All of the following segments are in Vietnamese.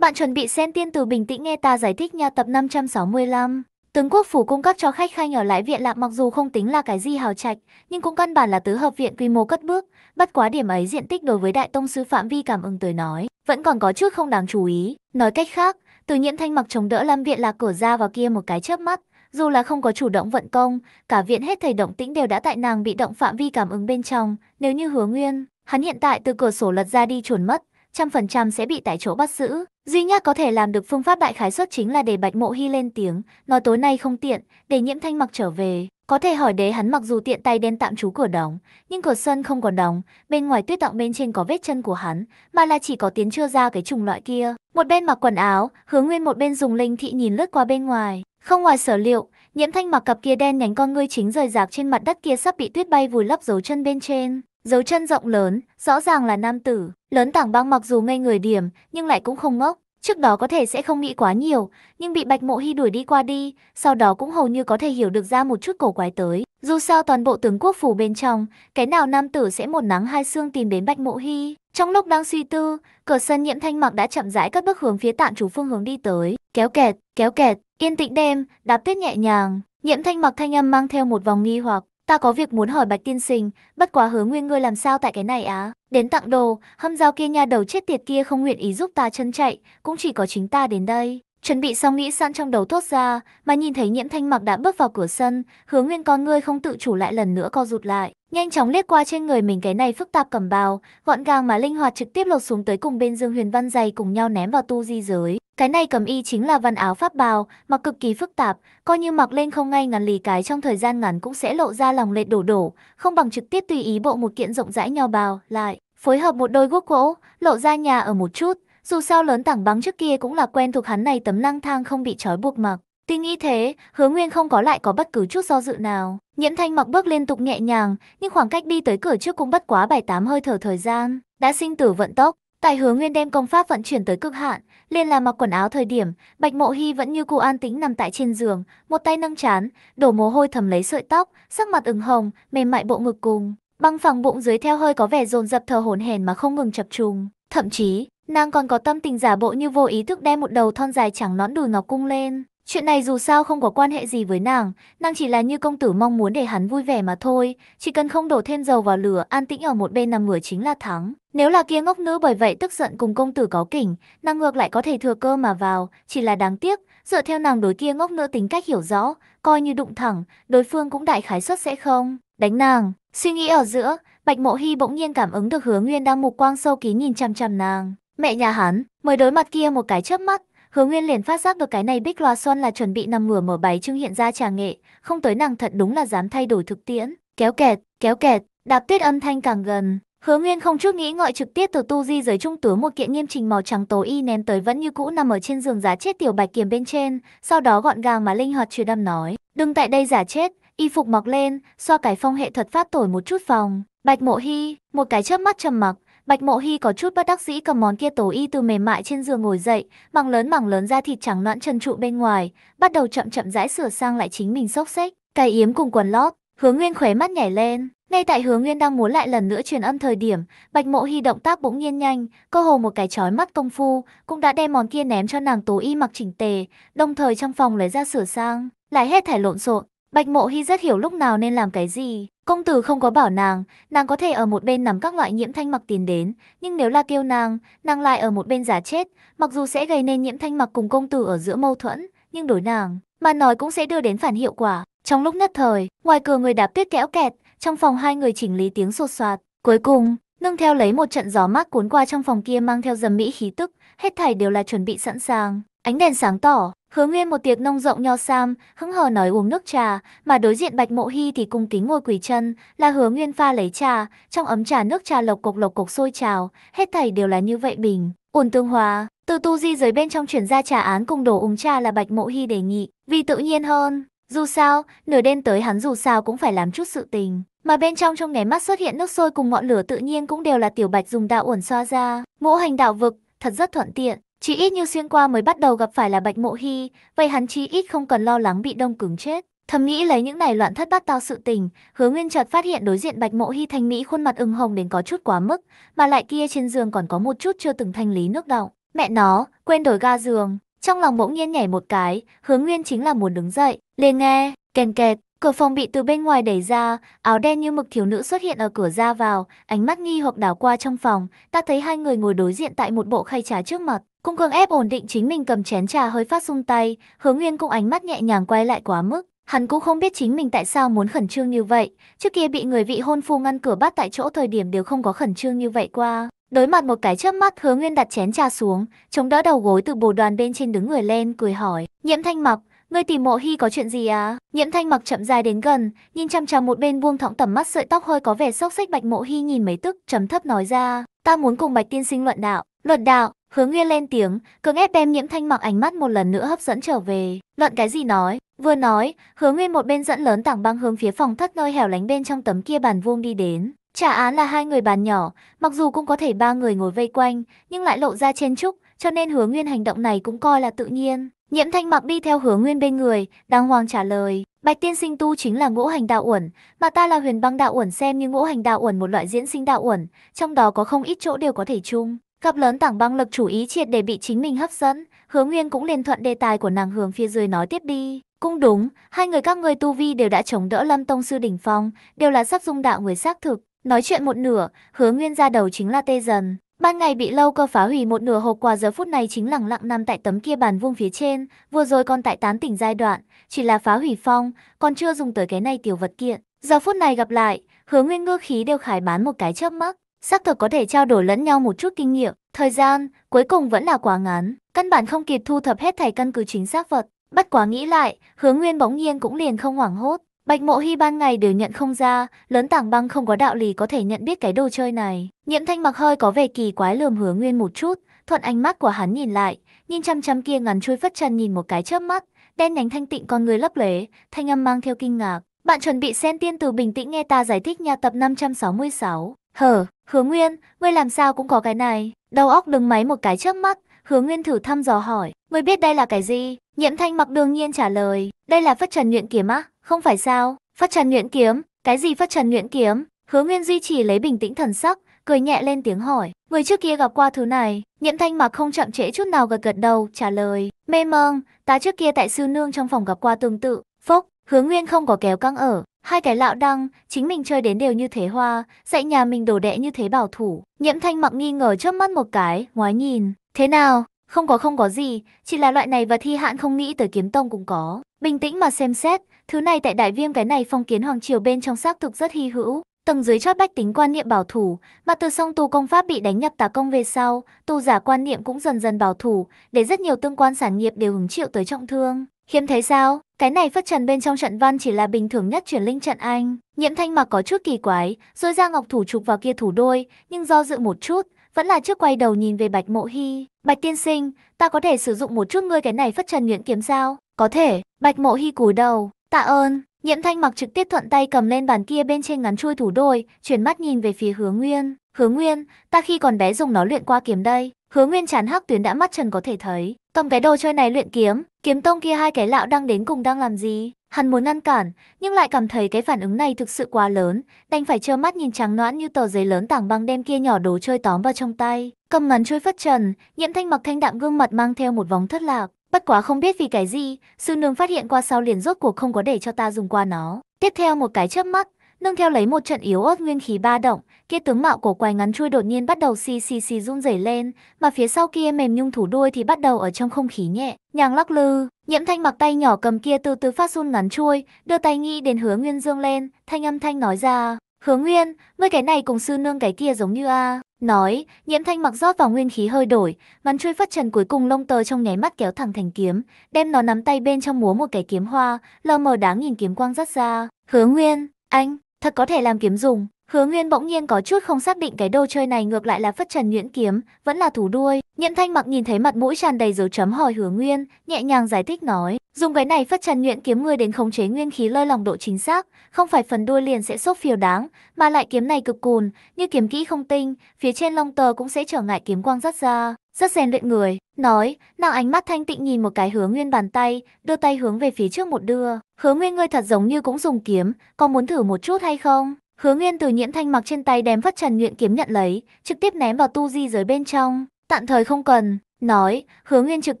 Bạn chuẩn bị xem tiên từ bình tĩnh nghe ta giải thích nha tập 565. Tướng quốc phủ cung cấp cho khách khai nhỏ lại viện lạc mặc dù không tính là cái gì hào trạch, nhưng cũng căn bản là tứ hợp viện quy mô cất bước, bất quá điểm ấy diện tích đối với đại tông sư Phạm Vi cảm ứng tới nói, vẫn còn có chút không đáng chú ý. Nói cách khác, từ nhiễm thanh mặc chống đỡ lâm viện lạc cửa ra vào kia một cái chớp mắt, dù là không có chủ động vận công, cả viện hết thầy động tĩnh đều đã tại nàng bị động phạm vi cảm ứng bên trong, nếu như hứa nguyên, hắn hiện tại từ cửa sổ lật ra đi chuồn mất, trăm phần trăm sẽ bị tại chỗ bắt giữ. Duy nhất có thể làm được phương pháp đại khái suất chính là để Bạch Mộ Hy lên tiếng, nói tối nay không tiện, để nhiễm thanh mặc trở về. Có thể hỏi đế hắn mặc dù tiện tay đen tạm trú cửa đóng, nhưng cửa sân không còn đóng, bên ngoài tuyết động bên trên có vết chân của hắn, mà là chỉ có tiến chưa ra cái chủng loại kia. Một bên mặc quần áo, hướng nguyên một bên dùng linh thị nhìn lướt qua bên ngoài. Không ngoài sở liệu, nhiễm thanh mặc cặp kia đen nhánh con ngươi chính rời rạc trên mặt đất kia sắp bị tuyết bay vùi lấp dấu chân bên trên. Dấu chân rộng lớn, rõ ràng là nam tử. Lớn tảng băng mặc dù ngây người điểm, nhưng lại cũng không ngốc. Trước đó có thể sẽ không nghĩ quá nhiều, nhưng bị Bạch Mộ Hy đuổi đi qua đi, sau đó cũng hầu như có thể hiểu được ra một chút cổ quái tới. Dù sao toàn bộ tướng quốc phủ bên trong, cái nào nam tử sẽ một nắng hai xương tìm đến Bạch Mộ Hy. Trong lúc đang suy tư, cửa sân nhiễm thanh mặc đã chậm rãi các bước hướng phía tạm chủ phương hướng đi tới. Kéo kẹt, kéo kẹt, yên tĩnh đêm, đạp tuyết nhẹ nhàng. Nhiễm thanh mặc thanh âm mang theo một vòng nghi hoặc, ta có việc muốn hỏi bạch tiên sinh, bất quá hứa nguyên ngươi làm sao tại cái này á? Đến tặng đồ, hâm giao kia nha đầu chết tiệt kia không nguyện ý giúp ta chân chạy, cũng chỉ có chính ta đến đây. Chuẩn bị xong nghĩ sẵn trong đầu thốt ra, mà nhìn thấy nhiễm thanh mặc đã bước vào cửa sân, hứa nguyên con ngươi không tự chủ lại lần nữa co rụt lại. Nhanh chóng liếc qua trên người mình cái này phức tạp cầm bào, gọn gàng mà linh hoạt trực tiếp lột xuống tới cùng bên Dương Huyền Văn dày cùng nhau ném vào tu di giới. Cái này cầm y chính là văn áo pháp bào, mặc cực kỳ phức tạp, coi như mặc lên không ngay ngắn lì cái trong thời gian ngắn cũng sẽ lộ ra lòng lệ đổ đổ, không bằng trực tiếp tùy ý bộ một kiện rộng rãi nho bào, lại phối hợp một đôi guốc gỗ, lộ ra nhà ở một chút, dù sao lớn tảng băng trước kia cũng là quen thuộc hắn này tấm lang thang không bị trói buộc mặc. Tuy nghĩ thế, hứa nguyên không có lại có bất cứ chút do dự nào. Nhiễm thanh mặc bước liên tục nhẹ nhàng, nhưng khoảng cách đi tới cửa trước cũng bất quá bảy tám hơi thở thời gian, đã sinh tử vận tốc. Tại Hứa Nguyên đem công pháp vận chuyển tới cực hạn, liền là mặc quần áo thời điểm, Bạch Mộ Hi vẫn như cũ an tĩnh nằm tại trên giường, một tay nâng chán, đổ mồ hôi thầm lấy sợi tóc, sắc mặt ửng hồng, mềm mại bộ ngực cùng, băng phẳng bụng dưới theo hơi có vẻ dồn dập thở hổn hển mà không ngừng chập trùng, thậm chí, nàng còn có tâm tình giả bộ như vô ý thức đem một đầu thon dài chẳng nõn đùi ngọc cung lên. Chuyện này dù sao không có quan hệ gì với nàng, nàng chỉ là như công tử mong muốn để hắn vui vẻ mà thôi, chỉ cần không đổ thêm dầu vào lửa, an tĩnh ở một bên nằm ngửa chính là thắng. Nếu là kia ngốc nữ bởi vậy tức giận cùng công tử có kỉnh, nàng ngược lại có thể thừa cơ mà vào, chỉ là đáng tiếc, dựa theo nàng đối kia ngốc nữ tính cách hiểu rõ, coi như đụng thẳng, đối phương cũng đại khái suất sẽ không đánh nàng. Suy nghĩ ở giữa, Bạch Mộ Hi bỗng nhiên cảm ứng được Hứa Nguyên đang mục quang sâu kín nhìn chăm chăm nàng. Mẹ nhà hắn, mới đối mặt kia một cái chớp mắt, Hứa Nguyên liền phát giác được cái này Bích Loa Xuân là chuẩn bị nằm ngửa mở bày trưng hiện ra trà nghệ, không tới nàng thật đúng là dám thay đổi thực tiễn. Kéo kẹt, kéo kẹt, đạp tuyết âm thanh càng gần, Hứa Nguyên không chút nghĩ ngợi trực tiếp từ tu di giới trung tướng một kiện nghiêm trình màu trắng tối y ném tới vẫn như cũ nằm ở trên giường giá chết tiểu bạch kiềm bên trên, sau đó gọn gàng mà linh hoạt truyền đâm nói, đừng tại đây giả chết, y phục mọc lên, xoa cái phong hệ thuật phát thổi một chút phòng. Bạch Mộ Hi, một cái chớp mắt trầm mặc, Bạch Mộ Hi có chút bất đắc dĩ cầm món kia tổ y từ mềm mại trên giường ngồi dậy, mảng lớn mảng lớn da thịt trắng nõn trần trụ bên ngoài, bắt đầu chậm chậm rãi sửa sang lại chính mình xốc xếch, cái yếm cùng quần lót, Hướng Nguyên khóe mắt nhảy lên, ngay tại Hứa Nguyên đang muốn lại lần nữa truyền âm thời điểm, Bạch Mộ Hi động tác bỗng nhiên nhanh, cơ hồ một cái chói mắt công phu, cũng đã đem món kia ném cho nàng tố y mặc chỉnh tề, đồng thời trong phòng lấy ra sửa sang, lại hết thảy lộn xộn. Bạch Mộ Hi rất hiểu lúc nào nên làm cái gì, công tử không có bảo nàng, nàng có thể ở một bên nắm các loại nhiễm thanh mặc tiền đến, nhưng nếu là kêu nàng, nàng lại ở một bên giả chết, mặc dù sẽ gây nên nhiễm thanh mặc cùng công tử ở giữa mâu thuẫn, nhưng đối nàng, mà nói cũng sẽ đưa đến phản hiệu quả. Trong lúc nhất thời, ngoài cửa người đạp tuyết kéo kẹt, trong phòng hai người chỉnh lý tiếng sột soạt. Cuối cùng, nương theo lấy một trận gió mát cuốn qua trong phòng kia mang theo dầm mỹ khí tức, hết thảy đều là chuẩn bị sẵn sàng. Ánh đèn sáng tỏ, hứa nguyên một tiệc nông rộng nho sam, hứng hờ nói uống nước trà, mà đối diện bạch mộ hy thì cung kính ngồi quỳ chân, là hứa nguyên pha lấy trà, trong ấm trà nước trà lộc cộc lộc cộc sôi trào, hết thảy đều là như vậy bình, ổn tương hòa. Từ tu di dưới bên trong chuyển ra trà án cùng đổ uống trà là bạch mộ hy đề nghị, vì tự nhiên hơn, dù sao, nửa đêm tới hắn dù sao cũng phải làm chút sự tình. Mà bên trong trong nháy mắt xuất hiện nước sôi cùng ngọn lửa tự nhiên cũng đều là tiểu bạch dùng đạo uẩn xoa ra. Ngũ hành đạo vực, thật rất thuận tiện. Chỉ ít như xuyên qua mới bắt đầu gặp phải là bạch mộ hy, vậy hắn chỉ ít không cần lo lắng bị đông cứng chết. Thầm nghĩ lấy những này loạn thất bát tao sự tình, hứa nguyên chợt phát hiện đối diện bạch mộ hy thanh mỹ khuôn mặt ửng hồng đến có chút quá mức, mà lại kia trên giường còn có một chút chưa từng thanh lý nước động Mẹ nó, quên đổi ga giường, trong lòng bỗng nhiên nhảy một cái, hướng nguyên chính là muốn đứng dậy, liền nghe, kèn kẹt, cửa phòng bị từ bên ngoài đẩy ra, áo đen như mực thiếu nữ xuất hiện ở cửa ra vào, ánh mắt nghi hoặc đảo qua trong phòng, ta thấy hai người ngồi đối diện tại một bộ khay trà trước mặt. Cung cường ép ổn định chính mình cầm chén trà hơi phát run tay, hướng nguyên cũng ánh mắt nhẹ nhàng quay lại quá mức, Hắn cũng không biết chính mình tại sao muốn khẩn trương như vậy, trước kia bị người vị hôn phu ngăn cửa bắt tại chỗ thời điểm đều không có khẩn trương như vậy qua. Đối mặt một cái chớp mắt hứa nguyên đặt chén trà xuống, chống đỡ đầu gối từ bồ đoàn bên trên đứng người lên, cười hỏi, nhiễm thanh mặc, ngươi tìm mộ hi có chuyện gì à? Nhiễm thanh mặc chậm dài đến gần, nhìn chăm chăm một bên buông thõng tầm mắt sợi tóc hơi có vẻ xốc xích bạch mộ hi nhìn mấy tức, trầm thấp nói ra, ta muốn cùng bạch tiên sinh luận đạo. Luận đạo, Hướng Nguyên lên tiếng, cưỡng ép đem Nhiễm Thanh mặc ánh mắt một lần nữa hấp dẫn trở về. Luận cái gì nói? Vừa nói, Hướng Nguyên một bên dẫn lớn tảng băng hướng phía phòng thất nơi hẻo lánh bên trong tấm kia bàn vuông đi đến. Trả án là hai người bàn nhỏ, mặc dù cũng có thể ba người ngồi vây quanh, nhưng lại lộ ra trên trúc, cho nên Hướng Nguyên hành động này cũng coi là tự nhiên. Nhiễm Thanh mặc đi theo Hướng Nguyên bên người, đang hoàng trả lời, Bạch Tiên Sinh tu chính là ngũ hành đạo uẩn, mà ta là Huyền Băng đạo uẩn xem như ngũ hành đạo uẩn một loại diễn sinh đạo uẩn, trong đó có không ít chỗ đều có thể chung. Cặp lớn tảng băng lực chủ ý triệt để bị chính mình hấp dẫn, Hứa Nguyên cũng liền thuận đề tài của nàng hướng phía dưới nói tiếp đi. Cũng đúng, hai người các người tu vi đều đã chống đỡ Lâm Tông Sư Đỉnh Phong, đều là sắp dung đạo người xác thực. Nói chuyện một nửa, Hứa Nguyên ra đầu chính là tê dần. Ban ngày bị lâu cơ phá hủy một nửa hộp quà giờ phút này chính lẳng lặng nằm tại tấm kia bàn vuông phía trên, vừa rồi còn tại tán tỉnh giai đoạn, chỉ là phá hủy phong, còn chưa dùng tới cái này tiểu vật kiện. Giờ phút này gặp lại, Hứa Nguyên ngơ khí đều khải bán một cái chớp mắt, xác thực có thể trao đổi lẫn nhau một chút kinh nghiệm, thời gian, cuối cùng vẫn là quá ngắn, căn bản không kịp thu thập hết thảy căn cứ chính xác vật. Bất quá nghĩ lại, Hướng Nguyên bỗng nhiên cũng liền không hoảng hốt, Bạch Mộ hy ban ngày đều nhận không ra, lớn tảng băng không có đạo lý có thể nhận biết cái đồ chơi này. Nhiễm Thanh mặc hơi có vẻ kỳ quái lườm Hướng Nguyên một chút, thuận ánh mắt của hắn nhìn lại, nhìn chăm chăm kia ngắn chui phất chân nhìn một cái chớp mắt, đen nhánh thanh tịnh con người lấp lế, thanh âm mang theo kinh ngạc. Bạn chuẩn bị xen tiên từ bình tĩnh nghe ta giải thích nha tập 566. Hở, hứa nguyên, ngươi làm sao cũng có cái này. Đầu óc đừng máy một cái trước mắt, hứa nguyên thử thăm dò hỏi. Ngươi biết đây là cái gì? Nhiễm thanh mặc đương nhiên trả lời. Đây là phất trần nguyện kiếm á, không phải sao? Phất trần nguyện kiếm, cái gì phất trần nguyện kiếm? Hứa nguyên duy trì lấy bình tĩnh thần sắc, cười nhẹ lên tiếng hỏi. Người trước kia gặp qua thứ này, nhiễm thanh mặc không chậm trễ chút nào gật gật đầu, trả lời. Mê mông, ta trước kia tại sư nương trong phòng gặp qua tương tự. phúc hứa nguyên không có kéo căng ở, Hai cái lão đăng, chính mình chơi đến đều như thế hoa, dạy nhà mình đồ đệ như thế bảo thủ. Nhiễm thanh mặc nghi ngờ trước mắt một cái, ngoái nhìn. Thế nào? Không có không có gì, chỉ là loại này và thi hạn không nghĩ tới kiếm tông cũng có. Bình tĩnh mà xem xét, thứ này tại đại viêm cái này phong kiến hoàng triều bên trong xác thực rất hy hữu. Tầng dưới chót bách tính quan niệm bảo thủ, mà từ song tu công pháp bị đánh nhập tà công về sau, tu giả quan niệm cũng dần dần bảo thủ, để rất nhiều tương quan sản nghiệp đều hứng chịu tới trọng thương. Hiếm thấy sao, cái này phất trần bên trong trận văn chỉ là bình thường nhất chuyển linh trận anh. Nhiễm thanh mặc có chút kỳ quái, rồi ra ngọc thủ trục vào kia thủ đôi, nhưng do dự một chút, vẫn là trước quay đầu nhìn về bạch mộ hy. Bạch tiên sinh, ta có thể sử dụng một chút ngươi cái này phất trần nhuyễn kiếm sao? Có thể, bạch mộ hy cúi đầu, tạ ơn. Nhiễm thanh mặc trực tiếp thuận tay cầm lên bàn kia bên trên ngắn chui thủ đôi, chuyển mắt nhìn về phía hướng nguyên. Hứa Nguyên, ta khi còn bé dùng nó luyện qua kiếm đây. Hứa Nguyên chán hắc tuyến đã mắt trần có thể thấy. Cầm cái đồ chơi này luyện kiếm, kiếm tông kia hai cái lão đang đến cùng đang làm gì? Hắn muốn ngăn cản, nhưng lại cảm thấy cái phản ứng này thực sự quá lớn, đành phải trơ mắt nhìn trắng noãn như tờ giấy lớn tảng băng đem kia nhỏ đồ chơi tóm vào trong tay. Cầm ngắn chui phất trần, nhiễm thanh mặc thanh đạm gương mặt mang theo một vòng thất lạc. Bất quá không biết vì cái gì, sư nương phát hiện qua sau liền rốt cuộc không có để cho ta dùng qua nó. Tiếp theo một cái chớp mắt, nương theo lấy một trận yếu ớt nguyên khí ba động, kia tướng mạo của quài ngắn chui đột nhiên bắt đầu xì xì xì run rẩy lên, mà phía sau kia mềm nhung thủ đuôi thì bắt đầu ở trong không khí nhẹ, nhàng lắc lư. Nhiễm Thanh mặc tay nhỏ cầm kia từ từ phát run ngắn chui, đưa tay nghi đến Hứa Nguyên dương lên, thanh âm thanh nói ra, "Hứa Nguyên, ngươi cái này cùng sư nương cái kia giống như a." Nói, Nhiễm Thanh mặc rót vào nguyên khí hơi đổi, ngắn chui phát trần cuối cùng lông tơ trong nháy mắt kéo thẳng thành kiếm, đem nó nắm tay bên trong múa một cái kiếm hoa, lờ mờ đáng nhìn kiếm quang rất ra. "Hứa Nguyên, anh" thật có thể làm kiếm dùng. Hứa Nguyên bỗng nhiên có chút không xác định cái đồ chơi này ngược lại là phất trần nhuyễn kiếm, vẫn là thủ đuôi. Nhẫn Thanh Mặc nhìn thấy mặt mũi tràn đầy dấu chấm hỏi Hứa Nguyên, nhẹ nhàng giải thích nói, dùng cái này phất trần nhuyễn kiếm ngươi đến khống chế nguyên khí lơi lòng độ chính xác, không phải phần đuôi liền sẽ sốc phiêu đáng, mà lại kiếm này cực cùn, như kiếm kỹ không tinh, phía trên long tờ cũng sẽ trở ngại kiếm quang rất ra rất rèn luyện người, nói, nàng ánh mắt thanh tịnh nhìn một cái hướng nguyên bàn tay, đưa tay hướng về phía trước một đưa. Hứa nguyên ngươi thật giống như cũng dùng kiếm, có muốn thử một chút hay không? Hứa nguyên từ nhiễm thanh mặc trên tay đem phất trần nguyện kiếm nhận lấy, trực tiếp ném vào tu di dưới bên trong, tạm thời không cần. Nói, hứa nguyên trực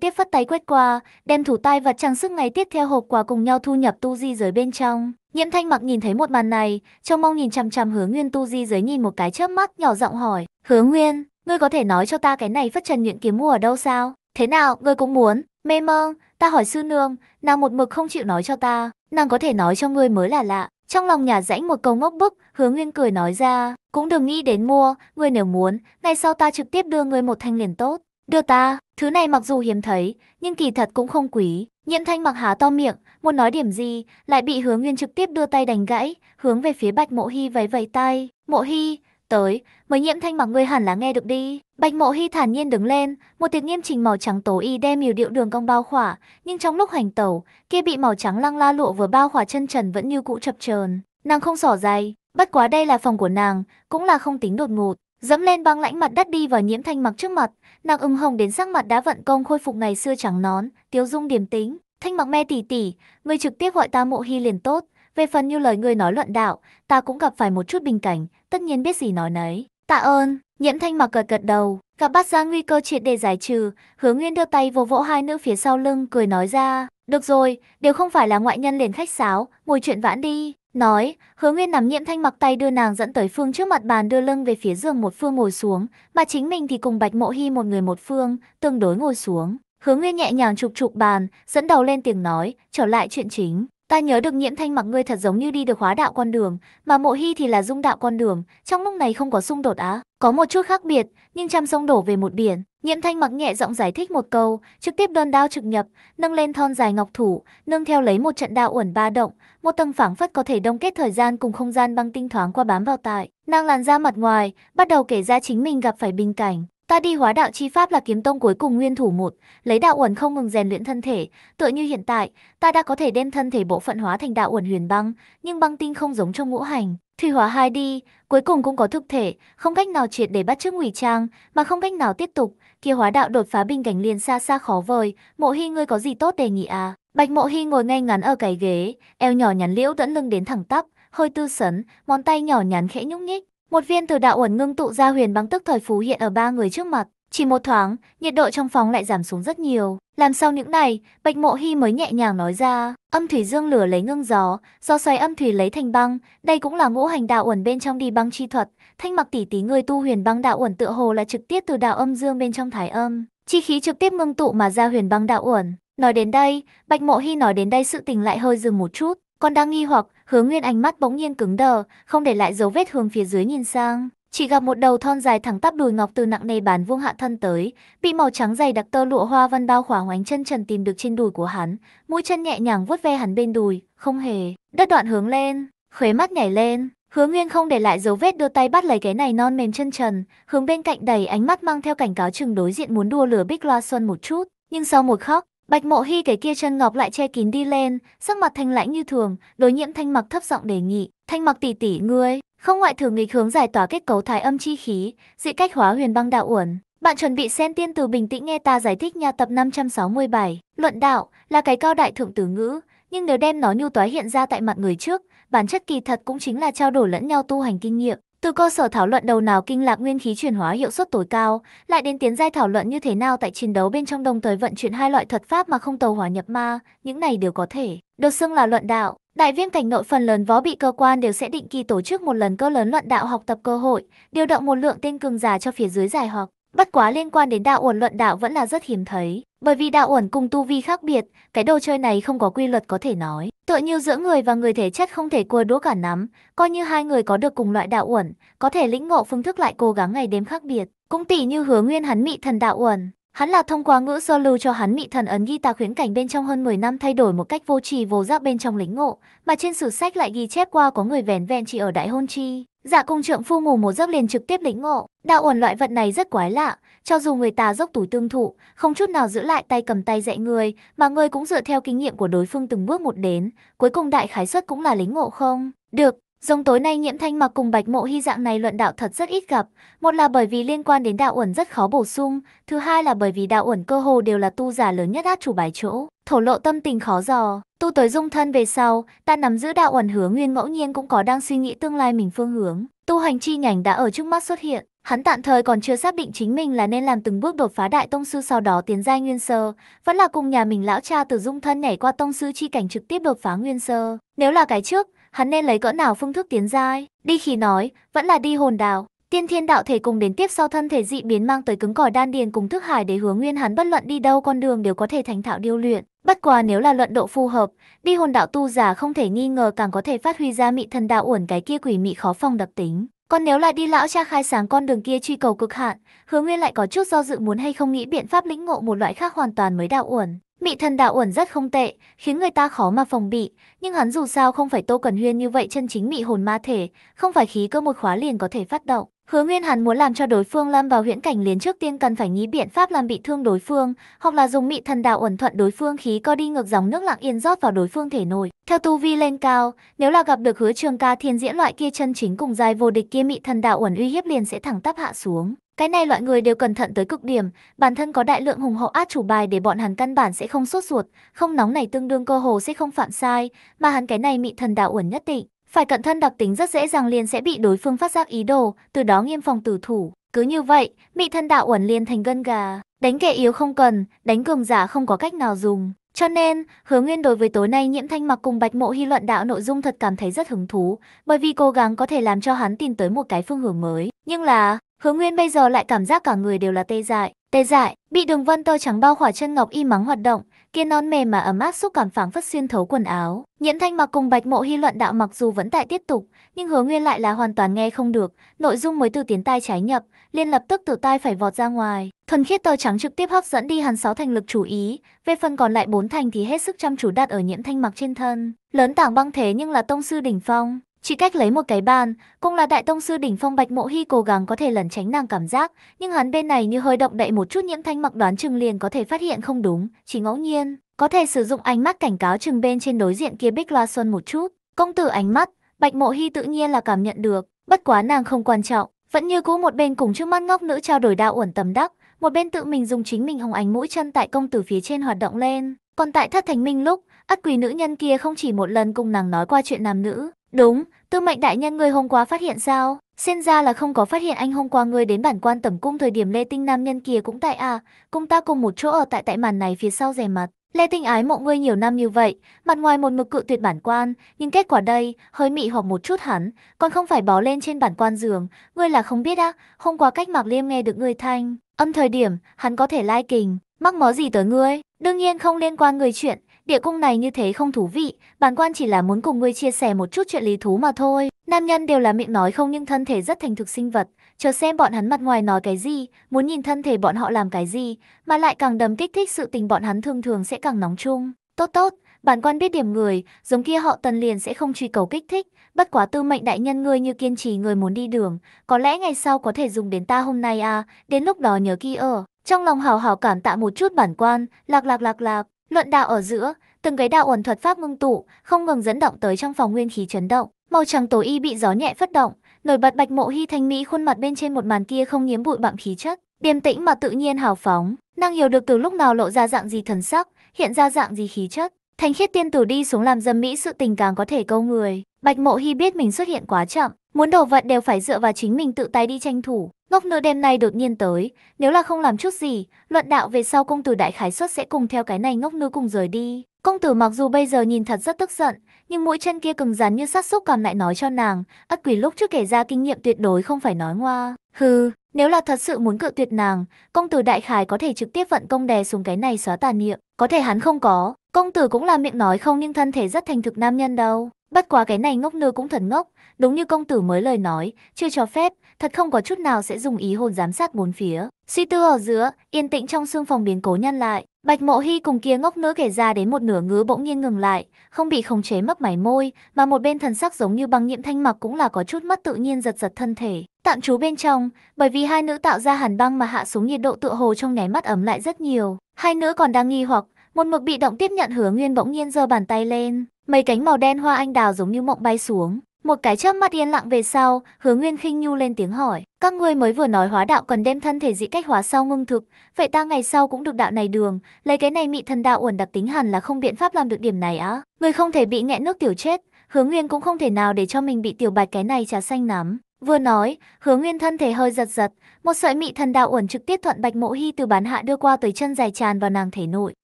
tiếp phất tay quét qua, đem thủ tai và trang sức ngày tiếp theo hộp quà cùng nhau thu nhập tu di dưới bên trong. Nhiễm thanh mặc nhìn thấy một màn này, trông mong nhìn chằm chằm hứa nguyên tu di dưới nhìn một cái chớp mắt nhỏ giọng hỏi, hứa nguyên, Ngươi có thể nói cho ta cái này phất trần nhuyễn kiếm mua ở đâu sao? Thế nào, ngươi cũng muốn? Mê mơ, ta hỏi sư nương, nàng một mực không chịu nói cho ta, nàng có thể nói cho ngươi mới là lạ. Trong lòng nhà rãnh một câu ngốc bức, Hướng nguyên cười nói ra, cũng đừng nghĩ đến mua, ngươi nếu muốn, ngày sau ta trực tiếp đưa ngươi một thanh liền tốt. Đưa ta, thứ này mặc dù hiếm thấy, nhưng kỳ thật cũng không quý. Nhiễm thanh mặc há to miệng, muốn nói điểm gì, lại bị Hướng nguyên trực tiếp đưa tay đánh gãy, hướng về phía bạch mộ hy vẫy vẫy tay. Mộ hy, tới, mới nhiễm thanh mà ngươi hẳn là nghe được đi. Bạch mộ hy thản nhiên đứng lên, một tiệc nghiêm trình màu trắng tố y đem nhiều điệu đường cong bao khỏa, nhưng trong lúc hành tẩu, kia bị màu trắng lăng la lụa vừa bao khỏa chân trần vẫn như cũ chập chờn Nàng không sỏ dày, bất quá đây là phòng của nàng, cũng là không tính đột ngột. Dẫm lên băng lãnh mặt đất đi vào nhiễm thanh mặc trước mặt, nàng ưng hồng đến sắc mặt đã vận công khôi phục ngày xưa trắng nón, tiếu dung điềm tính. Thanh mặc me tỉ tỉ, ngươi trực tiếp gọi ta mộ hy liền tốt. Về phần như lời ngươi nói luận đạo, ta cũng gặp phải một chút bình cảnh, tất nhiên biết gì nói nấy. Tạ ơn, nhiễm thanh mặc gật gật đầu, gặp bác ra nguy cơ triệt để giải trừ, hứa nguyên đưa tay vỗ vỗ hai nữ phía sau lưng cười nói ra. Được rồi, đều không phải là ngoại nhân liền khách sáo, ngồi chuyện vãn đi. Nói, hứa nguyên nắm nhiễm thanh mặc tay đưa nàng dẫn tới phương trước mặt bàn đưa lưng về phía giường một phương ngồi xuống, mà chính mình thì cùng bạch mộ hy một người một phương, tương đối ngồi xuống. Hứa nguyên nhẹ nhàng chụp chụp bàn, dẫn đầu lên tiếng nói, trở lại chuyện chính. Ta nhớ được nhiễm thanh mặc ngươi thật giống như đi được hóa đạo con đường, mà mộ hy thì là dung đạo con đường, trong lúc này không có xung đột á. Có một chút khác biệt, nhưng trăm sông đổ về một biển. Nhiễm thanh mặc nhẹ giọng giải thích một câu, trực tiếp đơn đao trực nhập, nâng lên thon dài ngọc thủ, nương theo lấy một trận đao uẩn ba động, một tầng phảng phất có thể đông kết thời gian cùng không gian băng tinh thoáng qua bám vào tại. Nàng làn ra mặt ngoài, bắt đầu kể ra chính mình gặp phải bình cảnh, Ta đi hóa đạo chi pháp là kiếm tông cuối cùng nguyên thủ một, lấy đạo uẩn không ngừng rèn luyện thân thể, tựa như hiện tại, ta đã có thể đem thân thể bộ phận hóa thành đạo uẩn huyền băng, nhưng băng tinh không giống trong ngũ hành, thủy hóa hai đi, cuối cùng cũng có thực thể, không cách nào triệt để bắt chước ngụy trang, mà không cách nào tiếp tục, kia hóa đạo đột phá binh cảnh liền xa xa khó vời, mộ hi ngươi có gì tốt đề nghị à? Bạch mộ hi ngồi ngay ngắn ở cái ghế, eo nhỏ nhắn liễu dẫn lưng đến thẳng tắp, hơi tư sấn, ngón tay nhỏ nhắn khẽ nhúc nhích, một viên từ đạo uẩn ngưng tụ ra huyền băng tức thời phú hiện ở ba người trước mặt. Chỉ một thoáng, nhiệt độ trong phòng lại giảm xuống rất nhiều. Làm sau những này, Bạch Mộ Hy mới nhẹ nhàng nói ra. Âm thủy dương lửa lấy ngưng gió, do xoáy âm thủy lấy thành băng. Đây cũng là ngũ hành đạo uẩn bên trong đi băng chi thuật. Thanh mặc tỷ tỷ người tu huyền băng đạo uẩn tựa hồ là trực tiếp từ đạo âm dương bên trong thái âm. Chi khí trực tiếp ngưng tụ mà ra huyền băng đạo uẩn. Nói đến đây, Bạch Mộ Hy nói đến đây sự tình lại hơi dừng một chút. Còn đang nghi hoặc, Hứa Nguyên ánh mắt bỗng nhiên cứng đờ, không để lại dấu vết hướng phía dưới nhìn sang. Chỉ gặp một đầu thon dài thẳng tắp đùi ngọc từ nặng nề bán vuông hạ thân tới, bị màu trắng dày đặc tơ lụa hoa văn bao khỏa hoành chân trần tìm được trên đùi của hắn, mũi chân nhẹ nhàng vuốt ve hắn bên đùi, không hề, đất đoạn hướng lên, khuế mắt nhảy lên, Hứa Nguyên không để lại dấu vết đưa tay bắt lấy cái này non mềm chân trần, hướng bên cạnh đầy ánh mắt mang theo cảnh cáo chừng đối diện muốn đua lửa Bích Loa Xuân một chút, nhưng sau một khắc, Bạch Mộ Hi cái kia chân ngọc lại che kín đi lên, sắc mặt thanh lãnh như thường, đối nhiễm thanh mặc thấp giọng đề nghị, "Thanh mặc tỷ tỷ ngươi, không ngoại thường nghịch hướng giải tỏa kết cấu thái âm chi khí, dị cách hóa huyền băng đạo uẩn." Bạn chuẩn bị xem tiên từ bình tĩnh nghe ta giải thích nha tập 567. Luận đạo là cái cao đại thượng từ ngữ, nhưng nếu đem nó nhu toái hiện ra tại mặt người trước, bản chất kỳ thật cũng chính là trao đổi lẫn nhau tu hành kinh nghiệm. Từ cơ sở thảo luận đầu nào kinh lạc nguyên khí chuyển hóa hiệu suất tối cao, lại đến tiến giai thảo luận như thế nào tại chiến đấu bên trong đồng thời vận chuyển hai loại thuật pháp mà không tàu hỏa nhập ma, những này đều có thể được xưng là luận đạo. Đại viêm cảnh nội phần lớn võ bị cơ quan đều sẽ định kỳ tổ chức một lần cơ lớn luận đạo học tập cơ hội, điều động một lượng tên cường giả cho phía dưới giải học. Bất quá liên quan đến đạo uẩn luận đạo vẫn là rất hiếm thấy. Bởi vì đạo ẩn cùng tu vi khác biệt, cái đồ chơi này không có quy luật có thể nói. Tựa như giữa người và người thể chất không thể cua đũa cả nắm, coi như hai người có được cùng loại đạo ẩn, có thể lĩnh ngộ phương thức lại cố gắng ngày đêm khác biệt. Cũng tỷ như hứa nguyên hắn mị thần đạo ẩn, Hắn là thông qua ngữ sơ lưu cho hắn mị thần ấn ghi tạc khuyến cảnh bên trong hơn 10 năm thay đổi một cách vô trì vô giác bên trong lĩnh ngộ, mà trên sử sách lại ghi chép qua có người vẻn vẹn chỉ ở đại hôn chi, Giả cung trượng phu ngủ một giấc liền trực tiếp lĩnh ngộ, đạo uẩn loại vật này rất quái lạ, cho dù người ta dốc túi tương thụ, không chút nào giữ lại tay cầm tay dạy người, mà người cũng dựa theo kinh nghiệm của đối phương từng bước một đến, cuối cùng đại khái suất cũng là lĩnh ngộ không? Được, Giống tối nay nhiễm thanh mặc cùng bạch mộ hy dạng này luận đạo thật rất ít gặp. Một là bởi vì liên quan đến đạo uẩn rất khó bổ sung, thứ hai là bởi vì đạo uẩn cơ hồ đều là tu giả lớn nhất át chủ bài chỗ thổ lộ tâm tình khó dò. Tu tới dung thân về sau, ta nắm giữ đạo ẩn hướng nguyên ngẫu nhiên cũng có đang suy nghĩ tương lai mình phương hướng. Tu hành chi nhành đã ở trước mắt xuất hiện. Hắn tạm thời còn chưa xác định chính mình là nên làm từng bước đột phá đại tông sư sau đó tiến giai nguyên sơ, vẫn là cùng nhà mình lão cha từ dung thân nhảy qua tông sư chi cảnh trực tiếp đột phá nguyên sơ. Nếu là cái trước, hắn nên lấy cỡ nào phương thức tiến giai? Đi khí nói, vẫn là đi hồn đào. Tiên thiên đạo thể cùng đến tiếp sau thân thể dị biến mang tới cứng cỏi đan điền cùng thức hải để hướng nguyên hắn bất luận đi đâu con đường đều có thể thành thạo điêu luyện. Bất quá nếu là luận độ phù hợp, đi hồn đạo tu giả không thể nghi ngờ càng có thể phát huy ra mị thần đạo uẩn cái kia quỷ mị khó phòng đặc tính. Còn nếu là đi lão cha khai sáng con đường kia truy cầu cực hạn, Hứa Nguyên lại có chút do dự muốn hay không nghĩ biện pháp lĩnh ngộ một loại khác hoàn toàn mới đạo uẩn. Mị thần đạo uẩn rất không tệ, khiến người ta khó mà phòng bị, nhưng hắn dù sao không phải Tô Cẩn Huyên như vậy chân chính mị hồn ma thể, không phải khí cơ một khóa liền có thể phát động. Hứa Nguyên hắn muốn làm cho đối phương lâm vào huyễn cảnh liền trước tiên cần phải nghĩ biện pháp làm bị thương đối phương, hoặc là dùng mị thần đạo uẩn thuận đối phương khí cơ đi ngược dòng nước lặng yên rót vào đối phương thể nội. Theo tu vi lên cao, nếu là gặp được Hứa Trường Ca thiên diễn loại kia chân chính cùng dài vô địch kia mị thần đạo uẩn uy hiếp liền sẽ thẳng tắp hạ xuống. Cái này loại người đều cẩn thận tới cực điểm, bản thân có đại lượng hùng hậu át chủ bài để bọn hắn căn bản sẽ không sốt ruột, không nóng này tương đương cơ hồ sẽ không phạm sai, mà hắn cái này mị thần đạo uẩn nhất định. Phải cẩn thân đặc tính rất dễ dàng liền sẽ bị đối phương phát giác ý đồ, từ đó nghiêm phòng tử thủ. Cứ như vậy, mị thân đạo uẩn liền thành gân gà. Đánh kẻ yếu không cần, đánh cường giả không có cách nào dùng. Cho nên, Hứa Nguyên đối với tối nay Nhiễm Thanh Mặc cùng Bạch Mộ Hy luận đạo nội dung thật cảm thấy rất hứng thú, bởi vì cố gắng có thể làm cho hắn tìm tới một cái phương hướng mới. Nhưng là, Hứa Nguyên bây giờ lại cảm giác cả người đều là tê dại. Tê dại, bị đường vân tơ trắng bao khỏa chân ngọc y mắng hoạt động, kia non mềm mà ấm áp xúc cảm phảng phất xuyên thấu quần áo. Nhiễm Thanh mặc cùng Bạch Mộ Hy luận đạo mặc dù vẫn tại tiếp tục, nhưng Hứa Nguyên lại là hoàn toàn nghe không được, nội dung mới từ tiến tai trái nhập, liên lập tức từ tai phải vọt ra ngoài. Thuần khiết tờ trắng trực tiếp hấp dẫn đi hắn sáu thành lực chú ý, về phần còn lại bốn thành thì hết sức chăm chú đặt ở Nhiễm Thanh mặc trên thân. Lớn tảng băng thế nhưng là tông sư đỉnh phong, chỉ cách lấy một cái bàn, cũng là đại tông sư đỉnh phong Bạch Mộ Hy cố gắng có thể lẩn tránh nàng cảm giác, nhưng hắn bên này như hơi động đậy một chút nhiễm thanh mặc đoán chừng liền có thể phát hiện không đúng, chỉ ngẫu nhiên, có thể sử dụng ánh mắt cảnh cáo chừng bên trên đối diện kia Bích Loa Xuân một chút. Công tử ánh mắt, Bạch Mộ Hy tự nhiên là cảm nhận được, bất quá nàng không quan trọng, vẫn như cũ một bên cùng trước mắt ngốc nữ trao đổi đạo uẩn tầm đắc, một bên tự mình dùng chính mình hồng ánh mũi chân tại công tử phía trên hoạt động lên. Còn tại thất thành minh lúc, ắt quỷ nữ nhân kia không chỉ một lần cùng nàng nói qua chuyện nam nữ, Đúng, tư mệnh đại nhân người hôm qua phát hiện sao? Xem ra là không có phát hiện anh hôm qua người đến bản quan tẩm cung thời điểm Lê Tinh nam nhân kia cũng tại à, Cung ta cùng một chỗ ở tại tại màn này phía sau rè mặt. Lê Tinh ái mộ ngươi nhiều năm như vậy, mặt ngoài một mực cự tuyệt bản quan, nhưng kết quả đây, hơi mị hoặc một chút hẳn, còn không phải bó lên trên bản quan giường, ngươi là không biết á, hôm qua cách Mạc Liêm nghe được ngươi thanh, âm thời điểm, hắn có thể lai like kình, mắc mó gì tới ngươi, đương nhiên không liên quan người chuyện, địa cung này như thế không thú vị, bản quan chỉ là muốn cùng ngươi chia sẻ một chút chuyện lý thú mà thôi. Nam nhân đều là miệng nói không nhưng thân thể rất thành thực sinh vật, chờ xem bọn hắn mặt ngoài nói cái gì, muốn nhìn thân thể bọn họ làm cái gì, mà lại càng đầm kích thích sự tình bọn hắn thường thường sẽ càng nóng chung. Tốt tốt, bản quan biết điểm người, giống kia họ tần liền sẽ không truy cầu kích thích, bất quá tư mệnh đại nhân ngươi như kiên trì người muốn đi đường, có lẽ ngày sau có thể dùng đến ta hôm nay à, đến lúc đó nhớ kia ở. Trong lòng hào hào cảm tạ một chút bản quan, lạc lạc lạc lạc. Luận đạo ở giữa, từng cái đạo ổn thuật pháp ngưng tụ, không ngừng dẫn động tới trong phòng nguyên khí chấn động. Màu trắng tối y bị gió nhẹ phất động, nổi bật bạch mộ hy thanh mỹ khuôn mặt bên trên một màn kia không nhiễm bụi bặm khí chất, điềm tĩnh mà tự nhiên hào phóng. Năng hiểu được từ lúc nào lộ ra dạng gì thần sắc, hiện ra dạng gì khí chất. Thanh khiết tiên tử đi xuống làm dâm mỹ sự tình càng có thể câu người. Bạch mộ hy biết mình xuất hiện quá chậm, muốn đồ vật đều phải dựa vào chính mình tự tay đi tranh thủ. Ngốc nữ đêm nay đột nhiên tới, nếu là không làm chút gì, luận đạo về sau công tử đại khái suất sẽ cùng theo cái này ngốc nữ cùng rời đi. Công tử mặc dù bây giờ nhìn thật rất tức giận, nhưng mũi chân kia cứng rắn như sát xúc cảm lại nói cho nàng, ất quỷ lúc trước kể ra kinh nghiệm tuyệt đối không phải nói ngoa. Hừ, nếu là thật sự muốn cự tuyệt nàng, công tử đại khái có thể trực tiếp vận công đè xuống cái này xóa tà niệm, có thể hắn không có, công tử cũng là miệng nói không nhưng thân thể rất thành thực nam nhân đâu. Bất quá cái này ngốc nữ cũng thần ngốc, đúng như công tử mới lời nói, chưa cho phép, thật không có chút nào sẽ dùng ý hồn giám sát bốn phía. Suy tư ở giữa, yên tĩnh trong xương phòng biến cố nhân lại, Bạch Mộ Hy cùng kia ngốc nữ kể ra đến một nửa ngứa bỗng nhiên ngừng lại, không bị khống chế mất mảy môi, mà một bên thần sắc giống như băng nhiễm thanh mặc cũng là có chút mất tự nhiên giật giật thân thể. Tạm trú bên trong, bởi vì hai nữ tạo ra hàn băng mà hạ xuống nhiệt độ tựa hồ trong nháy mắt ấm lại rất nhiều. Hai nữ còn đang nghi hoặc, một mực bị động tiếp nhận Hứa Nguyên bỗng nhiên giơ bàn tay lên, mấy cánh màu đen hoa anh đào giống như mộng bay xuống, một cái chớp mắt yên lặng về sau, Hứa Nguyên khinh nhu lên tiếng hỏi, các ngươi mới vừa nói hóa đạo cần đem thân thể dị cách hóa sau ngưng thực, vậy ta ngày sau cũng được đạo này đường, lấy cái này mị thần đạo uẩn đặc tính hẳn là không biện pháp làm được điểm này á. người không thể bị nghẹn nước tiểu chết, Hứa Nguyên cũng không thể nào để cho mình bị tiểu bạch cái này trà xanh nắm. Vừa nói, Hứa Nguyên thân thể hơi giật giật, một sợi mị thần đạo uẩn trực tiếp thuận Bạch Mộ Hi từ bán hạ đưa qua tới chân dài tràn vào nàng thể nội.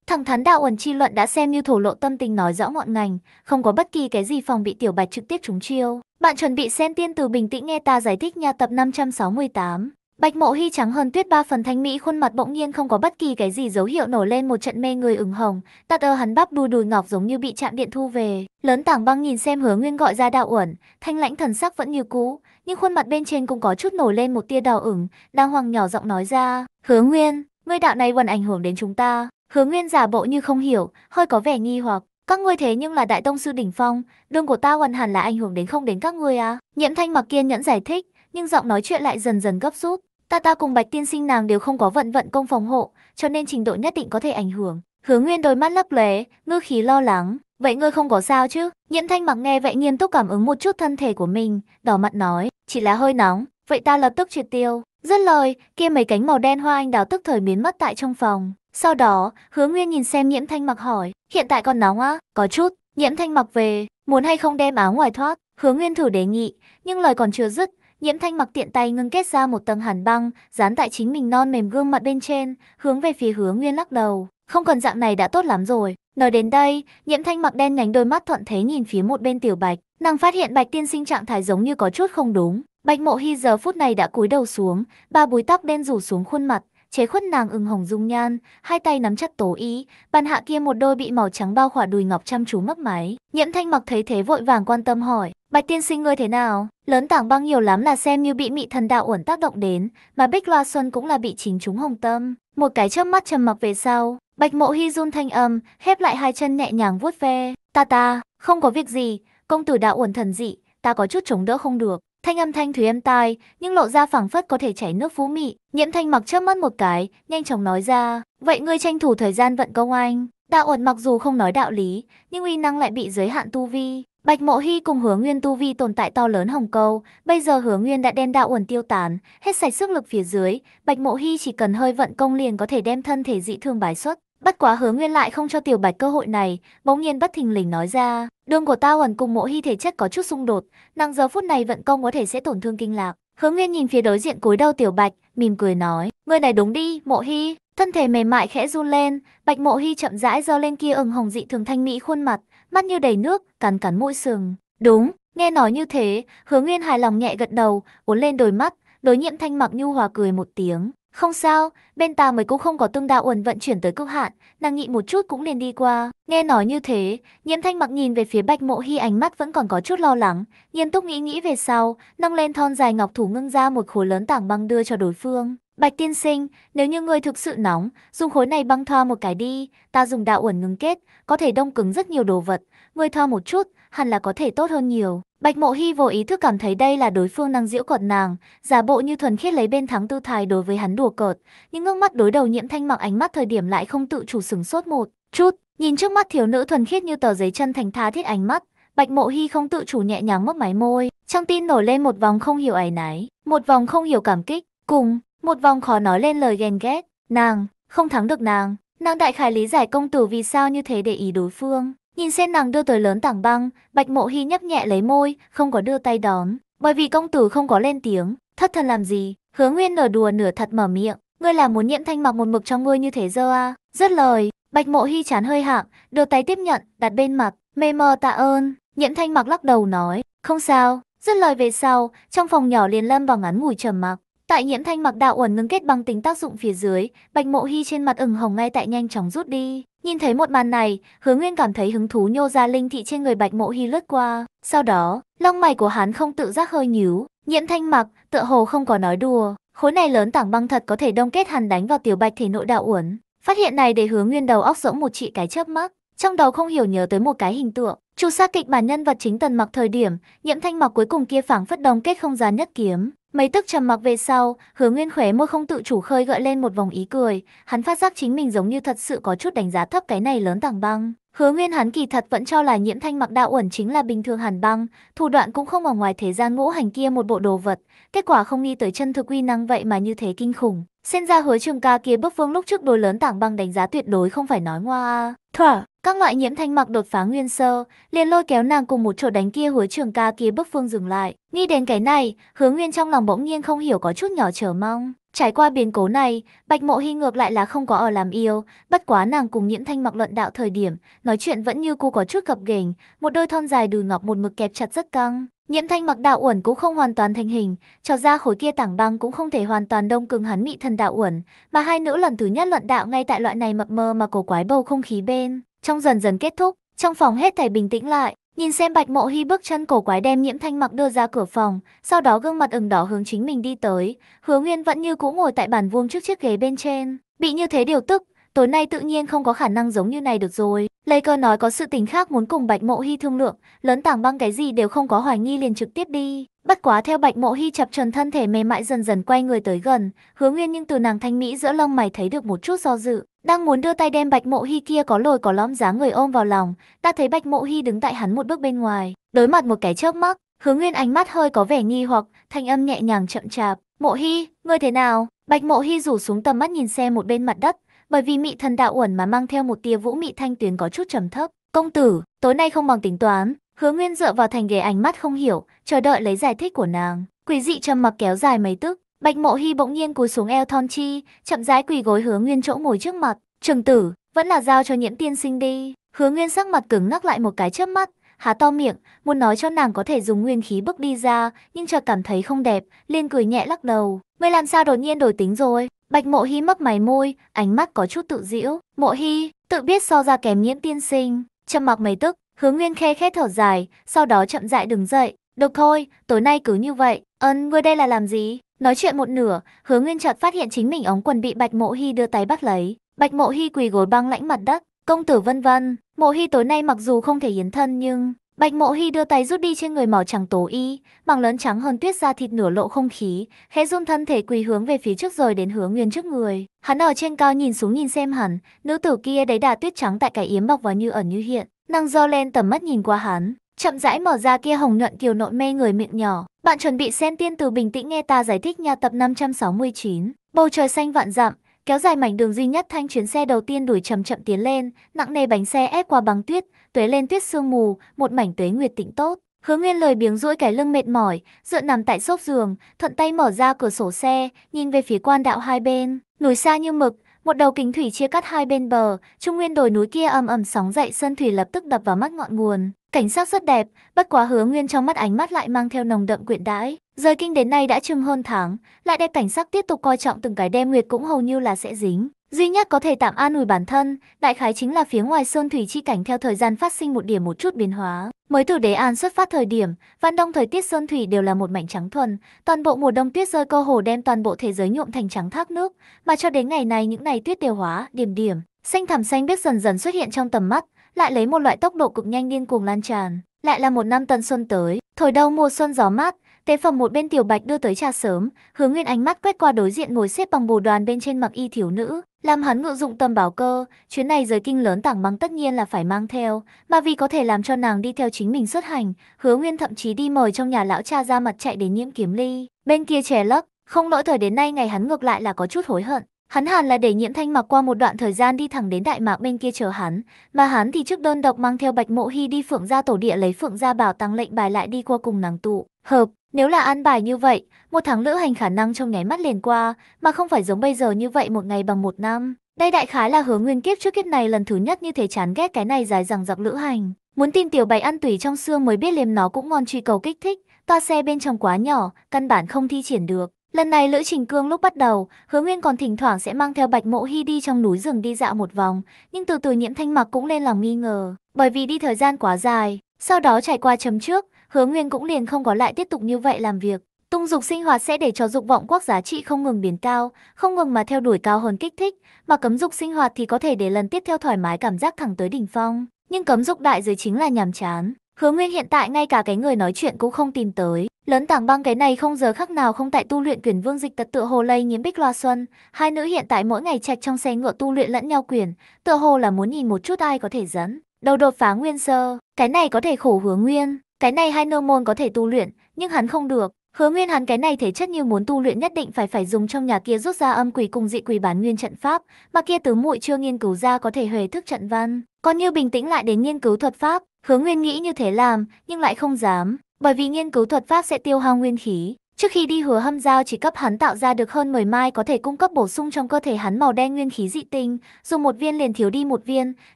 Thẳng thắn đạo uẩn chi luận đã xem như thổ lộ tâm tình nói rõ ngọn ngành, không có bất kỳ cái gì phòng bị tiểu Bạch trực tiếp trúng chiêu. Bạn chuẩn bị xem tiên từ bình tĩnh nghe ta giải thích nha tập 568. Bạch Mộ Hi trắng hơn tuyết ba phần thanh mỹ khuôn mặt bỗng nhiên không có bất kỳ cái gì dấu hiệu nổi lên một trận mê người ửng hồng, tạt ơ hắn bắp đùi đùi ngọc giống như bị chạm điện thu về. Lớn tảng băng nhìn xem Hứa Nguyên gọi ra đạo uẩn, thanh lãnh thần sắc vẫn như cũ, nhưng khuôn mặt bên trên cũng có chút nổi lên một tia đỏ ửng, đang hoàng nhỏ giọng nói ra, "Hứa Nguyên, ngươi đạo này còn ảnh hưởng đến chúng ta." Hứa Nguyên giả bộ như không hiểu, hơi có vẻ nghi hoặc, "Các ngươi thế nhưng là đại tông sư đỉnh phong, đường của ta hoàn hẳn là ảnh hưởng đến không đến các ngươi à?" Nhiễm Thanh mặc kiên nhẫn giải thích, nhưng giọng nói chuyện lại dần dần gấp rút, "Ta ta cùng Bạch tiên sinh nàng đều không có vận vận công phòng hộ, cho nên trình độ nhất định có thể ảnh hưởng." Hứa Nguyên đôi mắt lấp lóe, ngư khí lo lắng, Vậy ngươi không có sao chứ? Nhiễm thanh mặc nghe vậy nghiêm túc cảm ứng một chút thân thể của mình, đỏ mặt nói, chỉ là hơi nóng, vậy ta lập tức triệt tiêu. Dứt lời, kia mấy cánh màu đen hoa anh đào tức thời biến mất tại trong phòng. Sau đó, hứa nguyên nhìn xem nhiễm thanh mặc hỏi, hiện tại còn nóng á, có chút, nhiễm thanh mặc về, muốn hay không đem áo ngoài thoát, hứa nguyên thử đề nghị, nhưng lời còn chưa dứt, nhiễm thanh mặc tiện tay ngưng kết ra một tầng hàn băng, dán tại chính mình non mềm gương mặt bên trên, hướng về phía hứa nguyên lắc đầu, không cần dạng này đã tốt lắm rồi, Nói đến đây, nhiễm thanh mặc đen nhánh đôi mắt thuận thế nhìn phía một bên tiểu bạch. Nàng phát hiện bạch tiên sinh trạng thái giống như có chút không đúng. Bạch mộ hy giờ phút này đã cúi đầu xuống, ba búi tóc đen rủ xuống khuôn mặt, chế khuất nàng ửng hồng dung nhan, hai tay nắm chặt tố ý, bàn hạ kia một đôi bị màu trắng bao khỏa đùi ngọc chăm chú mấp máy. Nhiễm Thanh mặc thấy thế vội vàng quan tâm hỏi, "Bạch tiên sinh ngươi thế nào? Lớn tảng băng nhiều lắm là xem như bị mị thần đạo uẩn tác động đến, mà Bích Loa Xuân cũng là bị chính chúng hồng tâm." Một cái chớp mắt trầm mặc về sau, Bạch mộ hy run thanh âm, khép lại hai chân nhẹ nhàng vuốt ve. Ta ta, không có việc gì, công tử đã uẩn thần dị, ta có chút chống đỡ không được. Thanh âm thanh thúy êm tai, nhưng lộ ra phảng phất có thể chảy nước phú mị. Nhiễm thanh mặc chớp mắt một cái, nhanh chóng nói ra. Vậy ngươi tranh thủ thời gian vận công anh. Đạo uẩn mặc dù không nói đạo lý, nhưng uy năng lại bị giới hạn tu vi. Bạch Mộ Hy cùng Hứa Nguyên tu vi tồn tại to lớn Hồng Câu, bây giờ Hứa Nguyên đã đem đạo uẩn tiêu tán, hết sạch sức lực phía dưới, Bạch Mộ Hy chỉ cần hơi vận công liền có thể đem thân thể dị thương bái xuất. Bất quá hứa nguyên lại không cho tiểu bạch cơ hội này, bỗng nhiên bất thình lình nói ra. Đường của tao ẩn cùng mộ hy thể chất có chút xung đột, năng giờ phút này vận công có thể sẽ tổn thương kinh lạc. Hứa nguyên nhìn phía đối diện cúi đầu tiểu bạch, mỉm cười nói. Người này đúng đi, mộ hy. Thân thể mềm mại khẽ run lên, bạch mộ hy chậm rãi giơ lên kia ửng hồng dị thường thanh mỹ khuôn mặt, mắt như đầy nước, cắn cắn mũi sừng. Đúng, nghe nói như thế, hứa nguyên hài lòng nhẹ gật đầu, uốn lên đôi mắt, đối nhiễm thanh mặc nhu hòa cười một tiếng. Không sao, bên ta mới cũng không có tương đạo uẩn vận chuyển tới cực hạn, nàng nghị một chút cũng liền đi qua. Nghe nói như thế, nhiễm thanh mặc nhìn về phía bạch mộ hy ánh mắt vẫn còn có chút lo lắng, nghiêm túc nghĩ nghĩ về sau, nâng lên thon dài ngọc thủ ngưng ra một khối lớn tảng băng đưa cho đối phương. Bạch tiên sinh, nếu như ngươi thực sự nóng, dùng khối này băng thoa một cái đi, ta dùng đạo uẩn ngưng kết, có thể đông cứng rất nhiều đồ vật, ngươi thoa một chút, hẳn là có thể tốt hơn nhiều. Bạch Mộ Hy vô ý thức cảm thấy đây là đối phương năng diễu cợt nàng, giả bộ như thuần khiết lấy bên thắng tư thái đối với hắn đùa cợt, nhưng ngước mắt đối đầu nhiễm thanh mặc ánh mắt thời điểm lại không tự chủ sừng sốt một chút, nhìn trước mắt thiếu nữ thuần khiết như tờ giấy chân thành tha thiết ánh mắt, Bạch Mộ Hy không tự chủ nhẹ nhàng mấp máy môi, trong tin nổi lên một vòng không hiểu ảy nái, một vòng không hiểu cảm kích, cùng một vòng khó nói lên lời ghen ghét, nàng, không thắng được nàng, nàng đại khái lý giải công tử vì sao như thế để ý đối phương, Nhìn xem nàng đưa tới lớn tảng băng, Bạch Mộ Hi nhấp nhẹ lấy môi, không có đưa tay đón, bởi vì công tử không có lên tiếng, thất thần làm gì, hứa nguyên nở đùa nửa thật mở miệng, ngươi là muốn nhiễm thanh mặc một mực cho ngươi như thế dơ à, rất lời, Bạch Mộ Hi chán hơi hạng, đưa tay tiếp nhận, đặt bên mặt, mê mờ tạ ơn, nhiễm thanh mặc lắc đầu nói, không sao, rất lời về sau, trong phòng nhỏ liền lâm vào ngắn ngủi trầm mặc. Tại nhiễm thanh mặc đạo uẩn ngưng kết bằng tính tác dụng phía dưới, bạch mộ hy trên mặt ửng hồng ngay tại nhanh chóng rút đi. Nhìn thấy một màn này, hứa nguyên cảm thấy hứng thú nhô ra linh thị trên người bạch mộ hy lướt qua. Sau đó, lông mày của hắn không tự giác hơi nhíu, nhiễm thanh mặc, tựa hồ không có nói đùa. Khối này lớn tảng băng thật có thể đông kết hàn đánh vào tiểu bạch thể nội đạo uẩn. Phát hiện này để hứa nguyên đầu óc rỗng một trị cái chớp mắt. Trong đầu không hiểu nhớ tới một cái hình tượng. Chu sa kịch bản nhân vật chính tần mặc thời điểm, nhiễm thanh mặc cuối cùng kia phảng phất đông kết không gian nhất kiếm. Mấy tức trầm mặc về sau, Hứa Nguyên khóe môi không tự chủ khơi gợi lên một vòng ý cười, hắn phát giác chính mình giống như thật sự có chút đánh giá thấp cái này lớn tảng băng. Hứa Nguyên hắn kỳ thật vẫn cho là Nhiễm Thanh mặc đạo uẩn chính là bình thường hàn băng, thủ đoạn cũng không ở ngoài thế gian ngũ hành kia một bộ đồ vật, kết quả không nghi tới chân thực quy năng vậy mà như thế kinh khủng. Xem ra Hứa Trường Ca kia bức vương lúc trước đối lớn tảng băng đánh giá tuyệt đối không phải nói ngoa. Thỏa, các loại nhiễm thanh mặc đột phá nguyên sơ, liền lôi kéo nàng cùng một chỗ đánh kia hối trường ca kia bức phương dừng lại. Nghĩ đến cái này, hướng nguyên trong lòng bỗng nhiên không hiểu có chút nhỏ chờ mong. Trải qua biến cố này, Bạch Mộ Hy ngược lại là không có ở làm yêu, bất quá nàng cùng Nhiễm Thanh mặc luận đạo thời điểm, nói chuyện vẫn như cô có chút gập ghềnh, một đôi thon dài đùi ngọc một mực kẹp chặt rất căng. Nhiễm Thanh mặc đạo uẩn cũng không hoàn toàn thành hình, cho ra khối kia tảng băng cũng không thể hoàn toàn đông cứng hắn mị thân đạo uẩn, mà hai nữ lần thứ nhất luận đạo ngay tại loại này mập mơ mà cổ quái bầu không khí bên trong dần dần kết thúc, trong phòng hết thảy bình tĩnh lại, nhìn xem Bạch Mộ hy bước chân cổ quái đem Nhiễm Thanh Mặc đưa ra cửa phòng, sau đó gương mặt ửng đỏ hướng chính mình đi tới, Hứa Nguyên vẫn như cũ ngồi tại bàn vuông trước chiếc ghế bên trên, bị như thế điều tức, tối nay tự nhiên không có khả năng giống như này được rồi. Lấy cơ nói có sự tình khác muốn cùng Bạch Mộ Hy thương lượng, lớn tảng băng cái gì đều không có hoài nghi liền trực tiếp đi. Bất quá theo Bạch Mộ Hy chập trần thân thể mềm mại dần dần quay người tới gần, Hứa Nguyên nhưng từ nàng thanh mỹ giữa lông mày thấy được một chút do dự, đang muốn đưa tay đem Bạch Mộ Hy kia có lồi có lõm dáng người ôm vào lòng, ta thấy Bạch Mộ Hy đứng tại hắn một bước bên ngoài, đối mặt một cái chớp mắt, Hứa Nguyên ánh mắt hơi có vẻ nghi hoặc, thanh âm nhẹ nhàng chậm chạp, "Mộ Hy, ngươi thế nào?" Bạch Mộ Hy rủ xuống tầm mắt nhìn xem một bên mặt đất, bởi vì mị thần đạo uẩn mà mang theo một tia vũ mị thanh tuyến có chút trầm thấp. Công tử, tối nay không bằng tính toán, hứa nguyên dựa vào thành ghế ánh mắt không hiểu, chờ đợi lấy giải thích của nàng. Quỷ dị trầm mặc kéo dài mấy tức, bạch mộ hy bỗng nhiên cúi xuống eo thon chi, chậm rãi quỳ gối hứa nguyên chỗ ngồi trước mặt. Trường tử, vẫn là giao cho nhiễm tiên sinh đi. Hứa nguyên sắc mặt cứng ngắc lại một cái chớp mắt, há to miệng, muốn nói cho nàng có thể dùng nguyên khí bước đi ra, nhưng chợt cảm thấy không đẹp, liền cười nhẹ lắc đầu. Ngươi làm sao đột nhiên đổi tính rồi? Bạch mộ Hi mấp mày môi, ánh mắt có chút tự giễu. Mộ Hi, tự biết so ra kém nhiễm tiên sinh. Châm mặc mấy tức, hướng nguyên khê khẽ thở dài, sau đó chậm rãi đứng dậy. Được thôi, tối nay cứ như vậy. Ân, ngươi đây là làm gì? Nói chuyện một nửa, hướng nguyên chợt phát hiện chính mình ống quần bị bạch mộ Hi đưa tay bắt lấy. Bạch mộ Hi quỳ gối băng lãnh mặt đất. Công tử vân vân, mộ Hi tối nay mặc dù không thể hiến thân nhưng Bạch Mộ Hy đưa tay rút đi trên người màu trắng tố y, bằng lớn trắng hơn tuyết ra thịt nửa lộ không khí, khẽ run thân thể quỳ hướng về phía trước rồi đến hướng Nguyên trước người. Hắn ở trên cao nhìn xuống nhìn xem hắn, nữ tử kia đấy đà tuyết trắng tại cái yếm bọc vào như ẩn như hiện, nàng do lên tầm mắt nhìn qua hắn, chậm rãi mở ra kia hồng nhuận kiều nộn mê người miệng nhỏ. Bạn chuẩn bị xem tiên từ bình tĩnh nghe ta giải thích nha tập 569. Bầu trời xanh vạn dặm, kéo dài mảnh đường duy nhất thanh chuyến xe đầu tiên đuổi chậm chậm tiến lên, nặng nề bánh xe ép qua băng tuyết, tuế lên tuyết sương mù, một mảnh tuế nguyệt tịnh tốt. Hứa Nguyên lời biếng duỗi cái lưng mệt mỏi, dựa nằm tại xốp giường, thuận tay mở ra cửa sổ xe, nhìn về phía quan đạo hai bên, núi xa như mực, một đầu kính thủy chia cắt hai bên bờ, trung nguyên đồi núi kia ầm ầm sóng dậy sơn thủy lập tức đập vào mắt ngọn nguồn. Cảnh sắc rất đẹp, bất quá Hứa Nguyên trong mắt ánh mắt lại mang theo nồng đậm quyện đãi. Rời kinh đến nay đã chừng hơn tháng, lại đẹp cảnh sắc tiếp tục coi trọng từng cái đêm nguyệt cũng hầu như là sẽ dính duy nhất có thể tạm an ủi bản thân, đại khái chính là phía ngoài sơn thủy chi cảnh theo thời gian phát sinh một điểm một chút biến hóa. Mới từ đế an xuất phát thời điểm, văn đông thời tiết sơn thủy đều là một mảnh trắng thuần, toàn bộ mùa đông tuyết rơi cơ hồ đem toàn bộ thế giới nhuộm thành trắng thác nước, mà cho đến ngày này những ngày tuyết đều hóa, điểm điểm, xanh thẳm xanh biết dần dần xuất hiện trong tầm mắt, lại lấy một loại tốc độ cực nhanh điên cuồng lan tràn. Lại là một năm tân xuân tới, thời đầu mùa xuân gió mát, Tế phẩm một bên tiểu bạch đưa tới trà sớm, hướng nguyên ánh mắt quét qua đối diện ngồi xếp bằng bồ đoàn bên trên mặc y thiếu nữ, làm hắn ngự dụng tâm bảo cơ, chuyến này giới kinh lớn tảng băng tất nhiên là phải mang theo, mà vì có thể làm cho nàng đi theo chính mình xuất hành, hứa nguyên thậm chí đi mời trong nhà lão cha ra mặt chạy đến nhiễm kiếm ly, bên kia trẻ lấp, không lỗi thời đến nay ngày hắn ngược lại là có chút hối hận. Hắn hẳn là để nhiễm thanh mặc qua một đoạn thời gian đi thẳng đến Đại Mạc bên kia chờ hắn, mà hắn thì trước đơn độc mang theo Bạch Mộ Hy đi Phượng gia tổ địa lấy Phượng gia bảo tăng lệnh bài lại đi qua cùng nàng tụ hợp. Nếu là an bài như vậy, một tháng lữ hành khả năng trong nháy mắt liền qua, mà không phải giống bây giờ như vậy một ngày bằng một năm. Đây đại khái là hứa nguyên kiếp trước kiếp này lần thứ nhất như thế chán ghét cái này dài dằng dặc lữ hành. Muốn tìm tiểu bạch ăn tùy trong xương mới biết liềm nó cũng ngon truy cầu kích thích, toa xe bên trong quá nhỏ, căn bản không thi triển được. Lần này Lữ Trình Cương lúc bắt đầu, Hứa Nguyên còn thỉnh thoảng sẽ mang theo Bạch Mộ Hy đi trong núi rừng đi dạo một vòng, nhưng từ từ nhiễm thanh mặc cũng lên lòng nghi ngờ, bởi vì đi thời gian quá dài. Sau đó trải qua chấm trước, Hứa Nguyên cũng liền không có lại tiếp tục như vậy làm việc. Tung dục sinh hoạt sẽ để cho dục vọng quốc giá trị không ngừng biến cao, không ngừng mà theo đuổi cao hơn kích thích, mà cấm dục sinh hoạt thì có thể để lần tiếp theo thoải mái cảm giác thẳng tới đỉnh phong. Nhưng cấm dục đại giới chính là nhàm chán. Hứa Nguyên hiện tại ngay cả cái người nói chuyện cũng không tìm tới. Lớn tảng băng cái này không giờ khắc nào không tại tu luyện quyền vương dịch tật tự hồ lây nhiễm bích loa xuân. Hai nữ hiện tại mỗi ngày trạch trong xe ngựa tu luyện lẫn nhau quyền, tựa hồ là muốn nhìn một chút ai có thể dẫn. Đầu đột phá nguyên sơ, cái này có thể khổ hứa Nguyên. Cái này hai nơ môn có thể tu luyện, nhưng hắn không được. Hứa Nguyên hắn cái này thể chất như muốn tu luyện nhất định phải phải dùng trong nhà kia rút ra âm quỷ cùng dị quỷ bán nguyên trận pháp, mà kia tứ muội chưa nghiên cứu ra có thể hề thức trận văn. Còn như bình tĩnh lại đến nghiên cứu thuật pháp, Hứa Nguyên nghĩ như thế làm, nhưng lại không dám, bởi vì nghiên cứu thuật pháp sẽ tiêu hao nguyên khí, Trước khi đi hứa hâm giao chỉ cấp hắn tạo ra được hơn 10 mai có thể cung cấp bổ sung trong cơ thể hắn màu đen nguyên khí dị tinh, dùng một viên liền thiếu đi một viên,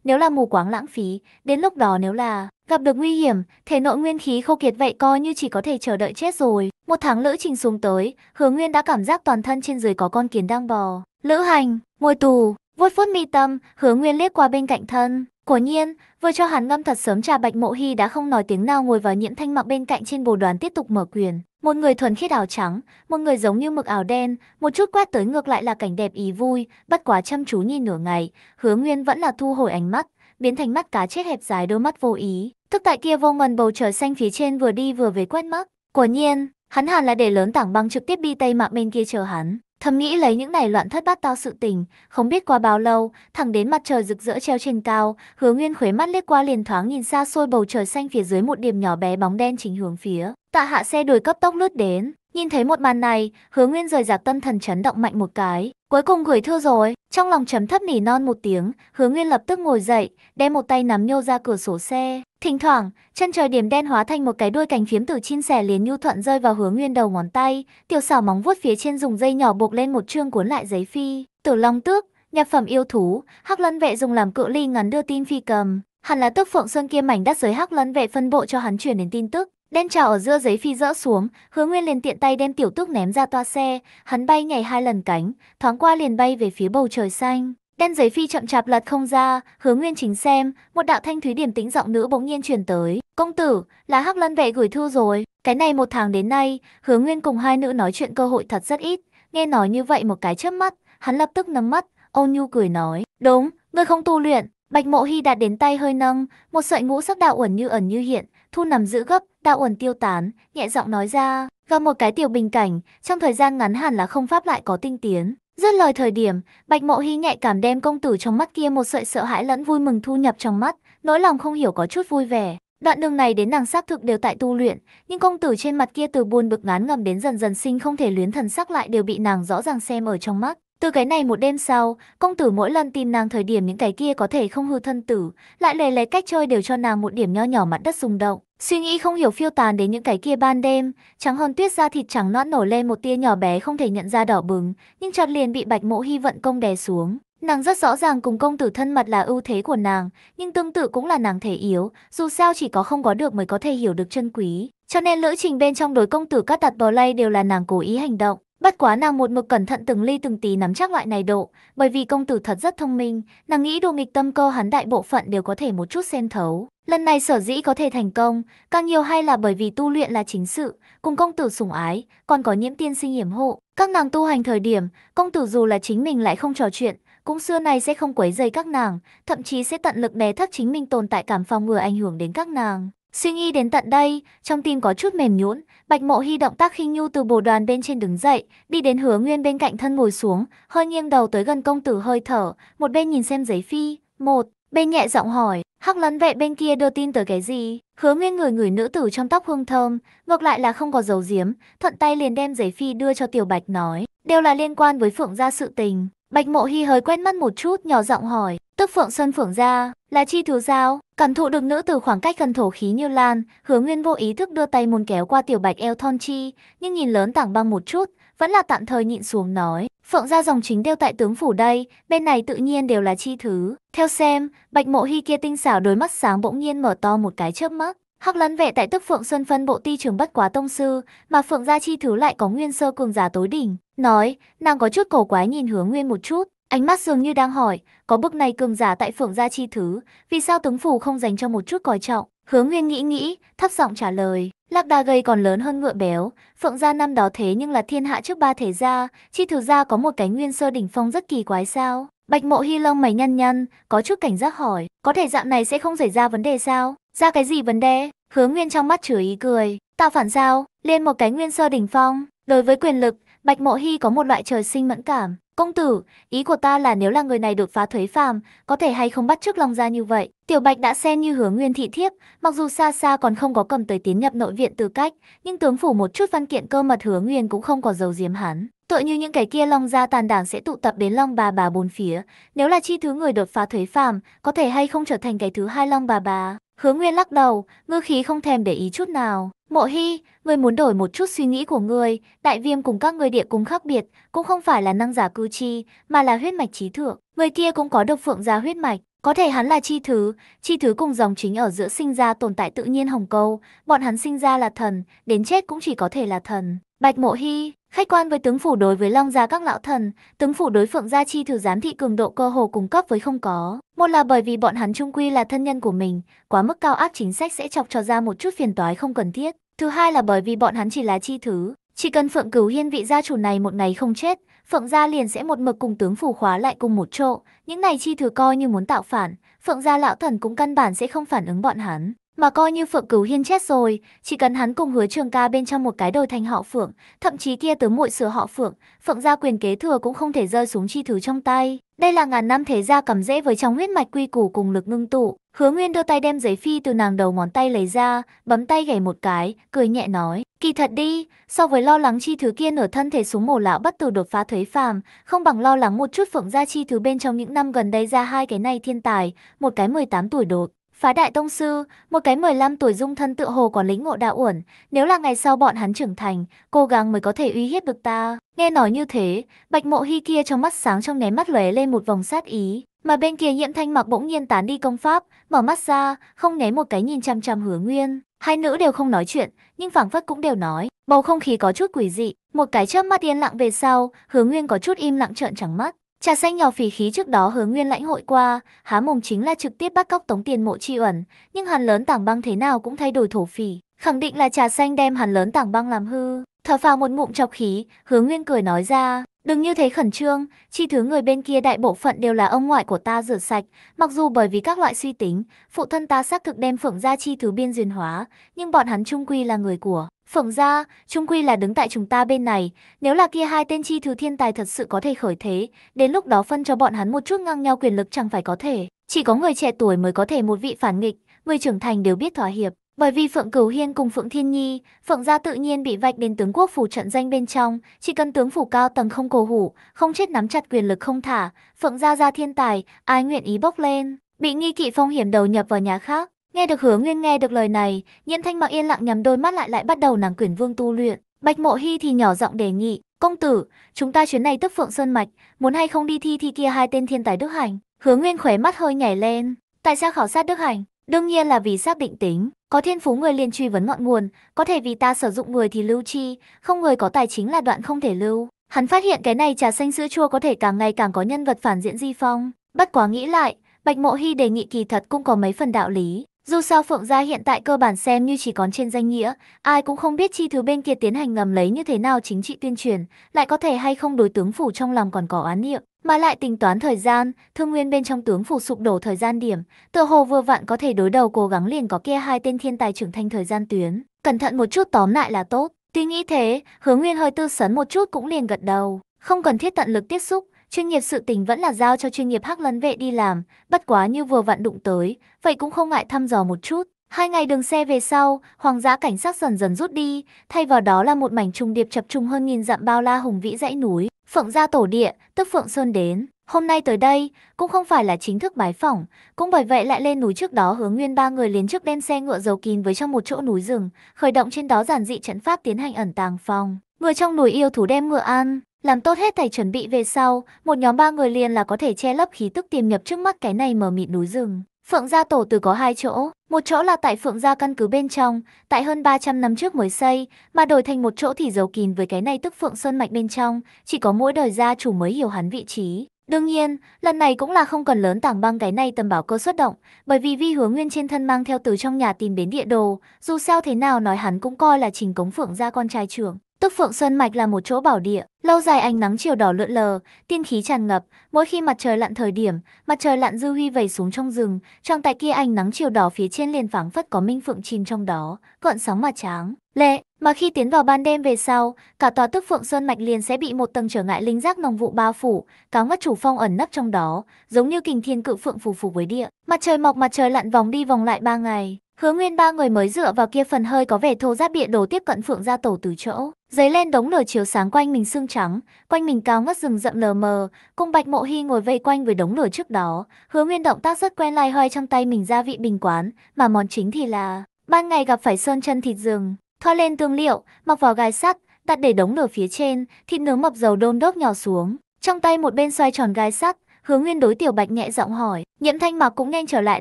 nếu là mù quáng lãng phí, đến lúc đó nếu là gặp được nguy hiểm, thể nội nguyên khí khô kiệt vậy coi như chỉ có thể chờ đợi chết rồi. Một tháng lữ trình xuống tới, hứa nguyên đã cảm giác toàn thân trên dưới có con kiến đang bò. Lữ hành, ngồi tù, vuốt vuốt mi tâm, hứa nguyên liếc qua bên cạnh thân. Quả nhiên, Vừa cho hắn ngâm thật sớm trà Bạch Mộ Hy đã không nói tiếng nào ngồi vào nhiễm thanh mặc bên cạnh trên bồ đoàn tiếp tục mở quyền. Một người thuần khiết ảo trắng, một người giống như mực ảo đen, một chút quét tới ngược lại là cảnh đẹp ý vui, bất quá chăm chú nhìn nửa ngày, hứa nguyên vẫn là thu hồi ánh mắt, biến thành mắt cá chết hẹp dài đôi mắt vô ý. Thức tại kia vô ngần bầu trời xanh phía trên vừa đi vừa về quét mắt. Quả nhiên, hắn hẳn là để lớn tảng băng trực tiếp đi tây mạc bên kia chờ hắn. Thầm nghĩ lấy những này loạn thất bát tao sự tình, không biết qua bao lâu, thẳng đến mặt trời rực rỡ treo trên cao, Hứa Nguyên khuế mắt liếc qua liền thoáng nhìn xa xôi bầu trời xanh phía dưới một điểm nhỏ bé bóng đen chính hướng phía. Tạ Hạ xe đuổi cấp tốc lướt đến, nhìn thấy một màn này, Hứa Nguyên rời rạc tâm thần chấn động mạnh một cái, Cuối cùng gửi thư rồi, trong lòng chấm thấp nỉ non một tiếng, hứa nguyên lập tức ngồi dậy, đem một tay nắm nhô ra cửa sổ xe. Thỉnh thoảng, chân trời điểm đen hóa thành một cái đuôi cành phiếm từ chin sẻ liền nhu thuận rơi vào hứa nguyên đầu ngón tay, tiểu xảo móng vuốt phía trên dùng dây nhỏ buộc lên một chương cuốn lại giấy phi. Tử long tước, nhập phẩm yêu thú, hắc lân vệ dùng làm cự ly ngắn đưa tin phi cầm. Hẳn là tức phượng sơn kia mảnh đất giới hắc lân vệ phân bộ cho hắn chuyển đến tin tức. Đen trào ở giữa giấy phi rỡ xuống, hứa nguyên liền tiện tay đem tiểu túc ném ra toa xe, hắn bay nhảy hai lần cánh, thoáng qua liền bay về phía bầu trời xanh. Đen giấy phi chậm chạp lật không ra, hứa nguyên chính xem, một đạo thanh thúy điểm tĩnh giọng nữ bỗng nhiên truyền tới. Công tử, là Hắc Lân Vệ gửi thư rồi. Cái này một tháng đến nay, hứa nguyên cùng hai nữ nói chuyện cơ hội thật rất ít. Nghe nói như vậy một cái chớp mắt, hắn lập tức nắm mắt, ôn nhu cười nói. Đúng, ngươi không tu luyện. Bạch mộ hy đạt đến tay hơi nâng, một sợi ngũ sắc đạo ẩn như ẩn như hiện, thu nằm giữ gấp, Đạo uẩn tiêu tán, nhẹ giọng nói ra, gặp một cái tiểu bình cảnh, trong thời gian ngắn hẳn là không pháp lại có tinh tiến. dứt lời thời điểm, Bạch Mộ Hy nhạy cảm đem công tử trong mắt kia một sợi sợ hãi lẫn vui mừng thu nhập trong mắt, nỗi lòng không hiểu có chút vui vẻ. Đoạn đường này đến nàng xác thực đều tại tu luyện, nhưng công tử trên mặt kia từ buồn bực ngán ngầm đến dần dần sinh không thể luyến thần sắc lại đều bị nàng rõ ràng xem ở trong mắt. Từ cái này một đêm sau, công tử mỗi lần tìm nàng thời điểm những cái kia có thể không hư thân tử, lại lề lề cách chơi đều cho nàng một điểm nho nhỏ mặt đất rung động. Suy nghĩ không hiểu phiêu tàn đến những cái kia ban đêm, trắng hơn tuyết da thịt trắng nõn nổi lên một tia nhỏ bé không thể nhận ra đỏ bừng, nhưng chợt liền bị bạch mộ hy vận công đè xuống. Nàng rất rõ ràng cùng công tử thân mật là ưu thế của nàng, nhưng tương tự cũng là nàng thể yếu, dù sao chỉ có không có được mới có thể hiểu được chân quý. Cho nên lữ trình bên trong đối công tử các đặt bò lay đều là nàng cố ý hành động. Bất quá nàng một mực cẩn thận từng ly từng tí nắm chắc loại này độ, bởi vì công tử thật rất thông minh, nàng nghĩ đồ nghịch tâm cơ hắn đại bộ phận đều có thể một chút xen thấu. Lần này sở dĩ có thể thành công, càng nhiều hay là bởi vì tu luyện là chính sự, cùng công tử sủng ái, còn có nhiễm tiên sinh hiểm hộ. Các nàng tu hành thời điểm, công tử dù là chính mình lại không trò chuyện, cũng xưa nay sẽ không quấy dày các nàng, thậm chí sẽ tận lực đè thấp chính mình tồn tại cảm phòng ngừa ảnh hưởng đến các nàng. Suy nghĩ đến tận đây, trong tim có chút mềm nhũn, Bạch Mộ Hy động tác khinh nhu từ bồ đoàn bên trên đứng dậy, đi đến Hứa Nguyên bên cạnh thân ngồi xuống, hơi nghiêng đầu tới gần công tử hơi thở, một bên nhìn xem giấy phi, một bên nhẹ giọng hỏi, Hắc Lấn vệ bên kia đưa tin tới cái gì? Hứa Nguyên người người nữ tử trong tóc hương thơm, ngược lại là không có dấu giếm, thuận tay liền đem giấy phi đưa cho Tiểu Bạch nói, đều là liên quan với Phượng gia sự tình. Bạch Mộ Hi hơi quen mắt một chút nhỏ giọng hỏi, tức Phượng Sơn Phượng gia, là chi thứ giao, cẩn thụ được nữ từ khoảng cách gần thổ khí như Lan, Hứa Nguyên vô ý thức đưa tay muốn kéo qua tiểu bạch eo thon chi, nhưng nhìn lớn tảng băng một chút, vẫn là tạm thời nhịn xuống nói. Phượng gia dòng chính đeo tại tướng phủ đây, bên này tự nhiên đều là chi thứ. Theo xem, bạch mộ Hi kia tinh xảo đôi mắt sáng bỗng nhiên mở to một cái chớp mắt. Hắc lấn vệ tại tức Phượng xuân phân bộ ti trưởng bất quá tông sư, mà Phượng gia chi thứ lại có nguyên sơ cường giả tối đỉnh, nói, nàng có chút cổ quái nhìn hướng nguyên một chút, ánh mắt dường như đang hỏi, có bức này cường giả tại Phượng gia chi thứ, vì sao tướng phủ không dành cho một chút coi trọng? Hướng Nguyên nghĩ nghĩ, thấp giọng trả lời, lạc đà gầy còn lớn hơn ngựa béo, Phượng gia năm đó thế nhưng là thiên hạ trước ba thể gia, chi thứ gia có một cái nguyên sơ đỉnh phong rất kỳ quái sao? Bạch Mộ Hi lông mày nhăn nhăn, có chút cảnh giác hỏi, có thể dạng này sẽ không xảy ra vấn đề sao? Ra cái gì vấn đề? Hứa Nguyên trong mắt chửi ý cười, tạo phản giao, lên một cái nguyên sơ đỉnh phong. Đối với quyền lực, Bạch Mộ Hy có một loại trời sinh mẫn cảm. Công tử, ý của ta là nếu là người này đột phá thuế phàm, có thể hay không bắt chước long gia như vậy. Tiểu Bạch đã xen như hứa nguyên thị thiếp, mặc dù xa xa còn không có cầm tới tiến nhập nội viện tư cách, nhưng tướng phủ một chút văn kiện cơ mật hứa nguyên cũng không có dầu diếm hắn. Tựa như những cái kia long gia tàn đảng sẽ tụ tập đến long bà bà bốn phía, nếu là chi thứ người đột phá thuế phàm, có thể hay không trở thành cái thứ hai long bà bà. Hứa Nguyên lắc đầu, ngư khí không thèm để ý chút nào. Mộ Hy, ngươi muốn đổi một chút suy nghĩ của ngươi, đại viêm cùng các ngươi địa cung khác biệt, cũng không phải là năng giả cư chi, mà là huyết mạch trí thượng. Người kia cũng có độc phượng gia huyết mạch, có thể hắn là chi thứ, chi thứ cùng dòng chính ở giữa sinh ra tồn tại tự nhiên hồng câu, bọn hắn sinh ra là thần, đến chết cũng chỉ có thể là thần. Bạch Mộ Hy, khách quan với tướng phủ đối với Long gia các lão thần, tướng phủ đối Phượng gia chi thử giám thị cường độ cơ hồ cung cấp với không có. Một là bởi vì bọn hắn trung quy là thân nhân của mình, quá mức cao áp chính sách sẽ chọc cho ra một chút phiền toái không cần thiết. Thứ hai là bởi vì bọn hắn chỉ là chi thứ, chỉ cần Phượng Cửu Hiên vị gia chủ này một ngày không chết, Phượng gia liền sẽ một mực cùng tướng phủ khóa lại cùng một chỗ. Những này chi thứ coi như muốn tạo phản, Phượng gia lão thần cũng căn bản sẽ không phản ứng bọn hắn. Mà coi như Phượng Cửu Hiên chết rồi, chỉ cần hắn cùng hứa trường ca bên trong một cái đồi thành họ Phượng, thậm chí kia tứ muội sửa họ Phượng, Phượng gia quyền kế thừa cũng không thể rơi xuống chi thứ trong tay. Đây là ngàn năm thế gia cầm dễ với trong huyết mạch quy củ cùng lực ngưng tụ. Hứa Nguyên đưa tay đem giấy phi từ nàng đầu ngón tay lấy ra, bấm tay gảy một cái, cười nhẹ nói. Kỳ thật đi, so với lo lắng chi thứ kia nửa thân thể xuống mổ lão bất tử đột phá thuế phàm, không bằng lo lắng một chút phượng gia chi thứ bên trong những năm gần đây ra hai cái này thiên tài, một cái 18 tuổi đột. Phá đại tông sư, một cái 15 tuổi dung thân tựa hồ còn lính ngộ đạo uẩn, nếu là ngày sau bọn hắn trưởng thành, cố gắng mới có thể uy hiếp được ta. Nghe nói như thế, bạch mộ hy kia trong mắt sáng trong ném mắt lóe lên một vòng sát ý, mà bên kia nhiễm thanh mặc bỗng nhiên tán đi công pháp, mở mắt ra, không né một cái nhìn chăm chăm hứa nguyên. Hai nữ đều không nói chuyện, nhưng phảng phất cũng đều nói, bầu không khí có chút quỷ dị, một cái chớp mắt yên lặng về sau, hứa nguyên có chút im lặng trợn trắng mắt. Trà xanh nhỏ phỉ khí trước đó hứa nguyên lãnh hội qua, há mồm chính là trực tiếp bắt cóc tống tiền mộ chi ẩn, nhưng hàn lớn tảng băng thế nào cũng thay đổi thổ phỉ, khẳng định là trà xanh đem hàn lớn tảng băng làm hư. Thở phào một ngụm chọc khí, hứa nguyên cười nói ra, đừng như thế khẩn trương, chi thứ người bên kia đại bộ phận đều là ông ngoại của ta rửa sạch, mặc dù bởi vì các loại suy tính, phụ thân ta xác thực đem phượng ra chi thứ biên duyên hóa, nhưng bọn hắn trung quy là người của Phỏng ra, trung quy là đứng tại chúng ta bên này, nếu là kia hai tên chi thứ thiên tài thật sự có thể khởi thế, đến lúc đó phân cho bọn hắn một chút ngang nhau quyền lực chẳng phải có thể. Chỉ có người trẻ tuổi mới có thể một vị phản nghịch, người trưởng thành đều biết thỏa hiệp. Bởi vì Phượng Cửu Hiên cùng Phượng Thiên Nhi, Phượng gia tự nhiên bị vạch đến tướng quốc phủ trận danh bên trong, chỉ cần tướng phủ cao tầng không cố hủ, không chết nắm chặt quyền lực không thả, Phượng gia gia thiên tài, ai nguyện ý bốc lên, bị nghi kỵ phong hiểm đầu nhập vào nhà khác, Nghe được Hứa Nguyên nghe được lời này, Nhiễm Thanh Mặc yên lặng nhắm đôi mắt lại lại bắt đầu nàng quyển vương tu luyện. Bạch Mộ Hi thì nhỏ giọng đề nghị, "Công tử, chúng ta chuyến này tức Phượng Sơn mạch, muốn hay không đi thi thi kia hai tên thiên tài đức hành?" Hứa Nguyên khóe mắt hơi nhảy lên, "Tại sao khảo sát đức hành? Đương nhiên là vì xác định tính, có thiên phú người liền truy vấn ngọn nguồn, có thể vì ta sử dụng người thì lưu chi, không người có tài chính là đoạn không thể lưu." Hắn phát hiện cái này trà xanh sữa chua có thể càng ngày càng có nhân vật phản diện di phong, bất quá nghĩ lại, Bạch Mộ Hi đề nghị kỳ thật cũng có mấy phần đạo lý, dù sao Phượng Gia hiện tại cơ bản xem như chỉ còn trên danh nghĩa, ai cũng không biết chi thứ bên kia tiến hành ngầm lấy như thế nào chính trị tuyên truyền, lại có thể hay không đối tướng phủ trong lòng còn có oán niệm, mà lại tính toán thời gian, thương nguyên bên trong tướng phủ sụp đổ thời gian điểm, tựa hồ vừa vặn có thể đối đầu cố gắng liền có kia hai tên thiên tài trưởng thành thời gian tuyến, cẩn thận một chút tóm lại là tốt. Tuy nghĩ thế, Hướng Nguyên hơi tư sấn một chút cũng liền gật đầu, không cần thiết tận lực tiếp xúc, Chuyên nghiệp sự tình vẫn là giao cho chuyên nghiệp hắc lấn vệ đi làm, bất quá như vừa vặn đụng tới, vậy cũng không ngại thăm dò một chút. Hai ngày đường xe về sau, hoàng gia cảnh sát dần dần rút đi, thay vào đó là một mảnh trùng điệp chập trùng hơn nghìn dặm bao la hùng vĩ dãy núi, phượng gia tổ địa, tức phượng sơn đến. Hôm nay tới đây, cũng không phải là chính thức bái phỏng, cũng bởi vậy lại lên núi trước đó hướng nguyên ba người liền trước đem xe ngựa dầu kín với trong một chỗ núi rừng, khởi động trên đó giản dị trận pháp tiến hành ẩn tàng phòng. Người trong núi yêu thú đem ngựa ăn, làm tốt hết thảy chuẩn bị về sau, một nhóm ba người liền là có thể che lấp khí tức tiềm nhập trước mắt cái này mở mịt núi rừng. Phượng gia tổ từ có hai chỗ, một chỗ là tại Phượng gia căn cứ bên trong, tại hơn 300 năm trước mới xây, mà đổi thành một chỗ thì giấu kín với cái này tức Phượng Sơn Mạch bên trong, chỉ có mỗi đời gia chủ mới hiểu hắn vị trí. Đương nhiên, lần này cũng là không cần lớn tảng băng cái này tầm bảo cơ xuất động, bởi vì vi hướng nguyên trên thân mang theo từ trong nhà tìm đến địa đồ, dù sao thế nào nói hắn cũng coi là trình cống Phượng gia con trai trưởng. Tức Phượng Sơn Mạch là một chỗ bảo địa, lâu dài ánh nắng chiều đỏ lượn lờ, tiên khí tràn ngập, mỗi khi mặt trời lặn thời điểm, mặt trời lặn dư huy vẩy xuống trong rừng, trong tại kia ánh nắng chiều đỏ phía trên liền phảng phất có minh phượng chìm trong đó, gọn sóng mà tráng, lệ, mà khi tiến vào ban đêm về sau, cả tòa Tức Phượng Sơn Mạch liền sẽ bị một tầng trở ngại linh giác nồng vụ bao phủ, cáo ngất chủ phong ẩn nấp trong đó, giống như kình thiên cự phượng phù phù với địa, mặt trời mọc mặt trời lặn vòng đi vòng lại ba ngày. Hứa Nguyên ba người mới dựa vào kia phần hơi có vẻ thô ráp địa đồ tiếp cận Phượng gia tổ từ chỗ Giấy lên đống lửa chiếu sáng quanh mình sương trắng, quanh mình cao ngất rừng rậm lờ mờ, cùng Bạch Mộ Hi ngồi vây quanh với đống lửa trước đó, Hứa Nguyên động tác rất quen lai hoay trong tay mình gia vị bình quán, mà món chính thì là ban ngày gặp phải sơn chân thịt rừng, thoa lên tương liệu, mặc vào gai sắt, đặt để đống lửa phía trên, thịt nướng mập dầu đôn đốc nhỏ xuống, trong tay một bên xoay tròn gai sắt, Hứa Nguyên đối tiểu Bạch nhẹ giọng hỏi, "Nhiễm Thanh Mặc cũng nhanh trở lại